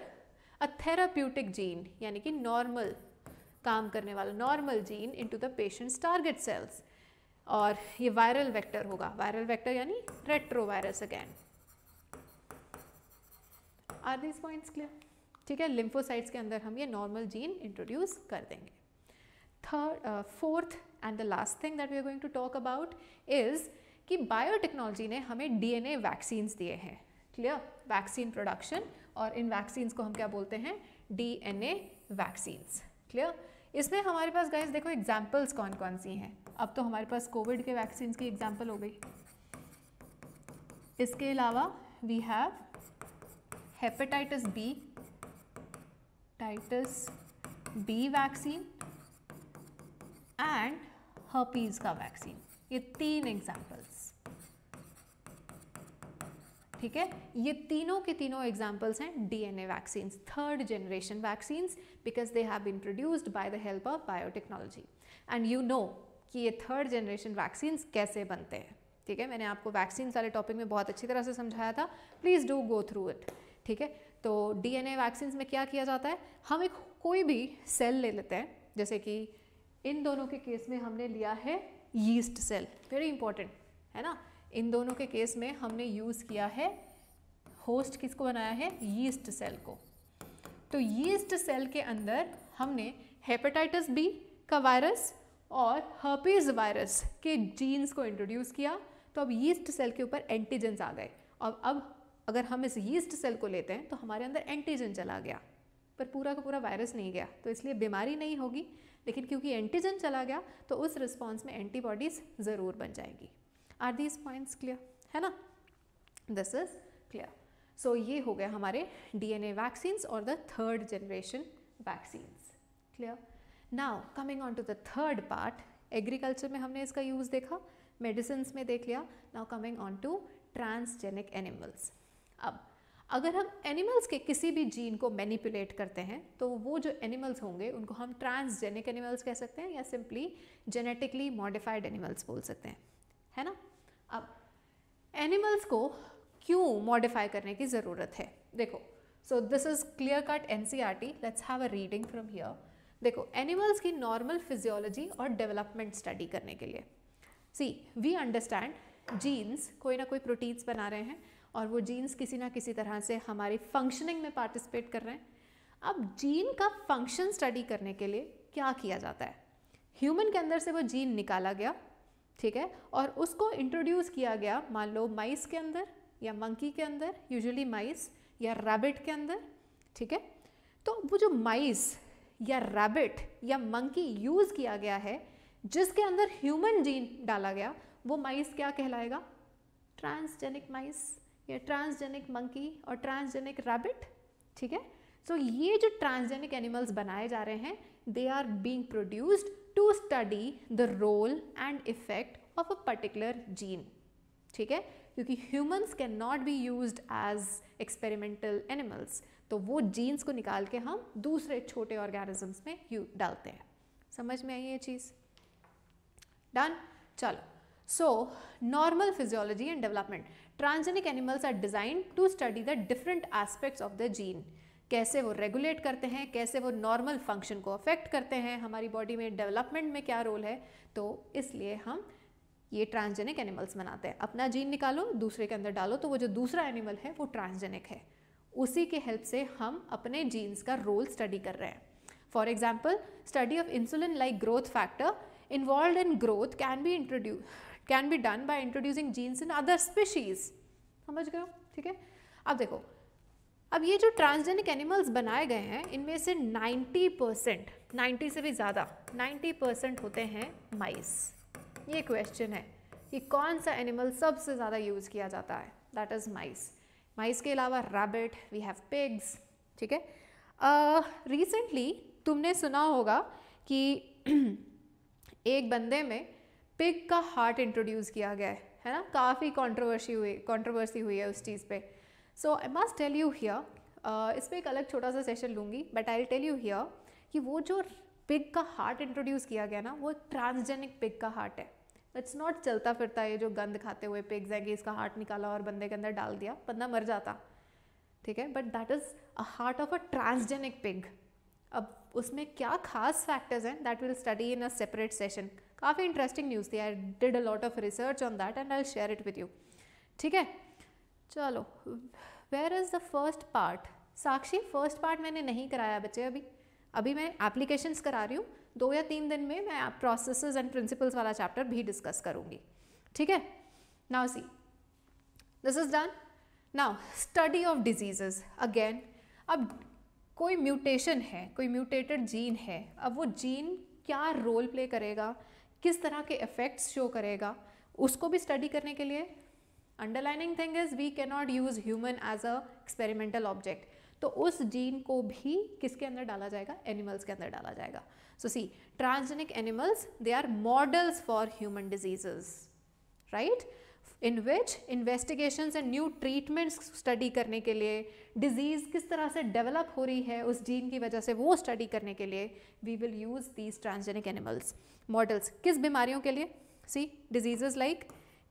a therapeutic gene यानी कि नॉर्मल काम करने वाला normal gene into the patients target cells और ये वायरल वेक्टर होगा वायरल वेक्टर यानी retrovirus again are these points clear ठीक है लिम्फोसाइट्स के अंदर हम ये नॉर्मल जीन इंट्रोड्यूस कर देंगे third fourth and the last thing that we are going to talk about is कि बायोटेक्नोलॉजी ने हमें डीएनए वैक्सीन्स दिए हैं क्लियर वैक्सीन प्रोडक्शन और इन वैक्सीन्स को हम क्या बोलते हैं डीएनए वैक्सीन्स क्लियर इसमें हमारे पास गाइस देखो एग्जाम्पल्स कौन कौन सी हैं अब तो हमारे पास कोविड के वैक्सीन की एग्जाम्पल हो गई इसके अलावा we have hepatitis B titus B vaccine and herpes का वैक्सीन ये तीन एग्जाम्पल्स ठीक है ये तीनों के तीनों एग्जाम्पल्स हैं DNA vaccine third generation vaccine because they have introduced by the help of biotechnology and you know कि ये थर्ड जनरेशन वैक्सीन्स कैसे बनते हैं ठीक है मैंने आपको वैक्सीन वाले टॉपिक में बहुत अच्छी तरह से समझाया था please do go through it ठीक है तो डी वैक्सीन्स में क्या किया जाता है हम एक कोई भी सेल ले लेते हैं जैसे कि इन दोनों के केस में हमने लिया है यीस्ट सेल वेरी इंपॉर्टेंट है ना इन दोनों के केस में हमने यूज़ किया है होस्ट किसको बनाया है यीस्ट सेल को तो यीस्ट सेल के अंदर हमने हेपेटाइटिस बी का वायरस और हर्पीज वायरस के जीन्स को इंट्रोड्यूस किया तो अब यीस्ट सेल के ऊपर एंटीजेंस आ गए और अब अगर हम इस यीस्ट सेल को लेते हैं तो हमारे अंदर एंटीजन चला गया पर पूरा का पूरा वायरस नहीं गया तो इसलिए बीमारी नहीं होगी लेकिन क्योंकि एंटीजन चला गया तो उस रिस्पॉन्स में एंटीबॉडीज़ ज़रूर बन जाएंगी आर दीज पॉइंट्स क्लियर है ना दिस इज़ क्लियर सो ये हो गया हमारे डीएनए वैक्सीन्स और the third generation vaccines clear now coming on to the third part agriculture में हमने इसका यूज़ देखा मेडिसिन में देख लिया now coming on to transgenic animals अब अगर हम एनिमल्स के किसी भी जीन को मैनिपुलेट करते हैं तो वो जो एनिमल्स होंगे उनको हम ट्रांसजेनिक एनिमल्स कह सकते हैं या सिंपली जेनेटिकली मॉडिफाइड एनिमल्स बोल सकते हैं है ना अब एनिमल्स को क्यों मॉडिफाई करने की ज़रूरत है देखो so this is clear cut N C R T let's have a reading from here देखो एनिमल्स की नॉर्मल फिजियोलॉजी और डेवलपमेंट स्टडी करने के लिए सी वी अंडरस्टैंड जीन्स कोई ना कोई प्रोटीन्स बना रहे हैं और वो जीन्स किसी ना किसी तरह से हमारी फंक्शनिंग में पार्टिसिपेट कर रहे हैं अब जीन का फंक्शन स्टडी करने के लिए क्या किया जाता है ह्यूमन के अंदर से वो जीन निकाला गया ठीक है और उसको इंट्रोड्यूस किया गया मान लो माइस के अंदर या मंकी के अंदर यूजुअली माइस या रैबिट के अंदर ठीक है तो वो जो माइस या रैबिट या मंकी यूज़ किया गया है जिसके अंदर ह्यूमन जीन डाला गया वो माइस क्या कहलाएगा ट्रांसजेनिक माइस या ट्रांसजेनिक मंकी और ट्रांसजेनिक रैबिट ठीक है सो so, ये जो ट्रांसजेनिक एनिमल्स बनाए जा रहे हैं they are being produced to study the role and effect of a particular gene ठीक है क्योंकि humans can not be use as experimental animals तो वो जीन्स को निकाल के हम दूसरे छोटे ऑर्गेनिजम्स में यू डालते हैं समझ में आई ये चीज़ डन चलो so normal physiology and development transgenic animals are design to study the different aspects of the gene कैसे वो रेगुलेट करते हैं कैसे वो नॉर्मल फंक्शन को अफेक्ट करते हैं हमारी बॉडी में डेवलपमेंट में क्या रोल है तो इसलिए हम ये ट्रांसजेनिक एनिमल्स बनाते हैं अपना जीन निकालो दूसरे के अंदर डालो तो वो जो दूसरा एनिमल है वो ट्रांसजेनिक है उसी के हेल्प से हम अपने जीन्स का रोल स्टडी कर रहे हैं for example study of insulin like growth factor involve in growth can be introduce can be done by introducing genes in other species समझ गए ठीक है अब देखो अब ये जो ट्रांसजेनिक एनिमल्स बनाए गए हैं इनमें से 90 परसेंट नाइन्टी से भी ज़्यादा 90 परसेंट होते हैं माइस ये क्वेश्चन है कि कौन सा एनिमल सबसे ज़्यादा यूज़ किया जाता है दैट इज़ माइस माइस के अलावा रैबिट वी हैव पिग्स ठीक है रिसेंटली तुमने सुना होगा कि [CLEARS THROAT] एक बंदे में पिग का हार्ट इंट्रोड्यूस किया गया है है ना काफ़ी कंट्रोवर्सी हुई कंट्रोवर्सी हुई है उस चीज़ पे so I must tell you here इस पर एक अलग छोटा सा सेशन लूँगी but I tell you here कि वो जो पिग का हार्ट इंट्रोड्यूस किया गया ना वो ट्रांसजेनिक पिग का हार्ट है इट्स नॉट चलता फिरता ये जो गंद खाते हुए पिग्स हैं कि इसका हार्ट निकाला और बंदे के अंदर डाल दिया बंदा मर जाता ठीक है but that is a heart of a transgenic pig अब उसमें क्या खास फैक्टर्स हैं that will study in a separate session काफ़ी इंटरेस्टिंग न्यूज़ थी I did a lot of research on that and I share it with you ठीक है चलो where is the first part Sakshi first part मैंने नहीं कराया बच्चे अभी अभी मैं एप्लीकेशंस करा रही हूँ दो या तीन दिन में मैं आप प्रोसेस एंड प्रिंसिपल्स वाला चैप्टर भी डिस्कस करूंगी ठीक है now see this is done now study of diseases again अब कोई म्यूटेशन है कोई म्यूटेटेड जीन है अब वो जीन क्या रोल प्ले करेगा किस तरह के इफ़ेक्ट्स शो करेगा उसको भी स्टडी करने के लिए underlining thing is we can not use human as a experimental object तो उस जीन को भी किसके अंदर डाला जाएगा एनिमल्स के अंदर डाला जाएगा So see, transgenic animals, they are models for human diseases, right? In which investigations and new treatments study करने के लिए डिजीज़ किस तरह से डेवलप हो रही है उस जीन की वजह से वो स्टडी करने के लिए we will use these transgenic animals models किस बीमारियों के लिए see disease like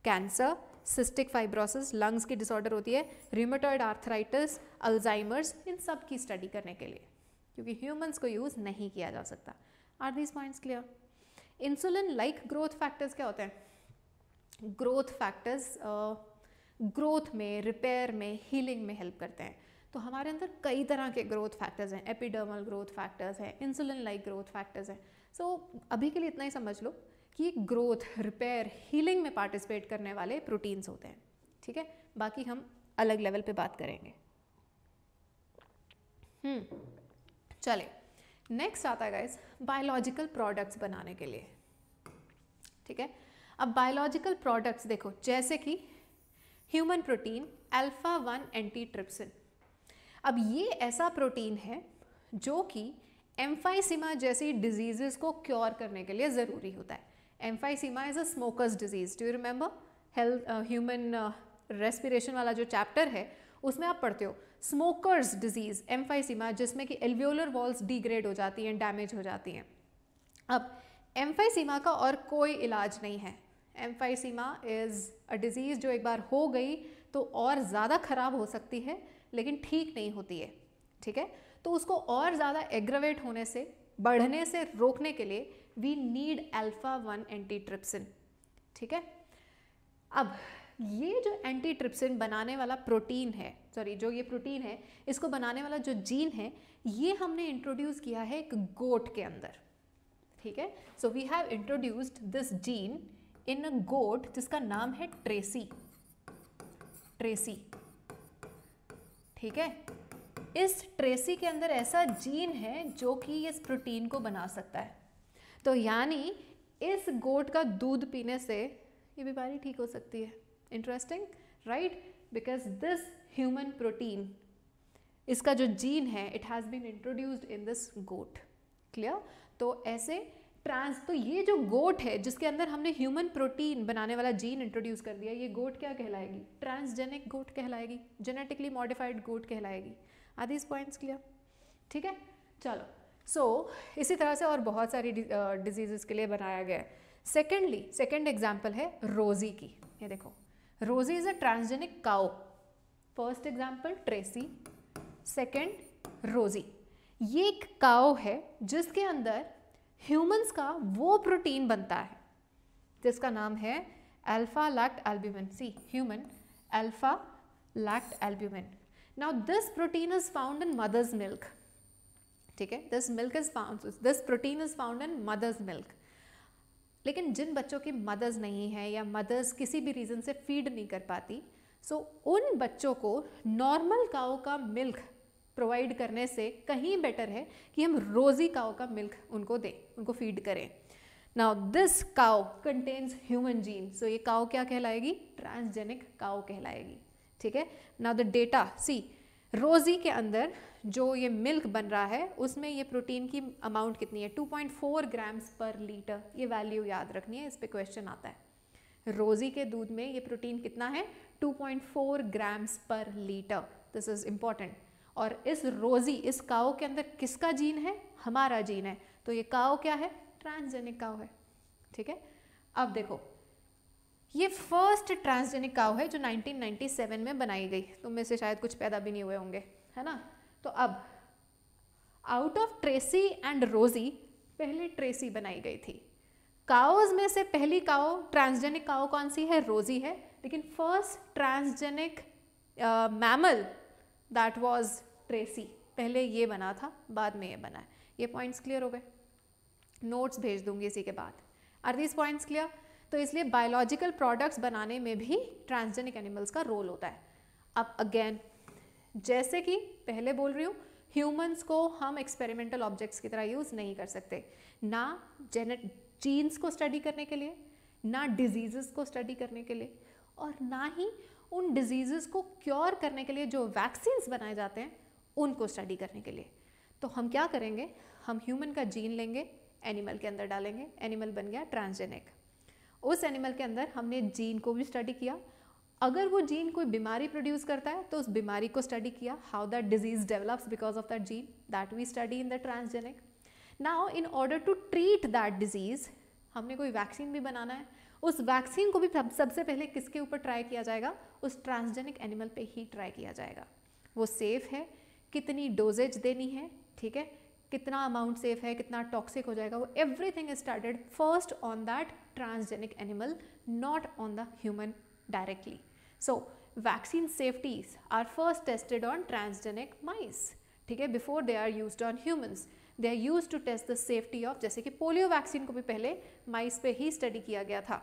cancer cystic fibrosis lungs की डिसऑर्डर होती है रिमोटॉयड आर्थराइटिस अल्जाइमर्स इन सब की स्टडी करने के लिए क्योंकि ह्यूमंस को यूज़ नहीं किया जा सकता are these points clear insulin like growth factors क्या होते हैं ग्रोथ फैक्टर्स ग्रोथ में रिपेयर में हीलिंग में हेल्प करते हैं तो हमारे अंदर कई तरह के ग्रोथ फैक्टर्स हैं एपिडर्मल ग्रोथ फैक्टर्स हैं इंसुलिन लाइक ग्रोथ फैक्टर्स हैं सो so, अभी के लिए इतना ही समझ लो कि ग्रोथ रिपेयर हीलिंग में पार्टिसिपेट करने वाले प्रोटीन्स होते हैं ठीक है बाकी हम अलग लेवल पे बात करेंगे हम्म, चले नेक्स्ट आता है गाइज बायोलॉजिकल प्रोडक्ट्स बनाने के लिए ठीक है अब बायोलॉजिकल प्रोडक्ट्स देखो जैसे कि human protein alpha one antitrypsin अब ये ऐसा प्रोटीन है जो कि एम्फाइसिमा जैसी डिजीजेस को क्योर करने के लिए ज़रूरी होता है emphysema is a smokers disease do you remember health human respiration वाला जो चैप्टर है उसमें आप पढ़ते हो स्मोकर्स डिजीज़ एम्फाइसीमा जिसमें कि एल्वियोलर वॉल्स डिग्रेड हो जाती हैं डैमेज हो जाती हैं अब एम्फाइसीमा का और कोई इलाज नहीं है एम्फाइसीमा इज़ अ डिज़ीज़ जो एक बार हो गई तो और ज़्यादा ख़राब हो सकती है लेकिन ठीक नहीं होती है ठीक है तो उसको और ज़्यादा एग्रवेट होने से बढ़ने से रोकने के लिए we need alpha one antitrypsin ठीक है अब ये जो एंटी ट्रिप्सिन बनाने वाला प्रोटीन है सॉरी जो ये प्रोटीन है इसको बनाने वाला जो जीन है ये हमने इंट्रोड्यूस किया है एक गोट के अंदर ठीक है so we have introduced this gene in a goat जिसका नाम है ट्रेसी ट्रेसी ठीक है इस ट्रेसी के अंदर ऐसा जीन है जो कि इस प्रोटीन को बना सकता है तो यानी इस गोट का दूध पीने से ये बीमारी ठीक हो सकती है interesting right because this human protein इसका जो जीन है it has been introduced in this goat clear तो ऐसे ट्रांस तो ये जो गोट है जिसके अंदर हमने ह्यूमन प्रोटीन बनाने वाला जीन इंट्रोड्यूस कर दिया ये गोट क्या कहलाएगी ट्रांसजेनिक गोट कहलाएगी जेनेटिकली मॉडिफाइड गोट कहलाएगी आदि इस पॉइंट्स क्लियर ठीक है चलो सो so, इसी तरह से और बहुत सारी डिजीज़ uh, के लिए बनाया गया है सेकेंडली सेकेंड एग्जाम्पल है रोज़ी की ये देखो Rosie is a transgenic cow. First example Tracy, second Rosie. ये एक काओ है जिसके अंदर ह्यूमंस का वो प्रोटीन बनता है जिसका नाम है alpha lactalbumin see human alpha lactalbumin now this protein is found in mother's milk ठीक है this milk is found this protein is found in mother's milk लेकिन जिन बच्चों की मदर्स नहीं है या मदर्स किसी भी रीज़न से फीड नहीं कर पाती सो so, उन बच्चों को नॉर्मल काओ का मिल्क प्रोवाइड करने से कहीं बेटर है कि हम रोज़ी काओ का मिल्क उनको दें उनको फीड करें now this cow contains human gene so ये काओ क्या कहलाएगी ट्रांसजेनिक काओ कहलाएगी ठीक है नाउ द डेटा सी रोज़ी के अंदर जो ये मिल्क बन रहा है उसमें ये प्रोटीन की अमाउंट कितनी है 2.4 ग्राम्स पर लीटर ये वैल्यू याद रखनी है इस पर क्वेश्चन आता है रोज़ी के दूध में ये प्रोटीन कितना है 2.4 ग्राम्स पर लीटर दिस इज़ इम्पॉर्टेंट और इस रोज़ी इस काओ के अंदर किसका जीन है हमारा जीन है तो ये काओ क्या है ट्रांसजेनिक काओ है ठीक है अब देखो ये फर्स्ट ट्रांसजेनिक काव है जो 1997 में बनाई गई तो में से शायद कुछ पैदा भी नहीं हुए होंगे है ना तो अब आउट ऑफ ट्रेसी एंड रोजी पहले ट्रेसी बनाई गई थी काउज में से पहली काओ ट्रांसजेनिक काओ कौन सी है रोजी है लेकिन first transgenic mammal that was Tracy पहले ये बना था बाद में ये बना है ये पॉइंट्स क्लियर हो गए नोट्स भेज दूंगी इसी के बाद आर दीज पॉइंट्स क्लियर तो इसलिए बायोलॉजिकल प्रोडक्ट्स बनाने में भी ट्रांसजेनिक एनिमल्स का रोल होता है अब अगेन जैसे कि पहले बोल रही हूँ ह्यूमंस को हम एक्सपेरिमेंटल ऑब्जेक्ट्स की तरह यूज़ नहीं कर सकते ना जेनेट जीन्स को स्टडी करने के लिए ना डिजीज़ को स्टडी करने के लिए और ना ही उन डिजीज़ को क्योर करने के लिए जो वैक्सीन्स बनाए जाते हैं उनको स्टडी करने के लिए तो हम क्या करेंगे हम ह्यूमन का जीन लेंगे एनिमल के अंदर डालेंगे एनिमल बन गया ट्रांसजेनिक उस एनिमल के अंदर हमने जीन को भी स्टडी किया अगर वो जीन कोई बीमारी प्रोड्यूस करता है तो उस बीमारी को स्टडी किया how that disease develops because of that gene that we study in the transgenic now in order to treat that disease हमने कोई वैक्सीन भी बनाना है उस वैक्सीन को भी सबसे पहले किसके ऊपर ट्राई किया जाएगा उस ट्रांसजेनिक एनिमल पे ही ट्राई किया जाएगा वो सेफ़ है कितनी डोजेज देनी है ठीक है कितना अमाउंट सेफ है कितना टॉक्सिक हो जाएगा वो everything is started first on that transgenic animal, not on the human directly. So, vaccine safeties are first tested on transgenic mice. ठीक है before they are use on humans they are use to test the safety of जैसे कि polio vaccine को भी पहले माइस पे ही study किया गया था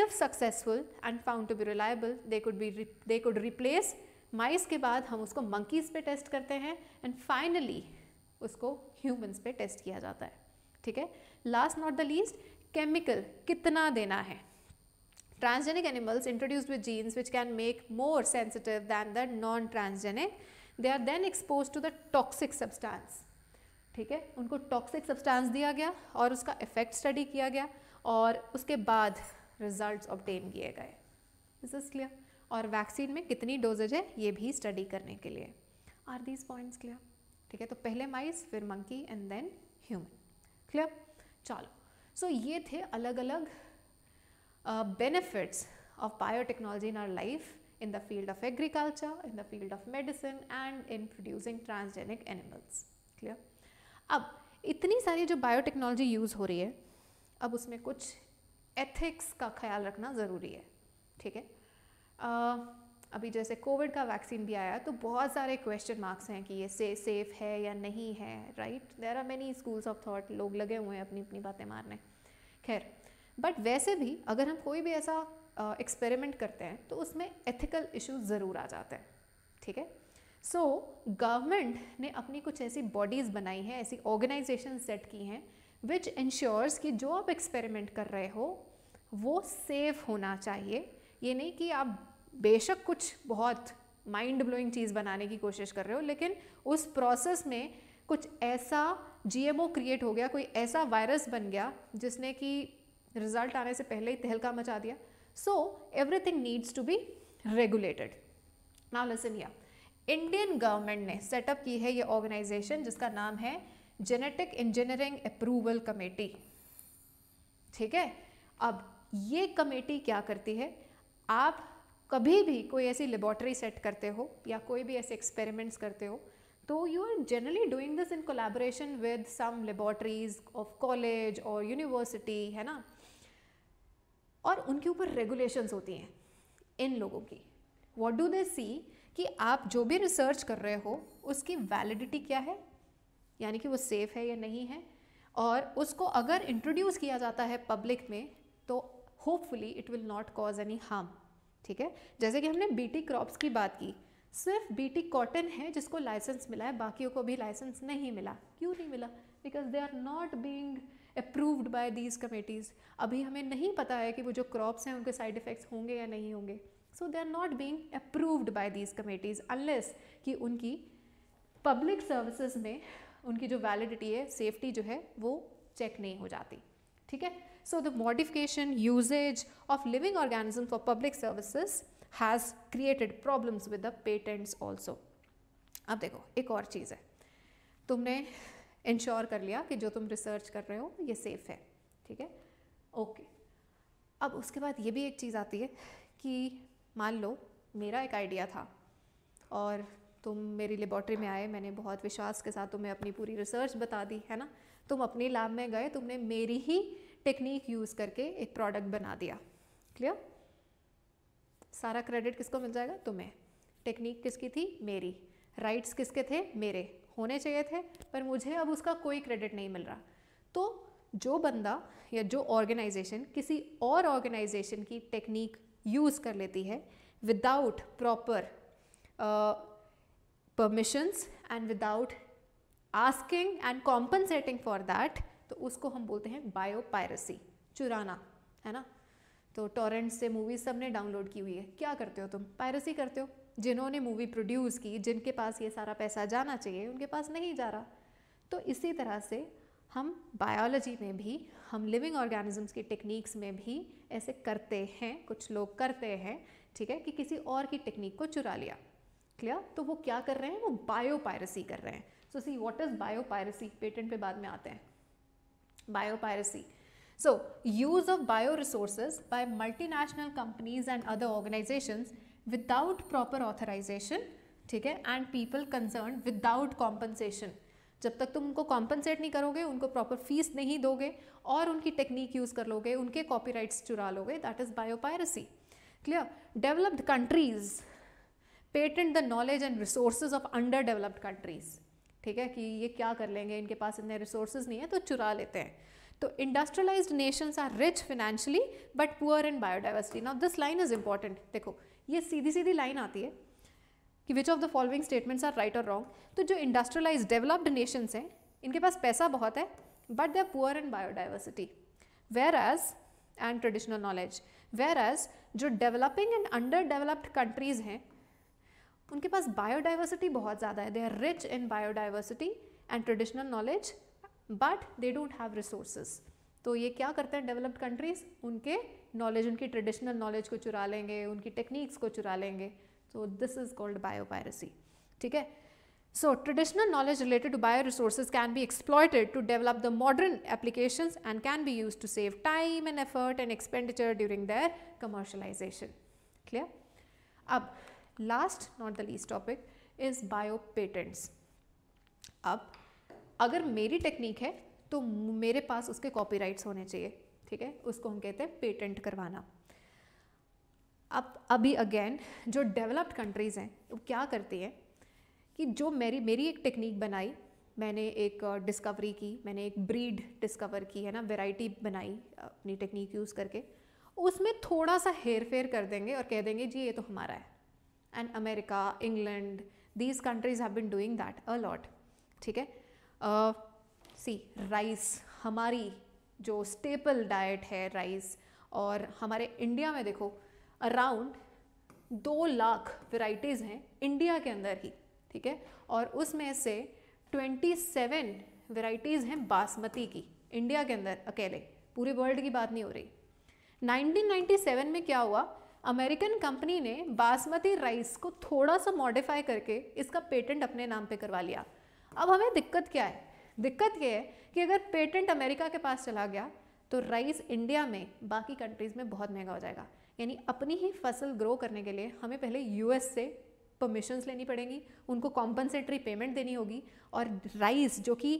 if successful and found to be reliable they could be they could replace mice के बाद हम उसको मंकीज़ पे टेस्ट करते हैं एंड फाइनली उसको ह्यूमन्स पे टेस्ट किया जाता है ठीक है last not the least chemical कितना देना है transgenic animals introduce with genes which can make more sensitive than the non transgenic they are then expose to the toxic substance ठीक है उनको टॉक्सिक सब्सटेंस दिया गया और उसका इफेक्ट स्टडी किया गया और उसके बाद रिजल्ट ऑबटेन किए गए इज इज क्लियर और वैक्सीन में कितनी डोजेज है ये भी स्टडी करने के लिए आर दीज पॉइंट्स क्लियर ठीक है तो पहले माइस फिर monkey and then human clear चलो सो so, ये थे अलग अलग benefits of biotechnology in our life in the field of agriculture in the field of medicine and in producing transgenic animals clear अब इतनी सारी जो बायोटेक्नोलॉजी यूज़ हो रही है अब उसमें कुछ एथिक्स का ख्याल रखना ज़रूरी है ठीक है uh, अभी जैसे कोविड का वैक्सीन भी आया तो बहुत सारे क्वेश्चन मार्क्स हैं कि ये से, सेफ है या नहीं है right there are many schools of thought लोग लगे हुए हैं अपनी अपनी बातें मारने खैर बट वैसे भी अगर हम कोई भी ऐसा एक्सपेरिमेंट uh, करते हैं तो उसमें एथिकल इशूज ज़रूर आ जाते हैं ठीक है सो so, गवर्नमेंट ने अपनी कुछ ऐसी बॉडीज़ बनाई हैं ऐसी ऑर्गेनाइजेशन सेट की हैं विच इंश्योर्स कि जो आप एक्सपेरिमेंट कर रहे हो वो सेफ़ होना चाहिए ये नहीं कि आप बेशक कुछ बहुत माइंड ब्लोइंग चीज़ बनाने की कोशिश कर रहे हो लेकिन उस प्रोसेस में कुछ ऐसा जीएमओ क्रिएट हो गया कोई ऐसा वायरस बन गया जिसने कि रिजल्ट आने से पहले ही तहलका मचा दिया so everything needs to be regulated now listen या इंडियन गवर्नमेंट ने सेटअप की है ये ऑर्गेनाइजेशन जिसका नाम है जेनेटिक इंजीनियरिंग अप्रूवल कमेटी ठीक है अब ये कमेटी क्या करती है आप कभी भी कोई ऐसी लेबॉरटरी सेट करते हो या कोई भी ऐसे एक्सपेरिमेंट्स करते हो तो you are generally doing this in collaboration with some laboratories of college और यूनिवर्सिटी है ना और उनके ऊपर रेगुलेशंस होती हैं इन लोगों की वॉट डू दे सी कि आप जो भी रिसर्च कर रहे हो उसकी वैलिडिटी क्या है यानी कि वो सेफ़ है या नहीं है और उसको अगर इंट्रोड्यूस किया जाता है पब्लिक में तो hopefully it will not cause any harm ठीक है जैसे कि हमने बीटी क्रॉप्स की बात की सिर्फ बीटी कॉटन है जिसको लाइसेंस मिला है बाकियों को भी लाइसेंस नहीं मिला क्यों नहीं मिला because they are not being approved by these committees अभी हमें नहीं पता है कि वो जो क्रॉप्स हैं उनके साइड इफ़ेक्ट्स होंगे या नहीं होंगे so they are not being approved by these committees unless कि उनकी पब्लिक सर्विसेज में उनकी जो वैलिडिटी है सेफ्टी जो है वो चेक नहीं हो जाती ठीक है So the modification usage of living organisms for public services has created problems with the patents also. अब देखो एक और चीज़ है तुमने इंश्योर कर लिया कि जो तुम रिसर्च कर रहे हो ये सेफ़ है ठीक है ओके अब उसके बाद ये भी एक चीज़ आती है कि मान लो मेरा एक आइडिया था और तुम मेरी लेबॉर्ट्री में आए मैंने बहुत विश्वास के साथ तुम्हें अपनी पूरी रिसर्च बता दी है ना तुम अपनी लैब में गए तुमने मेरी ही टेक्निक यूज़ करके एक प्रोडक्ट बना दिया क्लियर सारा क्रेडिट किसको मिल जाएगा तुम्हें टेक्निक किसकी थी मेरी राइट्स किसके थे मेरे होने चाहिए थे पर मुझे अब उसका कोई क्रेडिट नहीं मिल रहा तो जो बंदा या जो ऑर्गेनाइजेशन किसी और ऑर्गेनाइजेशन की टेक्निक यूज़ कर लेती है without proper permissions and without asking and compensating for that तो उसको हम बोलते हैं बायोपायरेसी चुराना है ना तो टोरेंट से मूवी सब ने डाउनलोड की हुई है क्या करते हो तुम पायरेसी करते हो जिन्होंने मूवी प्रोड्यूस की जिनके पास ये सारा पैसा जाना चाहिए उनके पास नहीं जा रहा तो इसी तरह से हम बायोलॉजी में भी हम लिविंग ऑर्गेनिजम्स की टेक्निक्स में भी ऐसे करते हैं कुछ लोग करते हैं ठीक है कि किसी और की टेक्निक को चुरा लिया क्लियर तो वो क्या कर रहे हैं वो बायोपायरेसी कर रहे हैं so see what is biopiracy patent पे बाद में आते हैं biopiracy. So, use of bioresources by multinational companies and other organizations without proper authorization, ठीक है, and people concerned without compensation. जब तक तुम उनको कॉम्पनसेट नहीं करोगे उनको प्रॉपर फीस नहीं दोगे और उनकी टेक्निक यूज़ कर लोगे उनके कॉपीराइट्स चुरा लोगे that is biopiracy clear developed countries patent the knowledge and resources of under developed countries ठीक है कि ये क्या कर लेंगे इनके पास इतने रिसोर्स नहीं है तो चुरा लेते हैं तो industrialized nations are rich financially but poor in biodiversity now this line is important देखो ये सीधी सीधी लाइन आती है कि which of the following statements are right और रॉन्ग तो जो इंडस्ट्रियलाइज डेवलप्ड नेशंस हैं इनके पास पैसा बहुत है but they are poor in biodiversity whereas and traditional knowledge whereas जो developing and under developed countries हैं उनके पास बायोडाइवर्सिटी बहुत ज़्यादा है they are rich in biodiversity and traditional knowledge but they don't have resources तो ये क्या करते हैं डेवलप्ड कंट्रीज उनके नॉलेज उनकी ट्रेडिशनल नॉलेज को चुरा लेंगे उनकी टेक्निक्स को चुरा लेंगे so this is called biopiracy ठीक है so traditional knowledge related to bioresource can be exploited to develop the modern application and can be use to save time and effort and expenditure during their commercialization clear अब last not the least topic is biopatents अब अगर मेरी technique है तो मेरे पास उसके rights होने चाहिए ठीक है उसको हम कहते हैं पेटेंट करवाना अब अभी अगेन जो डेवलप्ड कंट्रीज़ हैं वो क्या करती हैं कि जो मेरी मेरी एक टेक्निक बनाई मैंने एक डिस्कवरी की मैंने एक ब्रीड डिस्कवर की है ना वेराइटी बनाई अपनी टेक्निक यूज़ करके उसमें थोड़ा सा हेर फेर कर देंगे और कह देंगे जी ये तो हमारा है and America England these countries have been doing that a lot ठीक है सी uh, राइस हमारी जो स्टेपल डाइट है राइस और हमारे इंडिया में देखो अराउंड दो लाख वेराइटीज़ हैं इंडिया के अंदर ही ठीक है और उसमें से ट्वेंटी सेवन वेराइटीज़ हैं बासमती की इंडिया के अंदर अकेले पूरे वर्ल्ड की बात नहीं हो रही 1997 में क्या हुआ अमेरिकन कंपनी ने बासमती राइस को थोड़ा सा मॉडिफाई करके इसका पेटेंट अपने नाम पे करवा लिया अब हमें दिक्कत क्या है दिक्कत ये है कि अगर पेटेंट अमेरिका के पास चला गया तो राइस इंडिया में बाकी कंट्रीज़ में बहुत महंगा हो जाएगा यानी अपनी ही फसल ग्रो करने के लिए हमें पहले यूएस से परमिशंस लेनी पड़ेंगी उनको कॉम्पनसेटरी पेमेंट देनी होगी और राइस जो कि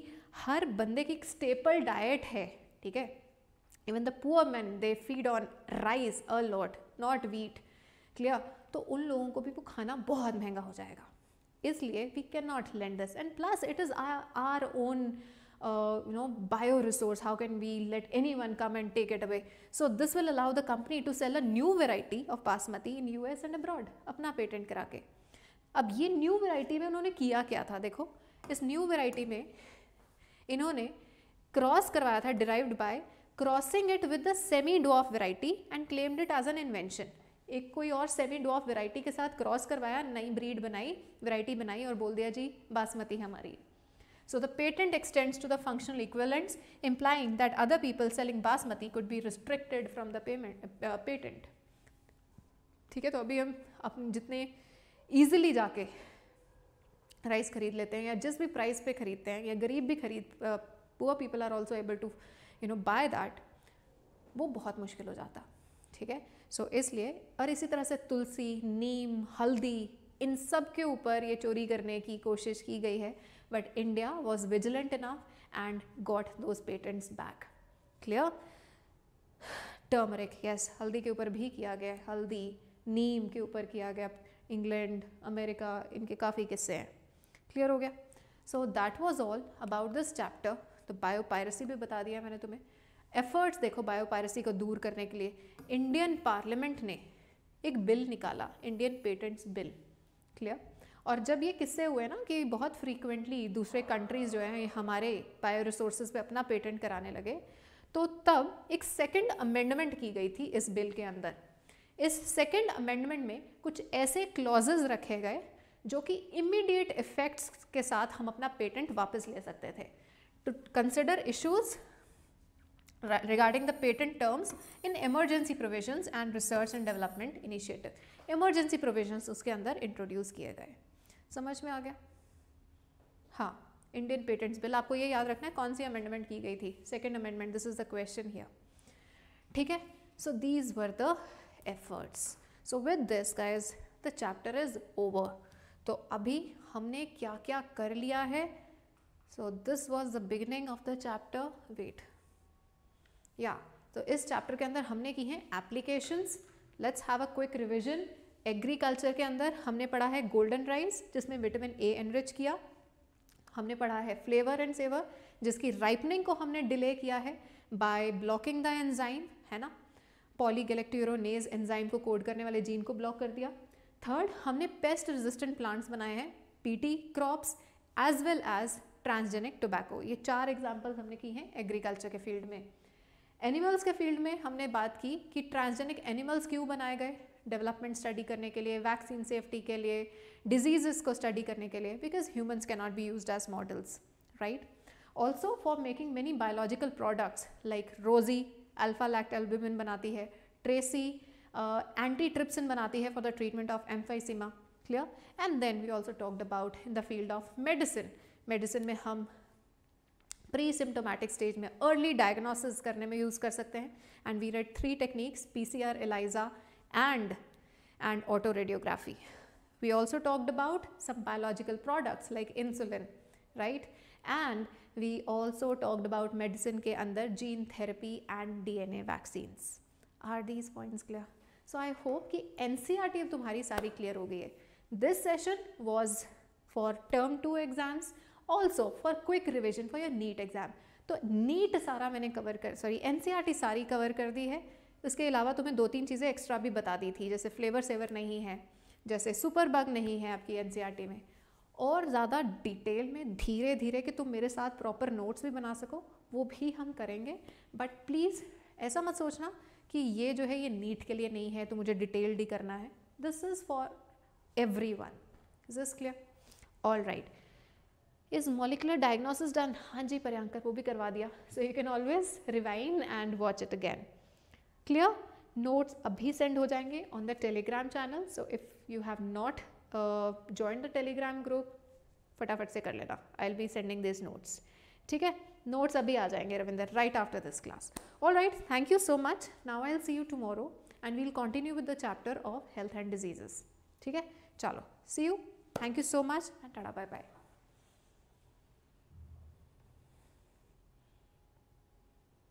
हर बंदे की स्टेपल डाइट है ठीक है even the poor man they feed on rice a lot not wheat clear तो उन लोगों को भी वो खाना बहुत महंगा हो जाएगा इसलिए we can not lend this and plus it is our own you know bioresource how can we let anyone come and take it away so this will allow the company to sell a new variety of basmati in U S and abroad अपना patent करा के अब ये new variety में उन्होंने किया क्या था देखो इस न्यू वेराइटी में इन्होंने क्रॉस करवाया था derived by crossing it with the semi dwarf variety and claimed it as an invention एक कोई और सेमी डॉफ वेराइटी के साथ क्रॉस करवाया नई ब्रीड बनाई वेराइटी बनाई और बोल दिया जी बासमती हमारी so the patent extends to the functional equivalents implying that other people selling basmati could be restricted from the payment patent ठीक है तो अभी हम अपने जितने ईजिली जाके राइस खरीद लेते हैं या जिस भी प्राइस पे खरीदते हैं या गरीब भी खरीद poor people are also able to you know buy that वो बहुत मुश्किल हो जाता ठीक है सो so, इसलिए और इसी तरह से तुलसी नीम हल्दी इन सब के ऊपर ये चोरी करने की कोशिश की गई है but India was vigilant enough and got those patents back clear turmeric yes हल्दी के ऊपर भी किया गया हल्दी नीम के ऊपर किया गया इंग्लैंड अमेरिका इनके काफ़ी किस्से हैं क्लियर हो गया so that was all about this chapter तो बायोपायरेसी भी बता दिया मैंने तुम्हें एफर्ट्स देखो बायोपायरेसी को दूर करने के लिए इंडियन पार्लियामेंट ने एक बिल निकाला इंडियन पेटेंट्स बिल क्लियर और जब ये किस्से हुए ना कि बहुत फ्रीक्वेंटली दूसरे कंट्रीज़ जो हैं हमारे बायो रिसोर्स पे अपना पेटेंट कराने लगे तो तब एक सेकंड अमेंडमेंट की गई थी इस बिल के अंदर इस सेकंड अमेंडमेंट में कुछ ऐसे क्लॉजेज रखे गए जो कि इमीडिएट इफ़ेक्ट्स के साथ हम अपना पेटेंट वापस ले सकते थे to consider issues regarding the patent terms in emergency provisions and research and development initiative emergency provisions uske andar introduce kiye gaye samajh mein aa gaya ha indian patents bill aapko ye yaad rakhna hai kaun si amendment ki gayi thi second amendment this is the question here theek hai so these were the efforts so with this guys the chapter is over to abhi हमने क्या क्या कर लिया है so this was the beginning of the chapter wait या तो इस chapter के अंदर हमने की हैं applications let's have a quick revision agriculture के अंदर हमने पढ़ा है गोल्डन राइस जिसमें विटामिन ए एनरिच किया हमने पढ़ा है फ्लेवर एंड सेवर जिसकी राइपनिंग को हमने डिले किया है बाय ब्लॉकिंग द एंजाइम है ना पॉलीगेलेक्टिरोनेज एंजाइम को कोड करने वाले जीन को ब्लॉक कर दिया थर्ड हमने पेस्ट रेजिस्टेंट प्लांट्स बनाए हैं BT crops as well as transgenic tobacco ये चार एग्जाम्पल्स हमने की हैं एग्रीकल्चर के फील्ड में एनिमल्स के फील्ड में हमने बात की कि ट्रांसजेनिक एनिमल्स क्यों बनाए गए डेवलपमेंट स्टडी करने के लिए वैक्सीन सेफ्टी के लिए डिजीज़ को स्टडी करने के लिए बिकॉज ह्यूमन्स के not be use as models right also for making many biological products like Rosie alpha lactalbumin बनाती है ट्रेसी एंटी ट्रिप्सिन बनाती है for the treatment of emphysema clear and then we also talked about in the field of medicine medicine में हम pre symptomatic stage में early diagnosis करने में use कर सकते हैं and we read three techniques P C R ELISA and and autoradiography we also talked about some biological products like insulin right and we also talked about medicine के अंदर gene therapy and D N A vaccines are these points clear so I hope कि N C R T अब तुम्हारी सारी clear हो गई है this session was for term two exams also for quick revision for your NEET exam तो NEET सारा मैंने कवर कर सॉरी एन e सारी कवर कर दी है उसके अलावा तुम्हें दो तीन चीज़ें एक्स्ट्रा भी बता दी थी जैसे फ्लेवर सेवर नहीं है जैसे सुपर बग नहीं है आपकी एन e में और ज़्यादा डिटेल में धीरे धीरे कि तुम मेरे साथ प्रॉपर नोट्स भी बना सको वो भी हम करेंगे बट प्लीज़ ऐसा मत सोचना कि ये जो है ये नीट के लिए नहीं है तो मुझे डिटेल्ड ही करना है this is for everyone is clear all right is molecular diagnosis done हाँ जी पर्यांकर वो भी करवा दिया so you can always rewind and watch it again clear notes अभी सेंड हो जाएंगे on the Telegram channel so if you have not join the Telegram group फटाफट से कर लेना I'll be sending this notes ठीक है notes अभी आ जाएंगे Ravinder right after this class all right thank you so much now I'll see you tomorrow and we'll continue with the chapter of health and diseases ठीक है चलो see you thank you so much and tata bye bye